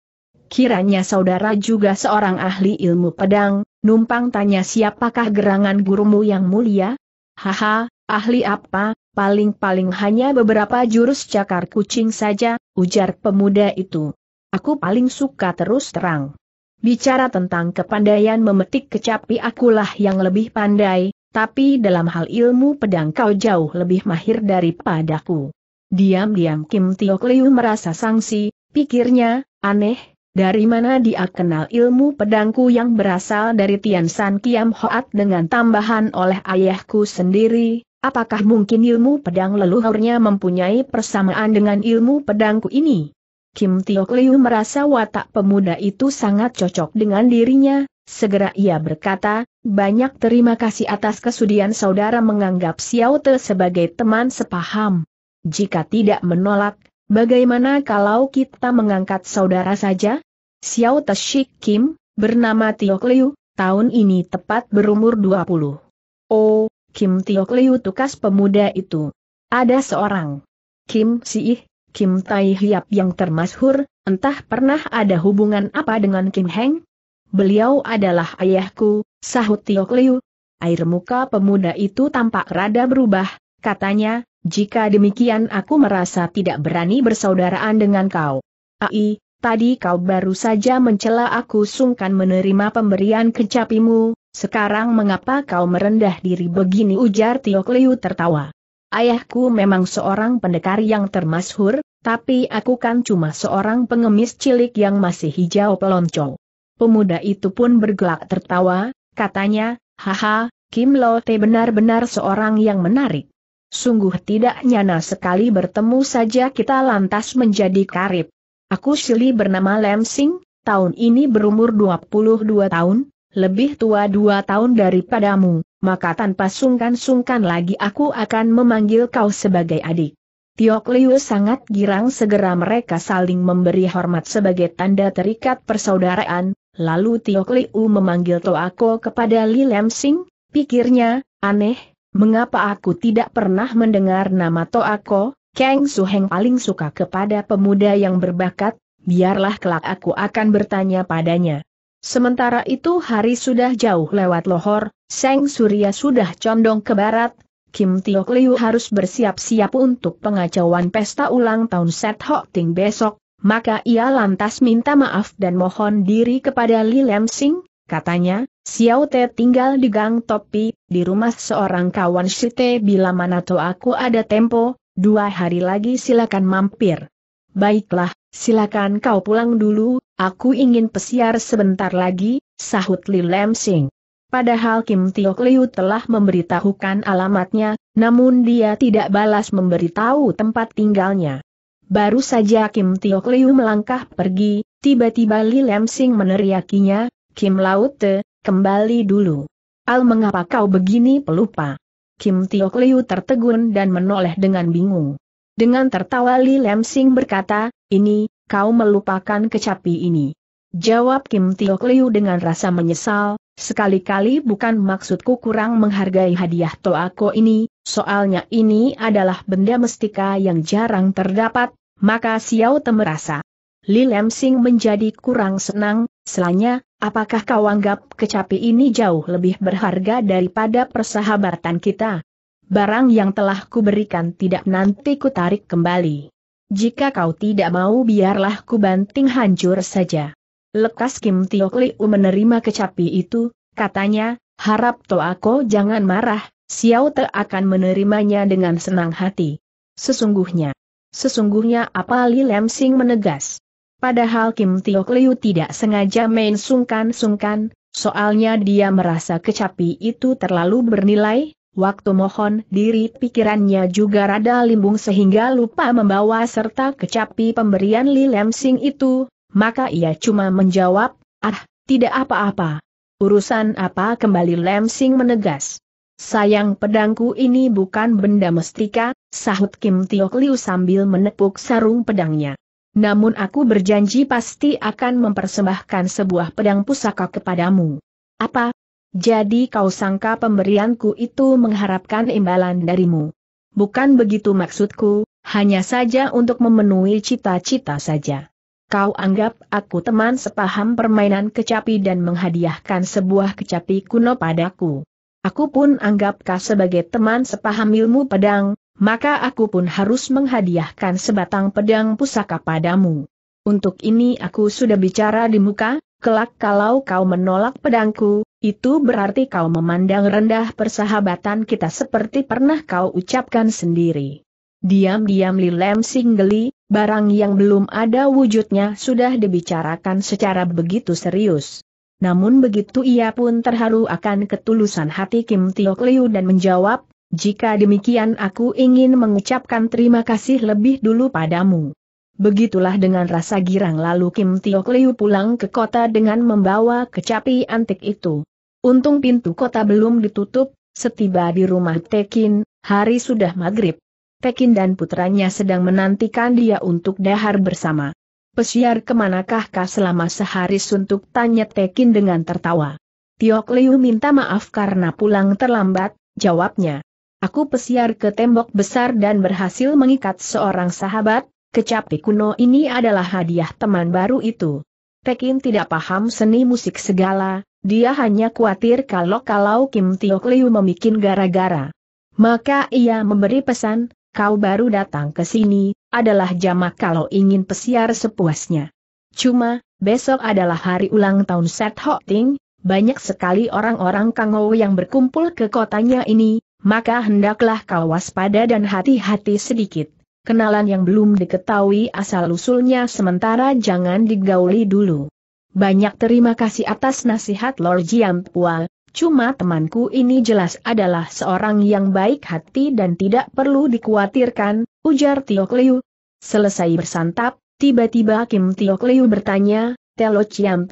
Kiranya saudara juga seorang ahli ilmu pedang, numpang tanya siapakah gerangan gurumu yang mulia? Haha, ahli apa, Paling-paling hanya beberapa jurus cakar kucing saja, ujar pemuda itu. Aku paling suka terus terang. Bicara tentang kepandaian memetik kecapi akulah yang lebih pandai, tapi dalam hal ilmu pedang kau jauh lebih mahir daripadaku. Diam-diam Kim Tiok Liu merasa sangsi, pikirnya, aneh, dari mana dia kenal ilmu pedangku yang berasal dari Tian San Kiam Hoat dengan tambahan oleh ayahku sendiri, Apakah mungkin ilmu pedang leluhurnya mempunyai persamaan dengan ilmu pedangku ini? Kim Tiok Liu merasa watak pemuda itu sangat cocok dengan dirinya, segera ia berkata, banyak terima kasih atas kesudian saudara menganggap Xiao Te sebagai teman sepaham. Jika tidak menolak, bagaimana kalau kita mengangkat saudara saja? Xiao Te Shik Kim, bernama Tiok Liu, tahun ini tepat berumur 20. Oh, Kim Tiok Liu tukas pemuda itu. Ada seorang Kim Siih, Kim Tai Hiap yang termasyhur, entah pernah ada hubungan apa dengan Kim Heng? Beliau adalah ayahku, sahut Tiok Liu. Air muka pemuda itu tampak rada berubah, katanya, jika demikian aku merasa tidak berani bersaudaraan dengan kau. Ai, tadi kau baru saja mencela aku sungkan menerima pemberian kecapimu, sekarang mengapa kau merendah diri begini ujar Tio Kliu tertawa. Ayahku memang seorang pendekar yang termasyhur, tapi aku kan cuma seorang pengemis cilik yang masih hijau peloncong. Pemuda itu pun bergelak tertawa, katanya, haha, Kim Lo Te benar-benar seorang yang menarik. Sungguh tidak nyana sekali bertemu saja kita lantas menjadi karib. Aku Sili bernama Lem Sing, tahun ini berumur 22 tahun, lebih tua dua tahun daripadamu, maka tanpa sungkan-sungkan lagi aku akan memanggil kau sebagai adik. Tiok Liu sangat girang segera mereka saling memberi hormat sebagai tanda terikat persaudaraan, lalu Tiok Liu memanggil Toako kepada Li Lem Sing, pikirnya, aneh, mengapa aku tidak pernah mendengar nama Toako, Kang Su Heng paling suka kepada pemuda yang berbakat, biarlah kelak aku akan bertanya padanya. Sementara itu hari sudah jauh lewat lohor, Seng Surya sudah condong ke barat, Kim Tio Liu harus bersiap-siap untuk pengacauan pesta ulang tahun Set Hok Ting besok, maka ia lantas minta maaf dan mohon diri kepada Li Lam Sing, katanya, Xiao Te tinggal di gang topi, di rumah seorang kawan Te. bila mana to aku ada tempo, dua hari lagi silakan mampir. Baiklah, silakan kau pulang dulu, Aku ingin pesiar sebentar lagi, sahut Li Lam Sing. Padahal Kim Tiok Liu telah memberitahukan alamatnya, namun dia tidak balas memberitahu tempat tinggalnya. Baru saja Kim Tiok Liu melangkah pergi, tiba-tiba Li Lam Sing meneriakinya, Kim Laute, kembali dulu. Al mengapa kau begini pelupa? Kim Tiok Liu tertegun dan menoleh dengan bingung. Dengan tertawa Li Lam Sing berkata, ini, kau melupakan kecapi ini. Jawab Kim Tiok Liu dengan rasa menyesal, sekali-kali bukan maksudku kurang menghargai hadiah toako ini, soalnya ini adalah benda mestika yang jarang terdapat, maka Xiao temerasa. Li Lem Sing menjadi kurang senang, selanya, apakah kau anggap kecapi ini jauh lebih berharga daripada persahabatan kita? Barang yang telah kuberikan tidak nanti kutarik kembali. Jika kau tidak mau biarlah ku banting hancur saja. Lekas Kim Tiok Liu menerima kecapi itu, katanya, harap aku jangan marah, Xiao Te akan menerimanya dengan senang hati. Sesungguhnya, sesungguhnya apa Li Lem Sing menegas. Padahal Kim Tiok Liu tidak sengaja main sungkan-sungkan, soalnya dia merasa kecapi itu terlalu bernilai, Waktu mohon diri pikirannya juga rada limbung sehingga lupa membawa serta kecapi pemberian Li Lemsing itu, maka ia cuma menjawab, ah, tidak apa-apa. Urusan apa kembali Lemsing menegas. Sayang pedangku ini bukan benda mestika, sahut Kim Tiok Liu sambil menepuk sarung pedangnya. Namun aku berjanji pasti akan mempersembahkan sebuah pedang pusaka kepadamu. Apa, jadi kau sangka pemberianku itu mengharapkan imbalan darimu. Bukan begitu maksudku, hanya saja untuk memenuhi cita-cita saja. Kau anggap aku teman sepaham permainan kecapi dan menghadiahkan sebuah kecapi kuno padaku. Aku pun anggap kau sebagai teman sepaham ilmu pedang, maka aku pun harus menghadiahkan sebatang pedang pusaka padamu. Untuk ini aku sudah bicara di muka, Kelak kalau kau menolak pedangku, itu berarti kau memandang rendah persahabatan kita seperti pernah kau ucapkan sendiri. Diam-diam Li Singgeli, barang yang belum ada wujudnya sudah dibicarakan secara begitu serius. Namun begitu ia pun terharu akan ketulusan hati Kim Tio Liu dan menjawab, jika demikian aku ingin mengucapkan terima kasih lebih dulu padamu. Begitulah dengan rasa girang lalu Kim Tiok Liu pulang ke kota dengan membawa kecapi antik itu. Untung pintu kota belum ditutup, setiba di rumah Tekin, hari sudah maghrib. Tekin dan putranya sedang menantikan dia untuk dahar bersama. Pesiar kemanakah kah selama sehari suntuk tanya Tekin dengan tertawa. Tiok Liu minta maaf karena pulang terlambat, jawabnya. Aku pesiar ke tembok besar dan berhasil mengikat seorang sahabat, Kecapi kuno ini adalah hadiah teman baru itu. Tekin tidak paham seni musik segala, dia hanya khawatir kalau-kalau Kim Tiok Liu memikin gara-gara. Maka ia memberi pesan, kau baru datang ke sini, adalah jamak kalau ingin pesiar sepuasnya. Cuma, besok adalah hari ulang tahun Set Ho Ting, banyak sekali orang-orang Ou yang berkumpul ke kotanya ini, maka hendaklah kau waspada dan hati-hati sedikit kenalan yang belum diketahui asal-usulnya sementara jangan digauli dulu. Banyak terima kasih atas nasihat Lord Pua, cuma temanku ini jelas adalah seorang yang baik hati dan tidak perlu dikhawatirkan, ujar Tio Liu. Selesai bersantap, tiba-tiba Kim Tio Liu bertanya, Telo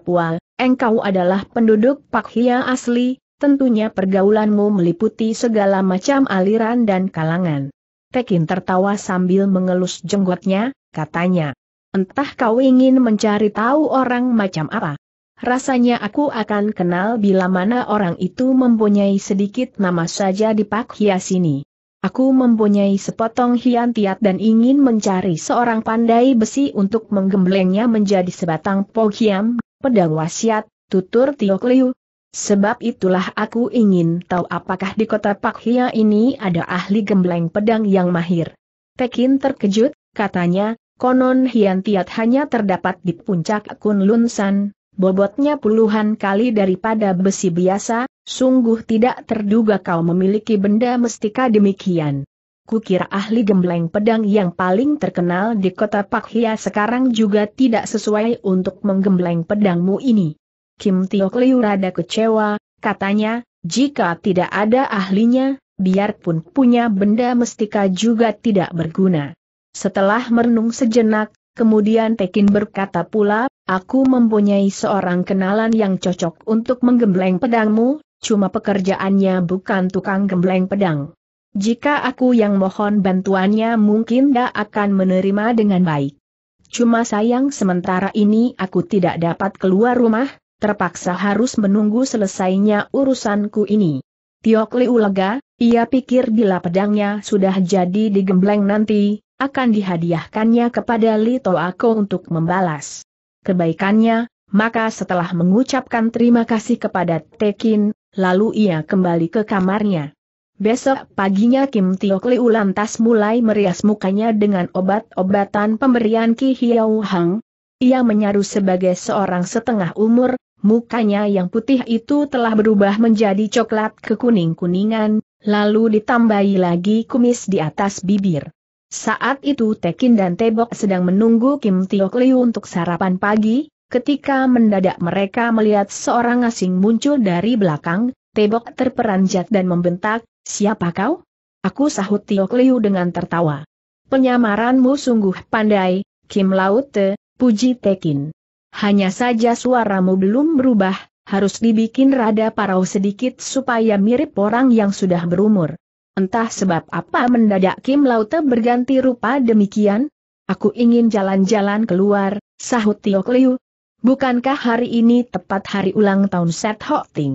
Pua, engkau adalah penduduk Pak Hia asli, tentunya pergaulanmu meliputi segala macam aliran dan kalangan. Tekin tertawa sambil mengelus jenggotnya, katanya. Entah kau ingin mencari tahu orang macam apa. Rasanya aku akan kenal bila mana orang itu mempunyai sedikit nama saja di Pak Hias ini. Aku mempunyai sepotong hiantiat dan ingin mencari seorang pandai besi untuk menggemblengnya menjadi sebatang pogiam, pedang wasiat, tutur Tio Liu, Sebab itulah aku ingin tahu apakah di kota Pak ini ada ahli gembleng pedang yang mahir. Tekin terkejut, katanya, konon Hian Tiat hanya terdapat di puncak Kunlun San, bobotnya puluhan kali daripada besi biasa, sungguh tidak terduga kau memiliki benda mestika demikian. Kukira ahli gembleng pedang yang paling terkenal di kota Pakhia sekarang juga tidak sesuai untuk menggembleng pedangmu ini. Kim Tio Kliu rada kecewa, katanya, jika tidak ada ahlinya, biarpun punya benda mestika juga tidak berguna. Setelah merenung sejenak, kemudian Tekin berkata pula, aku mempunyai seorang kenalan yang cocok untuk menggembleng pedangmu, cuma pekerjaannya bukan tukang gembleng pedang. Jika aku yang mohon bantuannya mungkin dia akan menerima dengan baik. Cuma sayang sementara ini aku tidak dapat keluar rumah, terpaksa harus menunggu selesainya urusanku ini. Tiok Liu lega, ia pikir bila pedangnya sudah jadi digembleng nanti, akan dihadiahkannya kepada Li Toako untuk membalas kebaikannya, maka setelah mengucapkan terima kasih kepada Tekin, lalu ia kembali ke kamarnya. Besok paginya Kim Tiok Liu lantas mulai merias mukanya dengan obat-obatan pemberian Ki Hiau Hang. Ia menyaru sebagai seorang setengah umur, Mukanya yang putih itu telah berubah menjadi coklat kekuning-kuningan, lalu ditambahi lagi kumis di atas bibir. Saat itu Tekin dan Tebok sedang menunggu Kim Tiok Liu untuk sarapan pagi, ketika mendadak mereka melihat seorang asing muncul dari belakang, Tebok terperanjat dan membentak, siapa kau? Aku sahut Tiok Liu dengan tertawa. Penyamaranmu sungguh pandai, Kim Laute, puji Tekin. Hanya saja suaramu belum berubah, harus dibikin rada parau sedikit supaya mirip orang yang sudah berumur. Entah sebab apa mendadak Kim Laute berganti rupa demikian? Aku ingin jalan-jalan keluar, sahut Tiok Liu. Bukankah hari ini tepat hari ulang tahun Set Hok Ting?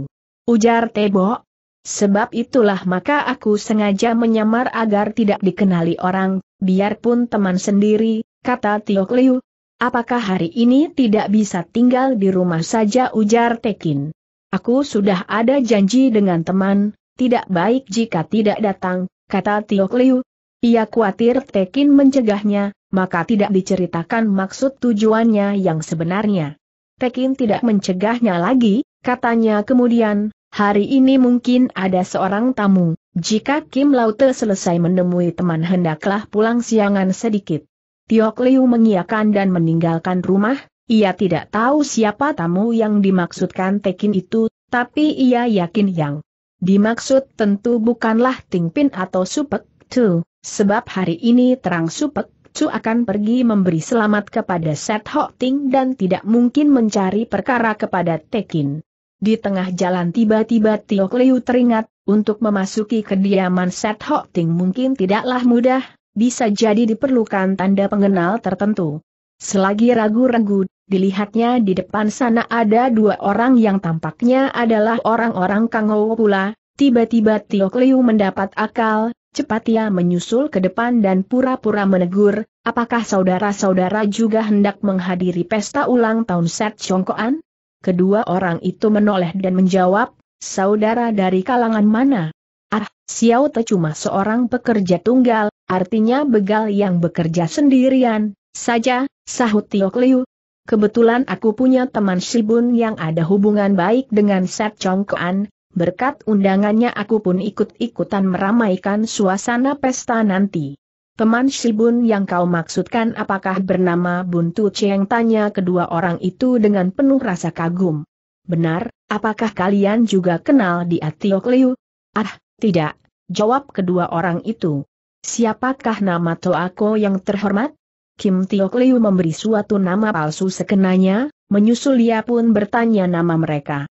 Ujar Tebo. Sebab itulah maka aku sengaja menyamar agar tidak dikenali orang, biarpun teman sendiri, kata Tiok Liu. Apakah hari ini tidak bisa tinggal di rumah saja ujar Tekin? Aku sudah ada janji dengan teman, tidak baik jika tidak datang, kata Tio Liu. Ia khawatir Tekin mencegahnya, maka tidak diceritakan maksud tujuannya yang sebenarnya. Tekin tidak mencegahnya lagi, katanya kemudian, hari ini mungkin ada seorang tamu, jika Kim Laute selesai menemui teman hendaklah pulang siangan sedikit. Tiok Liu mengiakan dan meninggalkan rumah, ia tidak tahu siapa tamu yang dimaksudkan Tekin itu, tapi ia yakin yang dimaksud tentu bukanlah Tingpin atau Supek Tu, sebab hari ini terang Supek Tu akan pergi memberi selamat kepada Set Hok Ting dan tidak mungkin mencari perkara kepada Tekin. Di tengah jalan tiba-tiba Tiok Liu teringat, untuk memasuki kediaman Set Hok Ting mungkin tidaklah mudah, bisa jadi diperlukan tanda pengenal tertentu. Selagi ragu-ragu, dilihatnya di depan sana ada dua orang yang tampaknya adalah orang-orang Kangou pula, tiba-tiba Tio Kliu mendapat akal, cepat ia menyusul ke depan dan pura-pura menegur, apakah saudara-saudara juga hendak menghadiri pesta ulang tahun Set Chongkoan? Kedua orang itu menoleh dan menjawab, saudara dari kalangan mana? Ah, Xiao Te cuma seorang pekerja tunggal, Artinya begal yang bekerja sendirian, saja, sahut Tiok Liu. Kebetulan aku punya teman Shibun yang ada hubungan baik dengan Set Chong Kuan, berkat undangannya aku pun ikut-ikutan meramaikan suasana pesta nanti. Teman Shibun yang kau maksudkan apakah bernama Buntu Cheng tanya kedua orang itu dengan penuh rasa kagum. Benar, apakah kalian juga kenal di Tiok Liu? Ah, tidak, jawab kedua orang itu. Siapakah nama Toako yang terhormat? Kim Tio Liu memberi suatu nama palsu sekenanya, menyusul ia pun bertanya nama mereka.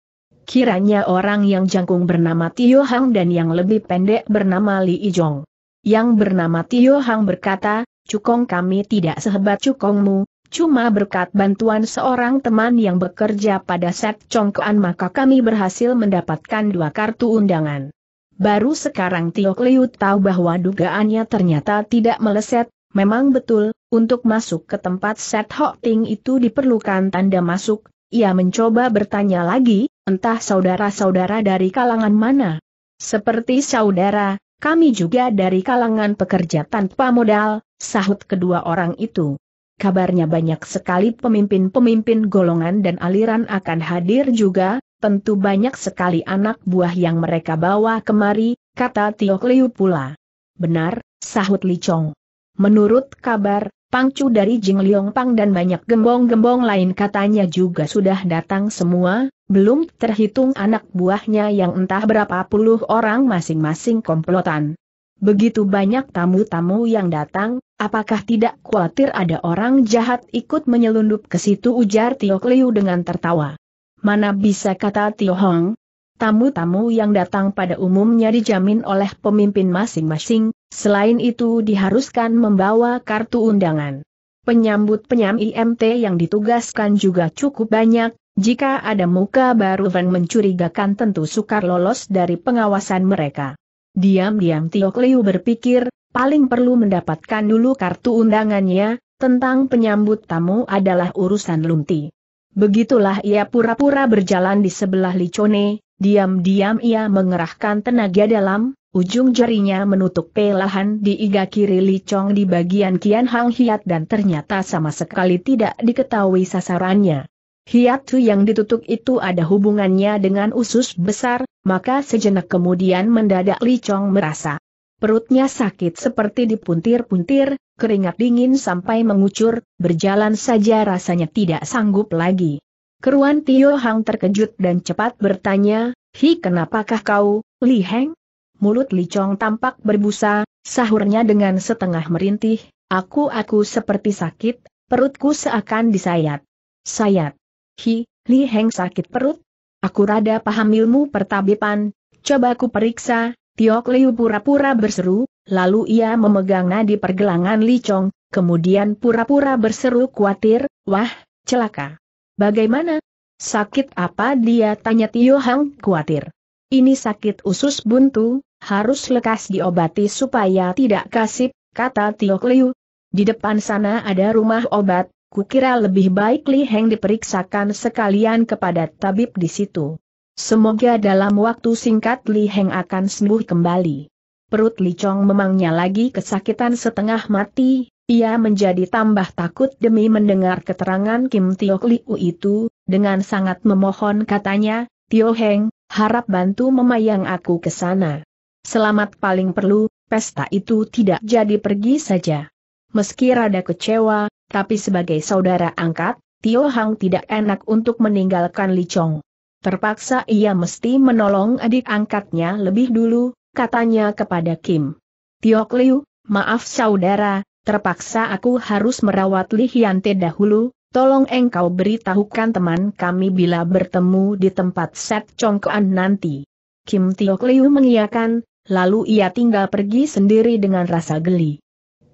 Kiranya orang yang jangkung bernama Tio Hang dan yang lebih pendek bernama Li Ijong. Yang bernama Tio Hang berkata, Cukong kami tidak sehebat Cukongmu, cuma berkat bantuan seorang teman yang bekerja pada set congkoan maka kami berhasil mendapatkan dua kartu undangan. Baru sekarang Tio Kliut tahu bahwa dugaannya ternyata tidak meleset, memang betul, untuk masuk ke tempat Set Hok Ting itu diperlukan tanda masuk, ia mencoba bertanya lagi, entah saudara-saudara dari kalangan mana. Seperti saudara, kami juga dari kalangan pekerja tanpa modal, sahut kedua orang itu. Kabarnya banyak sekali pemimpin-pemimpin golongan dan aliran akan hadir juga, tentu banyak sekali anak buah yang mereka bawa kemari, kata Tiok Liu pula. Benar, sahut Li Chong. Menurut kabar, Pangcu dari Jing Liong Pang dan banyak gembong-gembong lain katanya juga sudah datang semua, belum terhitung anak buahnya yang entah berapa puluh orang masing-masing komplotan. Begitu banyak tamu-tamu yang datang, apakah tidak khawatir ada orang jahat ikut menyelundup ke situ ujar Tiok Liu dengan tertawa. Mana bisa kata Tio Hong? Tamu-tamu yang datang pada umumnya dijamin oleh pemimpin masing-masing, selain itu diharuskan membawa kartu undangan. Penyambut penyam IMT yang ditugaskan juga cukup banyak, jika ada muka baru yang mencurigakan tentu sukar lolos dari pengawasan mereka. Diam-diam Tio Liu berpikir, paling perlu mendapatkan dulu kartu undangannya, tentang penyambut tamu adalah urusan Lumti. Begitulah ia pura-pura berjalan di sebelah Licone, diam-diam ia mengerahkan tenaga dalam, ujung jarinya menutup pelahan di iga kiri Licong di bagian Kian Hang Hiat dan ternyata sama sekali tidak diketahui sasarannya. Hiat tu yang ditutup itu ada hubungannya dengan usus besar, maka sejenak kemudian mendadak Licong merasa perutnya sakit seperti dipuntir-puntir, keringat dingin sampai mengucur, berjalan saja rasanya tidak sanggup lagi. Keruan Tio Hang terkejut dan cepat bertanya, Hi kenapakah kau, Li Heng? Mulut Li Chong tampak berbusa, sahurnya dengan setengah merintih, aku-aku seperti sakit, perutku seakan disayat. Sayat. Hi, Li Heng sakit perut? Aku rada paham ilmu pertabipan, coba aku periksa, Tio Liu pura-pura berseru, Lalu ia memegang nadi pergelangan Li Chong, kemudian pura-pura berseru khawatir, wah, celaka. Bagaimana? Sakit apa dia tanya Tio Hang khawatir. Ini sakit usus buntu, harus lekas diobati supaya tidak kasip, kata Tio Liu. Di depan sana ada rumah obat, kukira lebih baik Li Heng diperiksakan sekalian kepada tabib di situ. Semoga dalam waktu singkat Li Heng akan sembuh kembali perut Li Chong memangnya lagi kesakitan setengah mati, ia menjadi tambah takut demi mendengar keterangan Kim Tiok Liu itu, dengan sangat memohon katanya, Tio Heng, harap bantu memayang aku ke sana. Selamat paling perlu, pesta itu tidak jadi pergi saja. Meski rada kecewa, tapi sebagai saudara angkat, Tio Hang tidak enak untuk meninggalkan Li Chong. Terpaksa ia mesti menolong adik angkatnya lebih dulu, katanya kepada Kim. Tiok Liu, maaf saudara, terpaksa aku harus merawat Li Hyante dahulu, tolong engkau beritahukan teman kami bila bertemu di tempat set congkoan nanti. Kim Tiok Liu mengiakan, lalu ia tinggal pergi sendiri dengan rasa geli.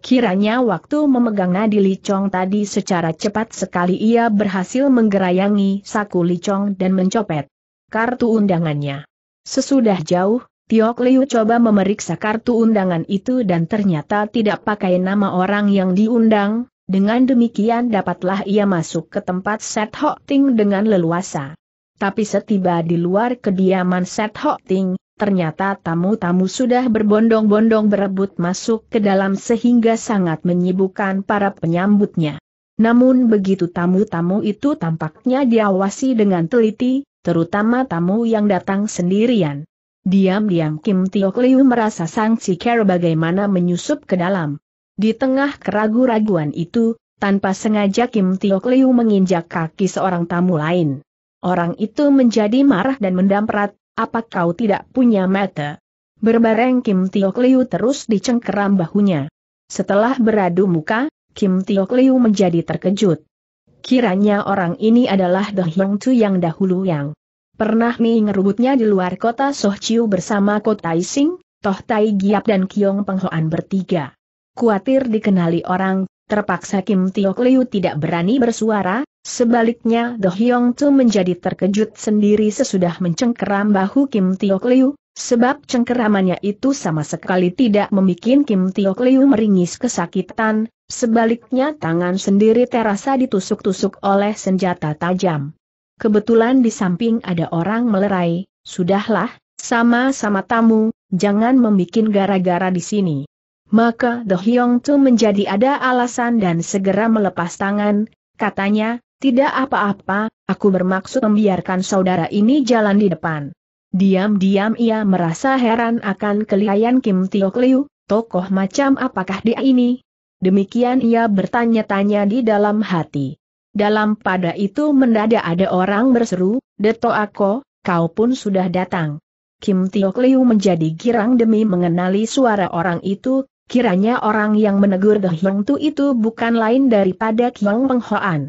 Kiranya waktu memegang nadi licong tadi secara cepat sekali ia berhasil menggerayangi saku licong dan mencopet kartu undangannya. Sesudah jauh, Tiok Liu coba memeriksa kartu undangan itu dan ternyata tidak pakai nama orang yang diundang, dengan demikian dapatlah ia masuk ke tempat Set Ho Ting dengan leluasa. Tapi setiba di luar kediaman Set Ho Ting, ternyata tamu-tamu sudah berbondong-bondong berebut masuk ke dalam sehingga sangat menyibukkan para penyambutnya. Namun begitu tamu-tamu itu tampaknya diawasi dengan teliti, terutama tamu yang datang sendirian. Diam-diam Kim Tiok Liu merasa Sang Kera bagaimana menyusup ke dalam. Di tengah keragu-raguan itu, tanpa sengaja Kim Tiok Liu menginjak kaki seorang tamu lain. Orang itu menjadi marah dan mendamprat, apa kau tidak punya mata? Berbareng Kim Tiok Liu terus dicengkeram bahunya. Setelah beradu muka, Kim Tiok Liu menjadi terkejut. Kiranya orang ini adalah The Hyung Tu yang dahulu yang Pernah Mi ngerubutnya di luar kota Sohciu bersama Kota Ising, Toh Tai Giap dan Kiong Penghoan bertiga. Kuatir dikenali orang, terpaksa Kim Tio Liu tidak berani bersuara, sebaliknya Do Hyong Tu menjadi terkejut sendiri sesudah mencengkeram bahu Kim Tio Liu, sebab cengkeramannya itu sama sekali tidak membuat Kim Tio Liu meringis kesakitan, sebaliknya tangan sendiri terasa ditusuk-tusuk oleh senjata tajam kebetulan di samping ada orang melerai, sudahlah, sama-sama tamu, jangan membuat gara-gara di sini. Maka The Hyong Tu menjadi ada alasan dan segera melepas tangan, katanya, tidak apa-apa, aku bermaksud membiarkan saudara ini jalan di depan. Diam-diam ia merasa heran akan kelihayan Kim Tiok Liu, tokoh macam apakah dia ini? Demikian ia bertanya-tanya di dalam hati. Dalam pada itu mendadak ada orang berseru, Deto Ako, kau pun sudah datang. Kim Tiok Liu menjadi girang demi mengenali suara orang itu, kiranya orang yang menegur The Hyung Tu itu bukan lain daripada Kyong Peng Hoan.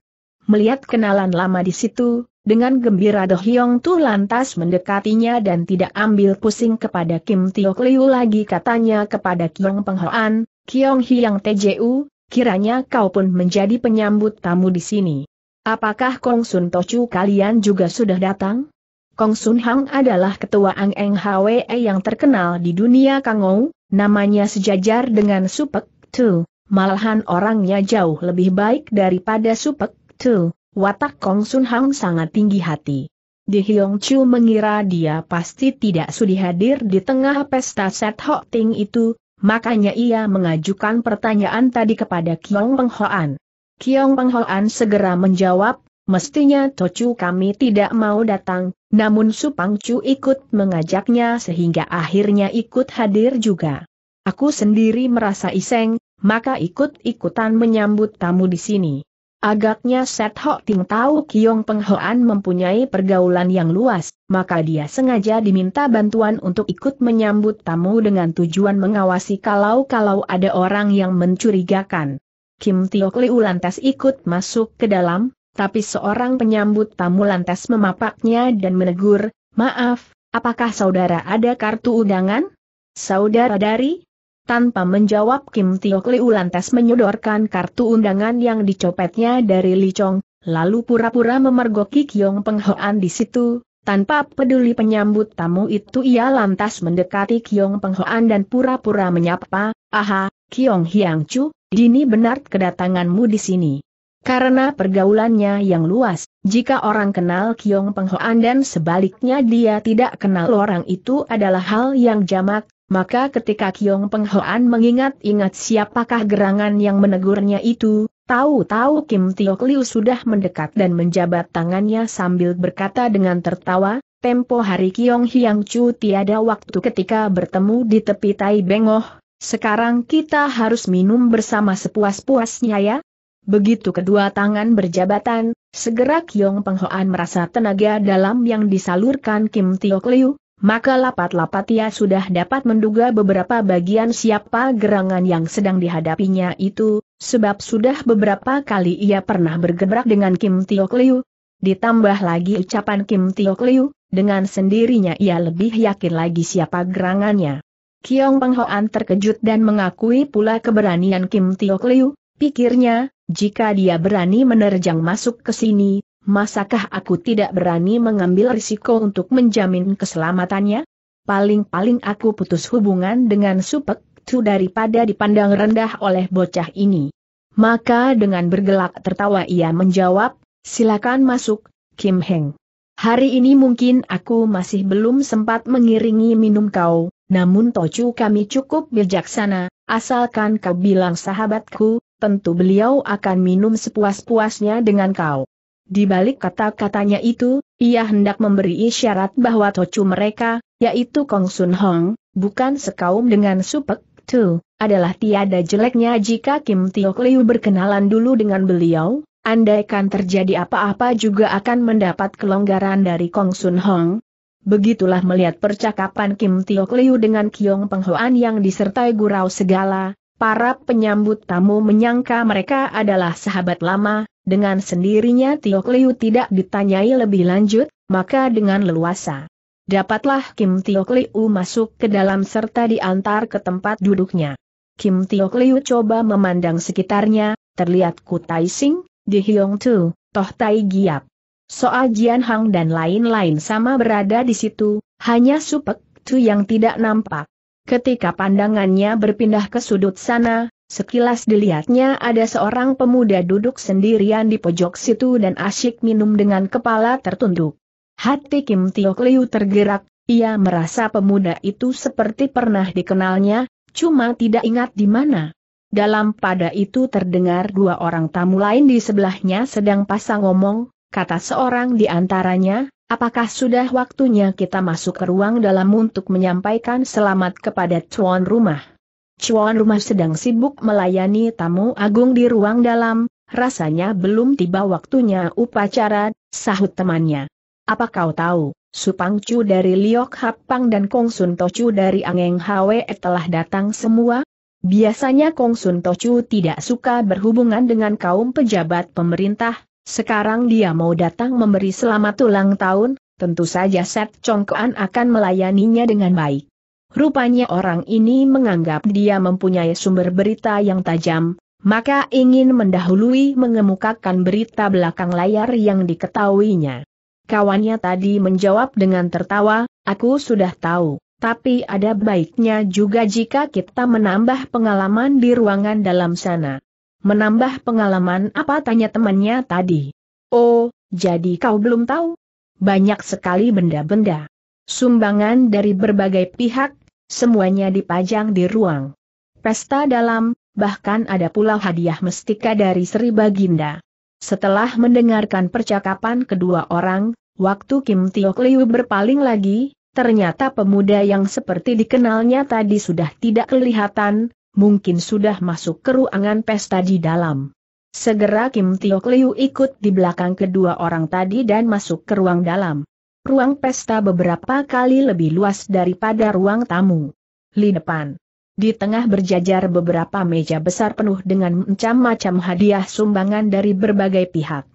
Melihat kenalan lama di situ, dengan gembira The Hyung Tu lantas mendekatinya dan tidak ambil pusing kepada Kim Tiok Liu lagi katanya kepada Kyong Peng Hoan, Kyong Hyang TJU, kiranya kau pun menjadi penyambut tamu di sini. Apakah Kong Sun Tochu kalian juga sudah datang? Kong Sun Hang adalah ketua Ang Eng Hwe yang terkenal di dunia Kangou, namanya sejajar dengan Supek Tu, malahan orangnya jauh lebih baik daripada Supek Tu. Watak Kong Sun Hang sangat tinggi hati. Di Hyong Chu mengira dia pasti tidak sudi hadir di tengah pesta Set Ho Ting itu, Makanya ia mengajukan pertanyaan tadi kepada Kiong Penghoan. Kiong Penghoan segera menjawab, mestinya Tocu kami tidak mau datang, namun Supang Chu ikut mengajaknya sehingga akhirnya ikut hadir juga. Aku sendiri merasa iseng, maka ikut-ikutan menyambut tamu di sini. Agaknya Set Ho Ting tahu Kiong Peng Hoan mempunyai pergaulan yang luas, maka dia sengaja diminta bantuan untuk ikut menyambut tamu dengan tujuan mengawasi kalau-kalau ada orang yang mencurigakan. Kim Tiok Liu lantas ikut masuk ke dalam, tapi seorang penyambut tamu lantas memapaknya dan menegur, Maaf, apakah saudara ada kartu undangan? Saudara dari? Tanpa menjawab Kim Tiok Liu lantas menyodorkan kartu undangan yang dicopetnya dari Li Chong, lalu pura-pura memergoki Kiong Peng di situ, tanpa peduli penyambut tamu itu ia lantas mendekati Kiong Peng dan pura-pura menyapa, Aha, Kiong Hiang Chu, dini benar kedatanganmu di sini. Karena pergaulannya yang luas, jika orang kenal Kiong Peng dan sebaliknya dia tidak kenal orang itu adalah hal yang jamak, maka ketika Kiong Penghoan mengingat-ingat siapakah gerangan yang menegurnya itu, tahu-tahu Kim Tio Liu sudah mendekat dan menjabat tangannya sambil berkata dengan tertawa, Tempo hari Kiong Hiang Chu tiada waktu ketika bertemu di tepi Tai Bengoh, sekarang kita harus minum bersama sepuas-puasnya ya. Begitu kedua tangan berjabatan, segera Kiong Penghoan merasa tenaga dalam yang disalurkan Kim Tio Liu, maka lapat-lapat ia sudah dapat menduga beberapa bagian siapa gerangan yang sedang dihadapinya itu, sebab sudah beberapa kali ia pernah bergebrak dengan Kim Tio Liu. Ditambah lagi ucapan Kim Tio Liu, dengan sendirinya ia lebih yakin lagi siapa gerangannya. Kiong Peng Hoan terkejut dan mengakui pula keberanian Kim Tio Liu, pikirnya, jika dia berani menerjang masuk ke sini, masakah aku tidak berani mengambil risiko untuk menjamin keselamatannya? Paling-paling aku putus hubungan dengan Supek Tu daripada dipandang rendah oleh bocah ini. Maka dengan bergelak tertawa ia menjawab, silakan masuk, Kim Heng. Hari ini mungkin aku masih belum sempat mengiringi minum kau, namun Tocu kami cukup bijaksana, asalkan kau bilang sahabatku, tentu beliau akan minum sepuas-puasnya dengan kau. Di balik kata-katanya itu, ia hendak memberi isyarat bahwa tocu mereka, yaitu Kong Sun Hong, bukan sekaum dengan Supek Tu, adalah tiada jeleknya jika Kim Tiok Liu berkenalan dulu dengan beliau, andaikan terjadi apa-apa juga akan mendapat kelonggaran dari Kong Sun Hong. Begitulah melihat percakapan Kim Tiok Liu dengan Kiong Penghoan yang disertai gurau segala, Para penyambut tamu menyangka mereka adalah sahabat lama, dengan sendirinya Tio Liu tidak ditanyai lebih lanjut, maka dengan leluasa. Dapatlah Kim Tio Liu masuk ke dalam serta diantar ke tempat duduknya. Kim Tio Liu coba memandang sekitarnya, terlihat Ku Tai Sing, Di Hyong Tu, Toh Tai Giap. Soal Jian Hang dan lain-lain sama berada di situ, hanya Supek Tu yang tidak nampak. Ketika pandangannya berpindah ke sudut sana, sekilas dilihatnya ada seorang pemuda duduk sendirian di pojok situ dan asyik minum dengan kepala tertunduk. Hati Kim Tiok Liu tergerak, ia merasa pemuda itu seperti pernah dikenalnya, cuma tidak ingat di mana. Dalam pada itu terdengar dua orang tamu lain di sebelahnya sedang pasang ngomong, kata seorang di antaranya, Apakah sudah waktunya kita masuk ke ruang dalam untuk menyampaikan selamat kepada tuan rumah? Tuan rumah sedang sibuk melayani tamu agung di ruang dalam, rasanya belum tiba waktunya upacara, sahut temannya. Apa kau tahu, Supang Chu dari Liok Hapang dan Kong Sun Tochu dari Angeng Hwe telah datang semua? Biasanya Kong Sun Tochu tidak suka berhubungan dengan kaum pejabat pemerintah, sekarang dia mau datang memberi selamat ulang tahun, tentu saja Set Chongkuan akan melayaninya dengan baik. Rupanya orang ini menganggap dia mempunyai sumber berita yang tajam, maka ingin mendahului mengemukakan berita belakang layar yang diketahuinya. Kawannya tadi menjawab dengan tertawa, aku sudah tahu, tapi ada baiknya juga jika kita menambah pengalaman di ruangan dalam sana. Menambah pengalaman apa tanya temannya tadi? Oh, jadi kau belum tahu? Banyak sekali benda-benda. Sumbangan dari berbagai pihak, semuanya dipajang di ruang. Pesta dalam, bahkan ada pula hadiah mestika dari Sri Baginda. Setelah mendengarkan percakapan kedua orang, waktu Kim Tiok Liu berpaling lagi, ternyata pemuda yang seperti dikenalnya tadi sudah tidak kelihatan, mungkin sudah masuk ke ruangan pesta di dalam. Segera Kim Tio Liu ikut di belakang kedua orang tadi dan masuk ke ruang dalam. Ruang pesta beberapa kali lebih luas daripada ruang tamu. Di depan. Di tengah berjajar beberapa meja besar penuh dengan macam-macam hadiah sumbangan dari berbagai pihak.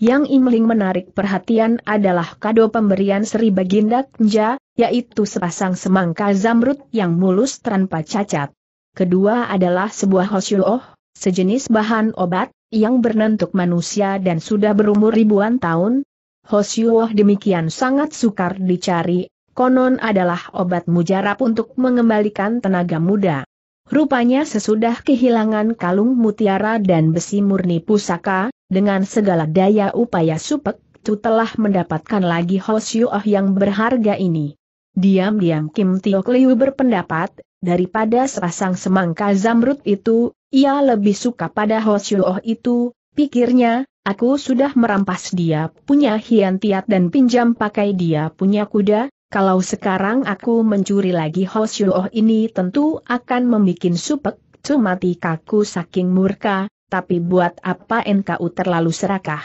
Yang imling menarik perhatian adalah kado pemberian Sri Baginda Kenja, yaitu sepasang semangka zamrud yang mulus tanpa cacat. Kedua adalah sebuah hosyuoh, sejenis bahan obat, yang bernentuk manusia dan sudah berumur ribuan tahun. Hosyuoh demikian sangat sukar dicari, konon adalah obat mujarab untuk mengembalikan tenaga muda. Rupanya sesudah kehilangan kalung mutiara dan besi murni pusaka, dengan segala daya upaya supek, Tu telah mendapatkan lagi Hosyuoh yang berharga ini. Diam-diam Kim Tio Liu berpendapat, daripada sepasang semangka zamrud itu, ia lebih suka pada Hoshioh itu, pikirnya, aku sudah merampas dia punya hiantiat dan pinjam pakai dia punya kuda, kalau sekarang aku mencuri lagi Hoshioh ini tentu akan membuat supek, cuma kaku saking murka, tapi buat apa NKU terlalu serakah?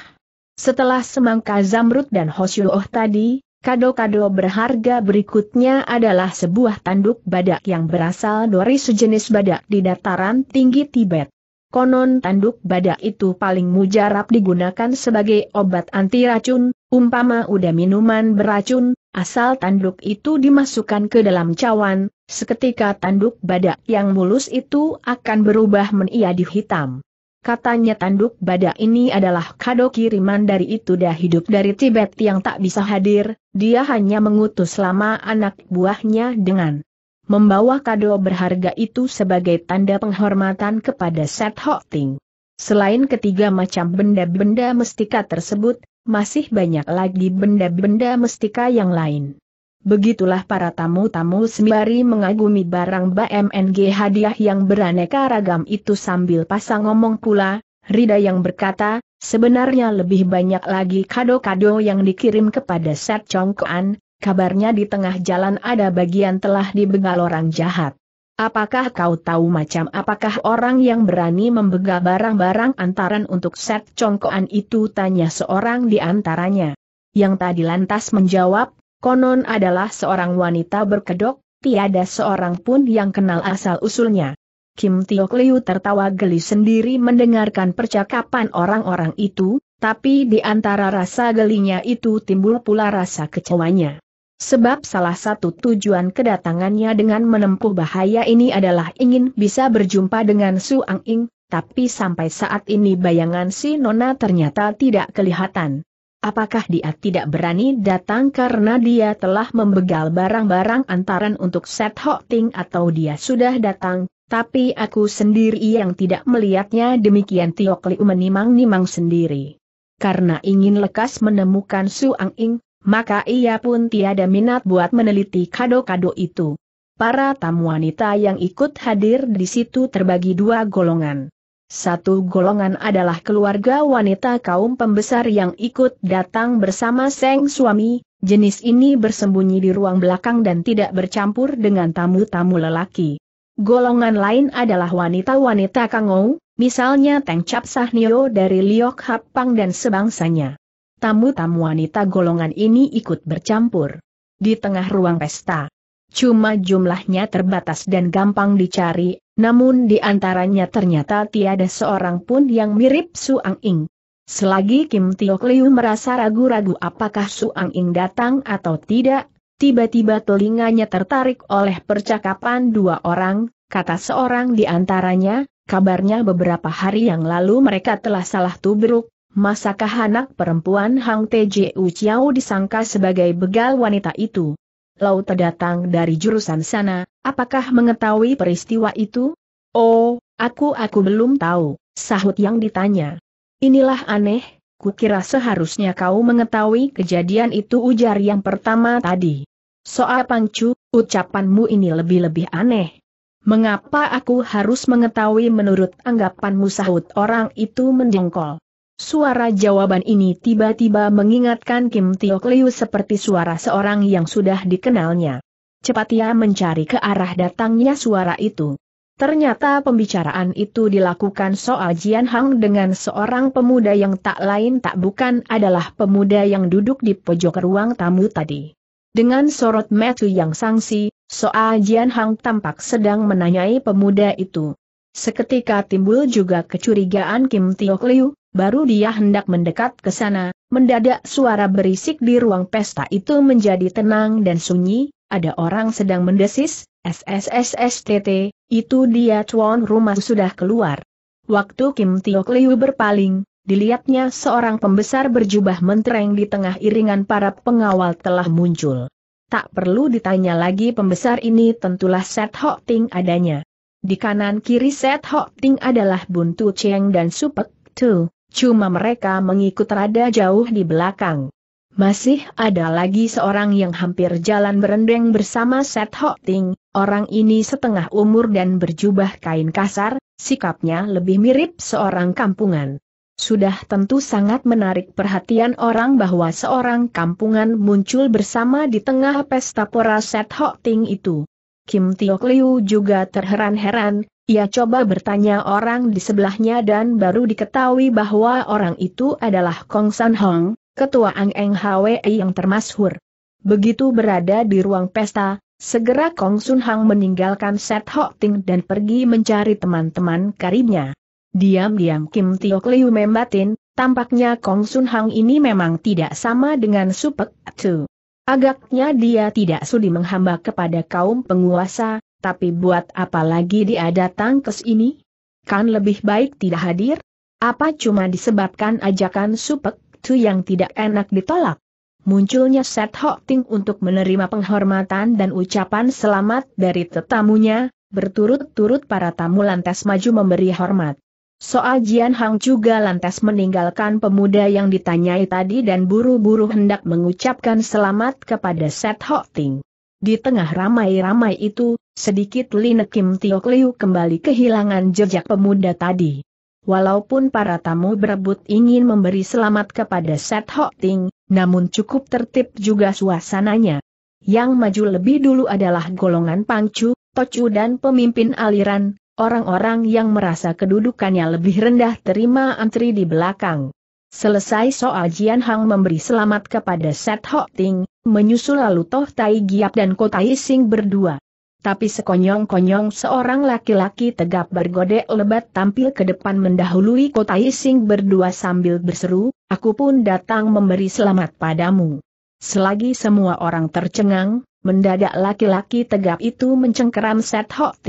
Setelah semangka zamrud dan Hoshioh tadi, Kado-kado berharga berikutnya adalah sebuah tanduk badak yang berasal dari sejenis badak di dataran tinggi Tibet. Konon tanduk badak itu paling mujarab digunakan sebagai obat anti racun, umpama udah minuman beracun, asal tanduk itu dimasukkan ke dalam cawan, seketika tanduk badak yang mulus itu akan berubah menjadi hitam. Katanya tanduk badak ini adalah kado kiriman dari itu dah hidup dari Tibet yang tak bisa hadir, dia hanya mengutus lama anak buahnya dengan membawa kado berharga itu sebagai tanda penghormatan kepada Set Hok Ting. Selain ketiga macam benda-benda mestika tersebut, masih banyak lagi benda-benda mestika yang lain. Begitulah para tamu-tamu sembari mengagumi barang BMNG hadiah yang beraneka ragam itu sambil pasang ngomong pula, Rida yang berkata, sebenarnya lebih banyak lagi kado-kado yang dikirim kepada Set Chongkoan, kabarnya di tengah jalan ada bagian telah dibegal orang jahat. Apakah kau tahu macam apakah orang yang berani membegal barang-barang antaran untuk Set Chongkoan itu tanya seorang di antaranya. Yang tadi lantas menjawab, konon adalah seorang wanita berkedok, tiada seorang pun yang kenal asal-usulnya. Kim Tiok Liu tertawa geli sendiri mendengarkan percakapan orang-orang itu, tapi di antara rasa gelinya itu timbul pula rasa kecewanya. Sebab salah satu tujuan kedatangannya dengan menempuh bahaya ini adalah ingin bisa berjumpa dengan Su Ang Ing, tapi sampai saat ini bayangan si Nona ternyata tidak kelihatan. Apakah dia tidak berani datang karena dia telah membegal barang-barang antaran untuk Set hoting atau dia sudah datang, tapi aku sendiri yang tidak melihatnya demikian Tiok Liu menimang-nimang sendiri. Karena ingin lekas menemukan Su Ang Ing, maka ia pun tiada minat buat meneliti kado-kado itu. Para tamu wanita yang ikut hadir di situ terbagi dua golongan. Satu golongan adalah keluarga wanita kaum pembesar yang ikut datang bersama Seng suami, jenis ini bersembunyi di ruang belakang dan tidak bercampur dengan tamu-tamu lelaki. Golongan lain adalah wanita-wanita kangou, misalnya Teng Cap Sahnio dari Liok Hapang dan sebangsanya. Tamu-tamu wanita golongan ini ikut bercampur di tengah ruang pesta. Cuma jumlahnya terbatas dan gampang dicari, namun di antaranya ternyata tiada seorang pun yang mirip Suang Ing. Selagi Kim Tiok Liu merasa ragu-ragu apakah Suang Ing datang atau tidak, tiba-tiba telinganya tertarik oleh percakapan dua orang, kata seorang di antaranya, kabarnya beberapa hari yang lalu mereka telah salah tubruk, masakah anak perempuan Hang Tju Chiao disangka sebagai begal wanita itu? Laut datang dari jurusan sana, apakah mengetahui peristiwa itu? Oh, aku-aku belum tahu, sahut yang ditanya. Inilah aneh, ku kira seharusnya kau mengetahui kejadian itu ujar yang pertama tadi. Soal pangcu, ucapanmu ini lebih-lebih aneh. Mengapa aku harus mengetahui menurut anggapanmu sahut orang itu mendengkol? Suara jawaban ini tiba-tiba mengingatkan Kim Tiok Liu seperti suara seorang yang sudah dikenalnya. Cepat ia mencari ke arah datangnya suara itu. Ternyata pembicaraan itu dilakukan soal Jian Hang dengan seorang pemuda yang tak lain tak bukan adalah pemuda yang duduk di pojok ruang tamu tadi. Dengan sorot metu yang sangsi, soal Jian Hang tampak sedang menanyai pemuda itu. Seketika timbul juga kecurigaan Kim Tiok Liu, Baru dia hendak mendekat ke sana, mendadak suara berisik di ruang pesta itu menjadi tenang dan sunyi, ada orang sedang mendesis, SSSSTT, itu dia tuan rumah sudah keluar. Waktu Kim Tio Kliu berpaling, dilihatnya seorang pembesar berjubah mentereng di tengah iringan para pengawal telah muncul. Tak perlu ditanya lagi pembesar ini tentulah Set Hok Ting adanya. Di kanan kiri Set Hok Ting adalah Buntu Cheng dan Supek Tu. Cuma mereka mengikut rada jauh di belakang. Masih ada lagi seorang yang hampir jalan berendeng bersama Set Ho Ting, orang ini setengah umur dan berjubah kain kasar, sikapnya lebih mirip seorang kampungan. Sudah tentu sangat menarik perhatian orang bahwa seorang kampungan muncul bersama di tengah pesta pora Set Ho Ting itu. Kim Tiok Liu juga terheran-heran, ia coba bertanya orang di sebelahnya dan baru diketahui bahwa orang itu adalah Kong San Hong, ketua Ang Eng Hwi yang termasyhur. Begitu berada di ruang pesta, segera Kong Sun Hang meninggalkan Set Hok Ting dan pergi mencari teman-teman karibnya. Diam-diam Kim Tio Kliu membatin, tampaknya Kong Sun Hang ini memang tidak sama dengan Supek Tu. Agaknya dia tidak sudi menghamba kepada kaum penguasa, tapi buat apa lagi dia datang ke sini? Kan lebih baik tidak hadir? Apa cuma disebabkan ajakan supek tu yang tidak enak ditolak? Munculnya Set Hok Ting untuk menerima penghormatan dan ucapan selamat dari tetamunya, berturut-turut para tamu lantas maju memberi hormat. Soal Jian Hang juga lantas meninggalkan pemuda yang ditanyai tadi dan buru-buru hendak mengucapkan selamat kepada Set Hok Ting. Di tengah ramai-ramai itu, Sedikit Lin Kim Tiok Liu kembali kehilangan jejak pemuda tadi. Walaupun para tamu berebut ingin memberi selamat kepada Set Hok Ting, namun cukup tertib juga suasananya. Yang maju lebih dulu adalah golongan Pangcu, Tocu dan pemimpin aliran, orang-orang yang merasa kedudukannya lebih rendah terima antri di belakang. Selesai soal Jian Hang memberi selamat kepada Set Hok Ting, menyusul lalu Toh Tai Giap dan Kota Sing berdua tapi sekonyong-konyong seorang laki-laki tegap bergodek lebat tampil ke depan mendahului kota Ising berdua sambil berseru, aku pun datang memberi selamat padamu. Selagi semua orang tercengang, mendadak laki-laki tegap itu mencengkeram Set Hok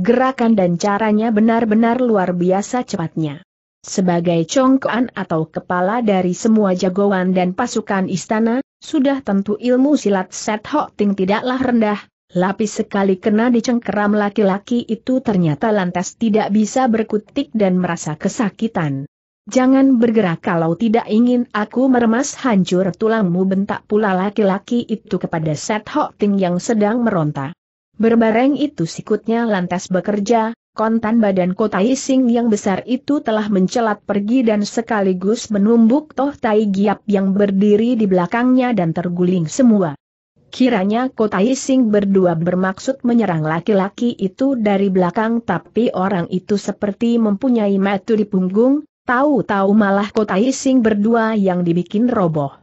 Gerakan dan caranya benar-benar luar biasa cepatnya. Sebagai congkoan atau kepala dari semua jagoan dan pasukan istana, sudah tentu ilmu silat Set Hok tidaklah rendah, Lapis sekali kena dicengkeram laki-laki itu ternyata lantas tidak bisa berkutik dan merasa kesakitan. Jangan bergerak kalau tidak ingin aku meremas hancur tulangmu bentak pula laki-laki itu kepada Set Hok Ting yang sedang meronta. Berbareng itu sikutnya lantas bekerja, kontan badan kota Ising yang besar itu telah mencelat pergi dan sekaligus menumbuk Toh Tai Giap yang berdiri di belakangnya dan terguling semua. Kiranya kota Ising berdua bermaksud menyerang laki-laki itu dari belakang tapi orang itu seperti mempunyai metu di punggung, tahu-tahu malah kota Ising berdua yang dibikin roboh.